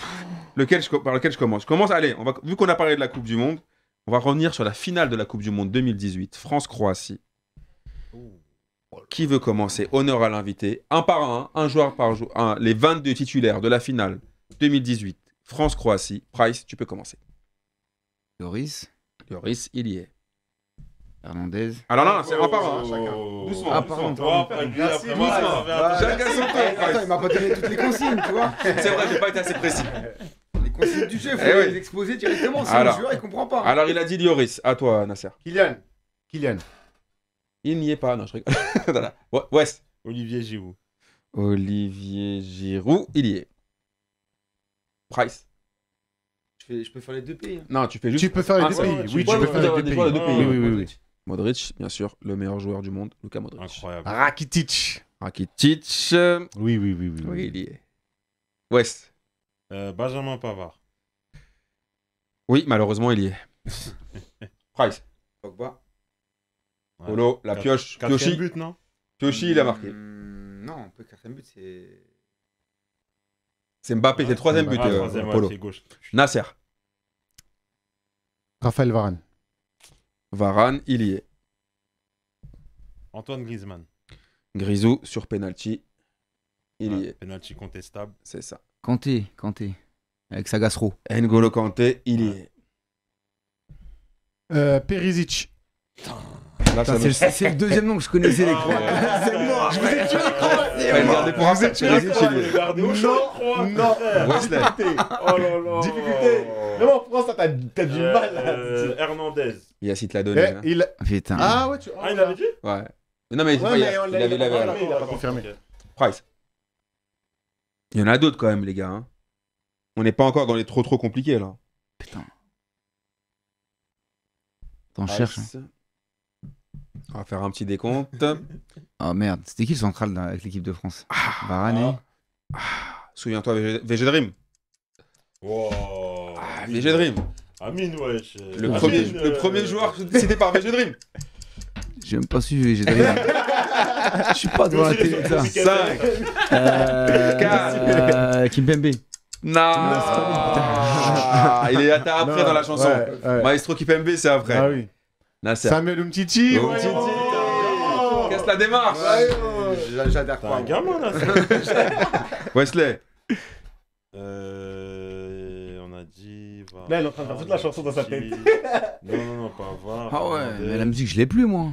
lequel par lequel je commence. Je commence, allez, on va, vu qu'on a parlé de la Coupe du Monde, on va revenir sur la finale de la Coupe du Monde 2018, France-Croatie. Oh, oh. Qui veut commencer Honneur à l'invité. Un par un, un joueur par jour, un, les 22 titulaires de la finale 2018, France-Croatie. Price, tu peux commencer. Loris Loris, il y est. Hernandez. Alors ah non, c'est un par un. Oh, chacun. Doucement. Ah, par un. Doucement. Chacun son Attends, il m'a pas donné toutes les consignes, tu vois. C'est vrai, j'ai pas été assez précis consigne du chef, il les exposer directement. c'est un le joueur, il comprend pas. Alors, il a dit Lioris. À toi, Nasser. Kylian. Kylian. Il n'y est pas. Non, je rigole. West. Olivier Giroud. Olivier Giroud, il y est. Price. Je, peux faire les deux pays. Hein. Non, tu fais juste. Tu peux faire les ah, deux pays. Oui, tu peux faire les deux pays. Oui, oui, oui. Modric, bien sûr, le meilleur joueur du monde, Lucas Modric. Incroyable. Rakitic. Rakitic. Oui, oui, oui, oui. Oui, il y est. West. Euh, Benjamin Pavard. Oui, malheureusement, il y est. Price. Pogba. Polo, la pioche. Piochi. but, non il a marqué. Hmm, non, un peu quatrième but, c'est. C'est Mbappé, c'est le troisième but, euh, Polo. gauche. Nasser. Raphaël Varane. Varane, il y est. Antoine Griezmann. Grisou sur penalty. Il y est. Penalty contestable. C'est ça. Kanté, Kanté. Avec sa gastro. N'Golo Kanté, il est. Euh, Perisic. c'est, le, deuxième nom que je connaissais, les croix. Ah, c'est mort. Je vous ai tué les ah, croix. Ouais, gardez pour un Non, non. Wesley. Oh là là. Difficulté. En France, t'as, t'as du euh, mal. Euh, Hernandez. Yacine te l'a donné. Eh, hein. il... Putain. Ah ouais, tu. Ah, il l'avait dit Ouais. Non, mais, il, l'avait il, il, confirmé. Price. Il y en a d'autres quand même, les gars. Hein. On n'est pas encore dans les trop trop compliqués là. Putain. T'en cherches. Hein. On va faire un petit décompte. Oh merde, c'était qui le central avec l'équipe de France Ah, ah. Souviens-toi, VG Dream. Wow. Ah, wesh. Le, premier, euh, joueur cité par VG Dream. J'ai même pas suivi, VG Dream. Je suis pas devant la télé. 5, 4. Euh, euh, Kimpembe. Non, ah, il est après dans la chanson. Maestro Kipembe, c'est après. Ah oui. Nasser. Samuel Umtiti. Umtiti. Oh. Qu'est-ce la démarche J'adhère pas. un gamin, Nasser. Wesley. Euh, on a dit. là, elle est en train de faire toute la chanson dans sa tête. non, non, non, pas voir. Ah ouais, mais la musique, je l'ai plus, moi.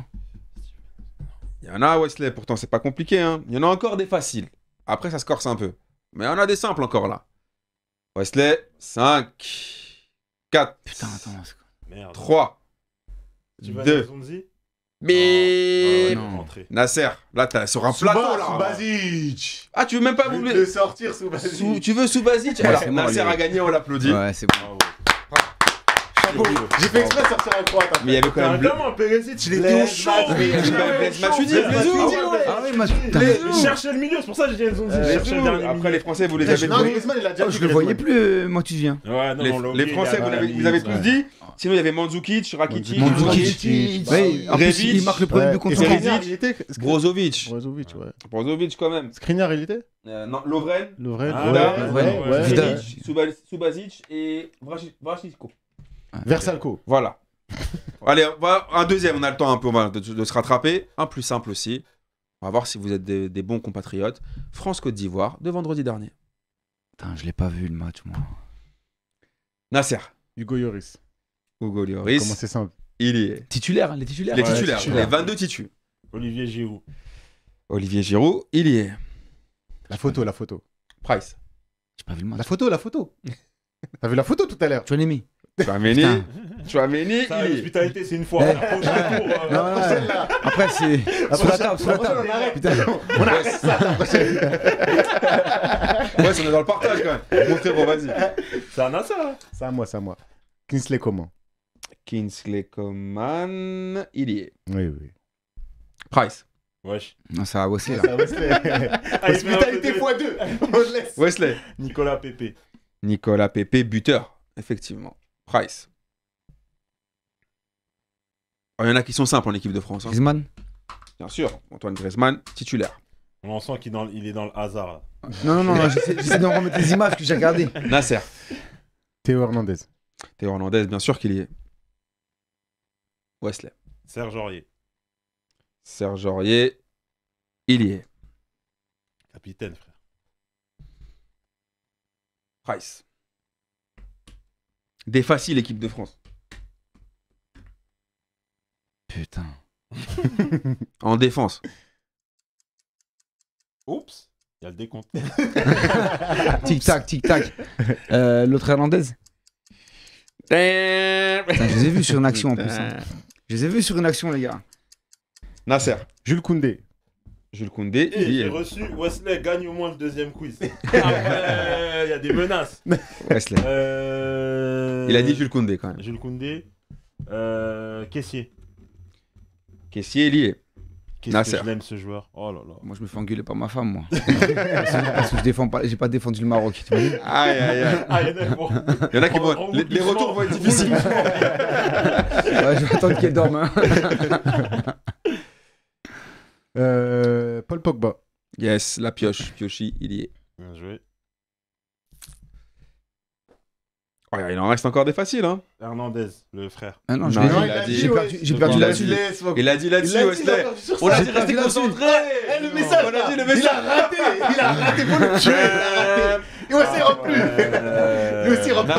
Il y en a, Wesley, pourtant c'est pas compliqué. Hein. Il y en a encore des faciles. Après, ça se corse un peu. Mais il y en a des simples encore là. Wesley, 5, 4. Putain, attends, Merde. 3. 2, Mais Nasser, là t'as sur un plateau là. Subasic. Ah tu veux même pas voulu sortir Subasic. Tu veux Subasic ouais, Nasser a gagné, on l'applaudit. Ouais c'est bon. J'ai fait exprès de sortir un croix. Mais il y avait quand même. Comment Perisic Il était au chaud Matuidi Matuidi Cherchez le milieu, c'est pour ça que j'ai dit un euh, dernier. Après, les Français, vous les eh, avez Non il a dit. Oh, je le voyais plus, euh, Moi tu viens Les Français, vous avez tous dit. Sinon, il y avait Mandzukic, Rakitic, Mandzukic, Revic. Il marque le problème de contre Brozovic. Brozovic, ouais. Brozovic, quand même. Skriniar, il était euh, non, Lovren, Lovren, ah, Vida, Subasic et Vrachiko. Versalco. Voilà. Allez, on un deuxième, on a le temps un peu de, se rattraper. Un plus simple aussi. On va voir si vous êtes des, bons compatriotes. France-Côte d'Ivoire de vendredi dernier. Putain, je l'ai pas vu le match, moi. Nasser, Hugo Yoris. Hugo Lloris, Comment c'est simple il est. Titulaire, les titulaires. Les titulaires, les 22 titus. Olivier Giroud. Olivier Giroud, il y est. La photo, la photo. Price. J'ai pas vu le match. La photo, la photo. T'as vu la photo tout à l'heure Tu en as mis tu tu as Méni. l'hospitalité c'est une fois. Ouais. Pour, euh, Après c'est sous la table, sur la table. on arrête ouais, on est dans le partage quand même. Montrez, vas-y. C'est un ça. C'est à hein. moi, c'est à moi. Kinsley Coman. Kinsley Coman, il y est. Oui, oui. Price. Wesh. Non, ça va Wesley. Là. Hospitalité x2. Wesley. Nicolas Pépé. Nicolas Pépé, buteur, effectivement. Price. Oh, il y en a qui sont simples en équipe de France. Hein. Griezmann Bien sûr, Antoine Griezmann, titulaire. On en sent qu'il est dans le hasard. Là. Non, non, non, non j'essaie, j'essaie de remettre les images que j'ai regardées. Nasser. Théo Hernandez. Théo Hernandez, bien sûr qu'il y est. Wesley. Serge Aurier. Serge Aurier, il y est. Capitaine, frère. Price. Des faciles, équipe de France. Putain. en défense. Oups, il y a le décompte. tic-tac, tic-tac. Euh, l'autre irlandaise euh. Je les ai vus sur une action en plus. Hein. Euh. Je les ai vus sur une action, les gars. Nasser. Jules Koundé. Jules Koundé. Et j'ai euh, reçu Wesley gagne au moins le deuxième quiz. Ah il y a des menaces. Wesley. Euh, il a dit Jules Koundé quand même. Jules Koundé. Euh... Caissier. Caissier est lié. Qu'est-ce que je l'aime ce joueur. Oh là là. Moi je me fais engueuler par ma femme moi. parce, que, je défends pas, j'ai pas défendu le Maroc. Aïe aïe aïe. Ah, il, y en a, y en a qui vont. les, retours vont être difficiles. je vais attendre qu'elle dorme. Hein. Euh, Paul Pogba. Yes, la pioche. Piochi, il y est. Bien joué. Oh, il en reste encore des faciles, hein. Hernandez, le frère. Non ah non, je l'ai il a dit, j'ai perdu, là-dessus. Il a dit là-dessus, Wesley. On l'a dit, restez concentré. Eh, le message, on a dit, le message. Il a raté, il a raté, pour le tuer, il a raté. Et aussi rentre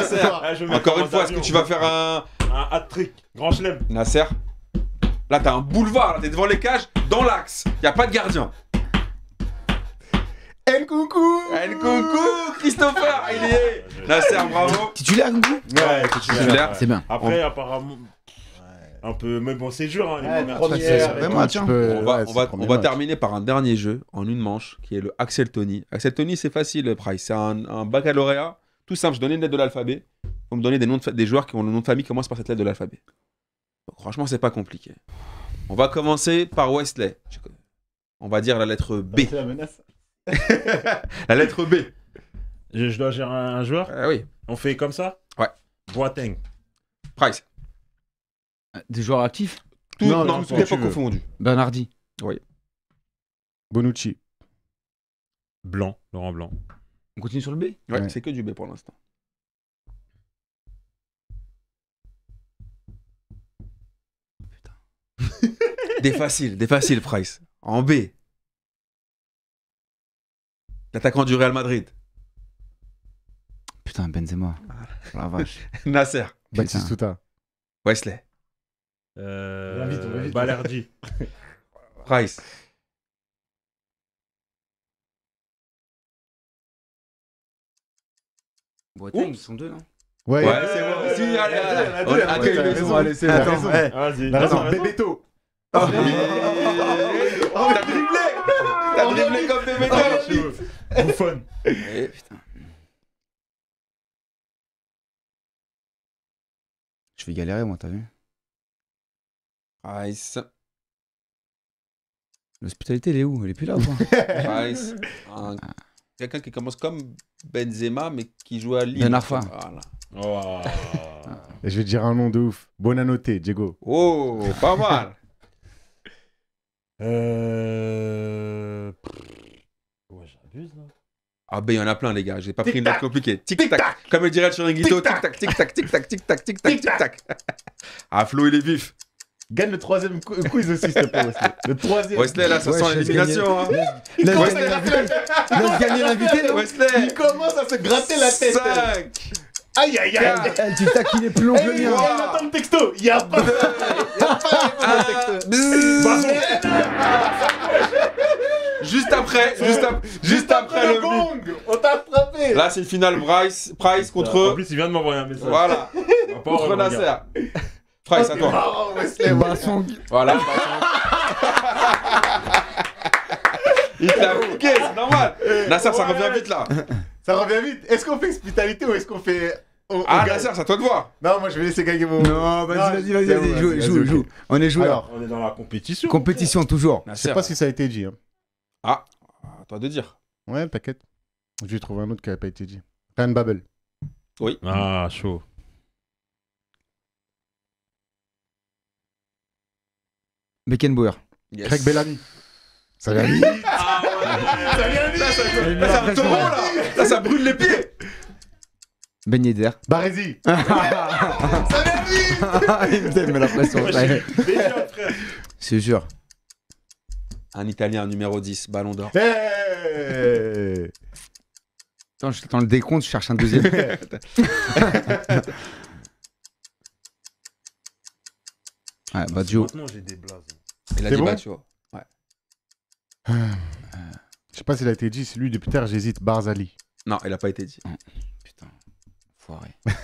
plus. aussi Encore une fois, est-ce que tu vas faire un. Un hat-trick, grand chelem. Nasser Là, t'as un boulevard, t'es devant les cages, dans l'axe. Y a pas de gardien. El coucou El coucou Christopher Il y est Nasser, bravo Titulaire, coucou Ouais, titulaire. C'est bien. Après, apparemment. Un peu, mais bon, c'est dur, hein, On va terminer par un dernier jeu en une manche qui est le Axel Tony. Axel Tony, c'est facile, Price. C'est un, baccalauréat. Tout simple, je donnais une lettre de l'alphabet. Vous me donnez des, noms de des joueurs qui ont le nom de famille qui commence par cette lettre de l'alphabet franchement, c'est pas compliqué. On va commencer par Wesley. On va dire la lettre B. la menace. la lettre B. Je, dois gérer un, joueur ah oui. On fait comme ça Ouais. Boateng. Price. Euh, des joueurs actifs Non, non, pas confondu. Bernardi. Oui. Bonucci. Blanc, Laurent Blanc. On continue sur le B c'est que du B pour l'instant. des faciles, des faciles, Price. En B. L'attaquant du Real Madrid. Putain, Benzema. La vache. Nasser. Batistuta. Wesley. Euh, Price. ils sont deux, non Ouais, c'est bon. Si, allez, allez, Oh, ah, oh, oh, t'as dribblé T'as dribblé comme des métaux Bouffonne Eh Je vais galérer, moi, t'as vu Nice. L'hospitalité, elle est où Elle est plus là, quoi. nice. Quelqu'un qui commence comme Benzema, mais qui joue à Lille. Ben Arfa. Voilà. Oh. Et je vais dire un nom de ouf. Bonne à Diego. Oh, pas mal euh... Ouais, j'abuse là. Ah ben il y en a plein les gars, j'ai pas pris une note compliquée. Tic tac. Comme le dirait le Chiringuito, tic tac tic tac tic tac tic tac tic tac tic tac. Ah Flo il est vif. Gagne le troisième euh, quiz aussi s'il te plaît. Le troisième. Wesley là ça sent l'élimination hein. Laisse gagner l'invité. Wesley. Il commence à se gratter la tête. Aïe aïe aïe Tu taquines les est plombé Il attend le texto Il y a pas de texto Juste après, juste, juste après le, gong On t'a attrapé Là c'est le final Bryce, Price contre... En plus il vient de m'envoyer un message. Voilà Contre Nasser Price, à toi ah, Voilà Il t'a bouqué, c'est normal Nasser ça revient vite là ça revient vite. Est-ce qu'on fait hospitalité ou est-ce qu'on fait. ah, bien c'est à toi de voir. Non, moi je vais laisser gagner mon. Non, vas-y, vas-y, vas-y, joue, joue, joue. On est joueur. on est dans la compétition. Compétition, toujours. Je sais pas si ça a été dit. Hein. Ah, à toi de dire. Ouais, t'inquiète. J'ai trouvé un autre qui n'a pas été dit. Ryan Babel. Oui. Ah, chaud. Beckenbauer. Craig Bellamy. Ça vient vite. Ah, ça vient vite. Ça là Là, ça brûle les pieds Ben Yedder. Barési Ça vient vite Il me met la pression. C'est sûr. Un Italien, numéro 10, Ballon d'Or. Hey Attends, je t'entends le décompte, je cherche un deuxième. ouais, Baggio. Maintenant, j'ai des blazes. Il a dit bon vois. Ouais. Je sais pas s'il a été dit, c'est lui, depuis terre, j'hésite, Barzali. Non, il a pas été dit. putain, foiré.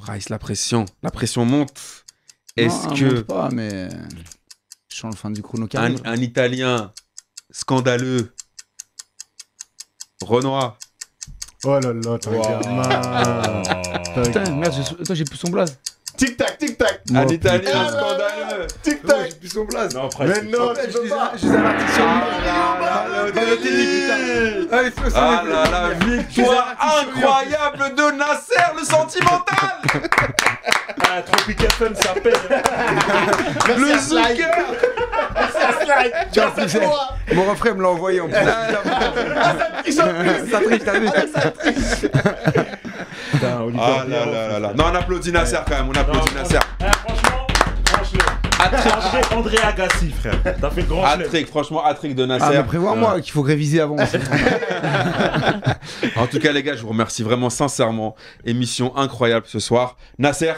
Rice, la pression. La pression monte. Est-ce que. Monte pas, mais. Je sens le fin du chrono un, Italien scandaleux. Renoir. Oh là là, t'as bien. Putain, merde, toi j'ai plus son blaze. Tic tac, tic tac. Oh, ah, l'Italie, scandaleux. Ah, tic tac. J'ai plus son place. Non, frère. Mais non, je suis un artiste sur lui. Ah là là, victoire ah, ah, incroyable de Nasser, le sentimental. Ah, Tropicaton, ça pète. Le Zucker. Tu as fait Mon refrain me l'a envoyé en plus. Ah, ça triche, ça triche. Ça triche, t'as vu Ça triche. Putain, Ah là là là Non, on applaudit Nasser quand même, on applaudit Nasser. Eh, franchement, franchement. André Agassi, frère. T'as fait grand chose. Attrick, franchement, Attrick de Nasser. Ah, moi qu'il faut réviser avant. en tout cas, les gars, je vous remercie vraiment sincèrement. Émission incroyable ce soir. Nasser,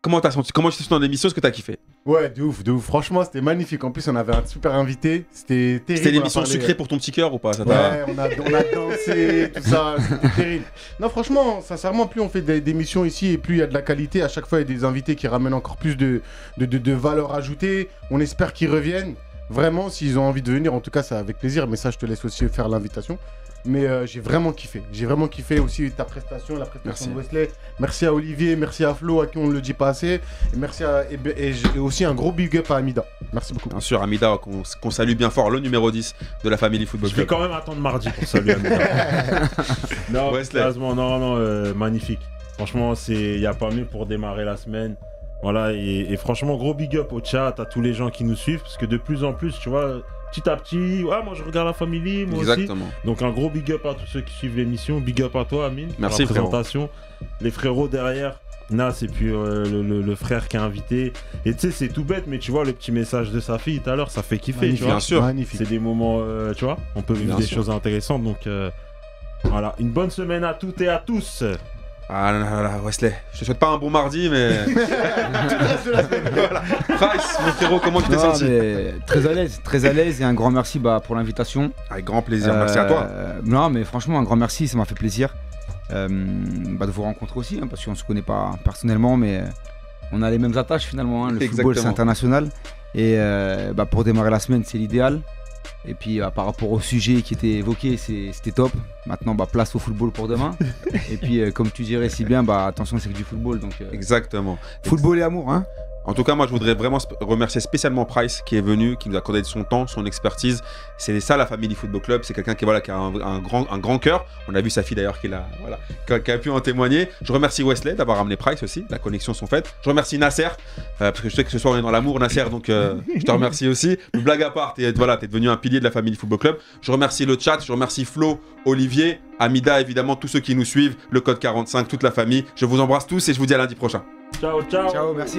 comment t'as senti Comment tu t'es senti dans l'émission Est-ce que t'as kiffé Ouais, de ouf, de ouf. Franchement, c'était magnifique. En plus, on avait un super invité. C'était terrible. C'était l'émission sucrée pour ton petit cœur ou pas ça Ouais, on a, on a dansé, tout ça. C'était terrible. Non, franchement, sincèrement, plus on fait des, ici et plus il y a de la qualité. À chaque fois, il y a des invités qui ramènent encore plus de, de, de valeur ajoutée. On espère qu'ils reviennent. Vraiment, s'ils ont envie de venir, en tout cas, c'est avec plaisir. Mais ça, je te laisse aussi faire l'invitation. Mais euh, j'ai vraiment kiffé. J'ai vraiment kiffé aussi ta prestation, la prestation de Wesley. Merci à Olivier, merci à Flo, à qui on ne le dit pas assez. Et merci à, et, aussi un gros big up à Amida. Merci beaucoup. Bien sûr, Amida, qu'on salue bien fort, le numéro 10 de la famille Football. Je vais quand même attendre mardi pour saluer Amida. non, Wesley. non, non, euh, magnifique. Franchement, il n'y a pas mieux pour démarrer la semaine. Voilà, et franchement, gros big up au chat, à tous les gens qui nous suivent, parce que de plus en plus, tu vois petit à petit, moi je regarde la famille, moi Exactement. aussi. Donc un gros big up à tous ceux qui suivent l'émission, big up à toi Amine Merci, pour la présentation. Les frérots derrière, Nas et puis euh, le, frère qui a invité. Et tu sais, c'est tout bête, mais tu vois, le petit message de sa fille tout à l'heure, ça fait kiffer. bien sûr. C'est des moments, euh, tu vois, on peut vivre des choses intéressantes. Donc euh, voilà, une bonne semaine à toutes et à tous. Ah là là Wesley, je te souhaite pas un bon mardi, mais. Tout comment tu t'es Très à l'aise, très à l'aise et un grand merci bah, pour l'invitation. Avec grand plaisir, merci à toi. Euh, non, mais franchement, un grand merci, ça m'a fait plaisir euh, bah, de vous rencontrer aussi, hein, parce qu'on ne se connaît pas personnellement, mais euh, on a les mêmes attaches finalement. Hein, le football, c'est international. Et bah, pour démarrer la semaine, c'est l'idéal. Et puis euh, par rapport au sujet qui était évoqué, c'était top. Maintenant, bah, place au football pour demain. et puis, euh, comme tu dirais si bien, bah, attention, c'est que du football. Donc, euh, Exactement. Football et amour, hein en tout cas, moi, je voudrais vraiment remercier spécialement Price qui est venu, qui nous a accordé son temps, son expertise. C'est ça la Family Football Club. C'est quelqu'un qui, voilà, a un, grand, cœur. On a vu sa fille d'ailleurs qui, a, voilà, qui pu en témoigner. Je remercie Wesley d'avoir amené Price aussi. La connexion sont faites. Je remercie Nasser euh, parce que je sais que ce soir on est dans l'amour, Nasser. Donc euh, je te remercie aussi. Blague à part, tu voilà, es devenu un pilier de la Family Football Club. Je remercie le chat. Je remercie Flo, Olivier, Amida, évidemment tous ceux qui nous suivent, le code 45, toute la famille. Je vous embrasse tous et je vous dis à lundi prochain. Ciao, ciao. Ciao, merci.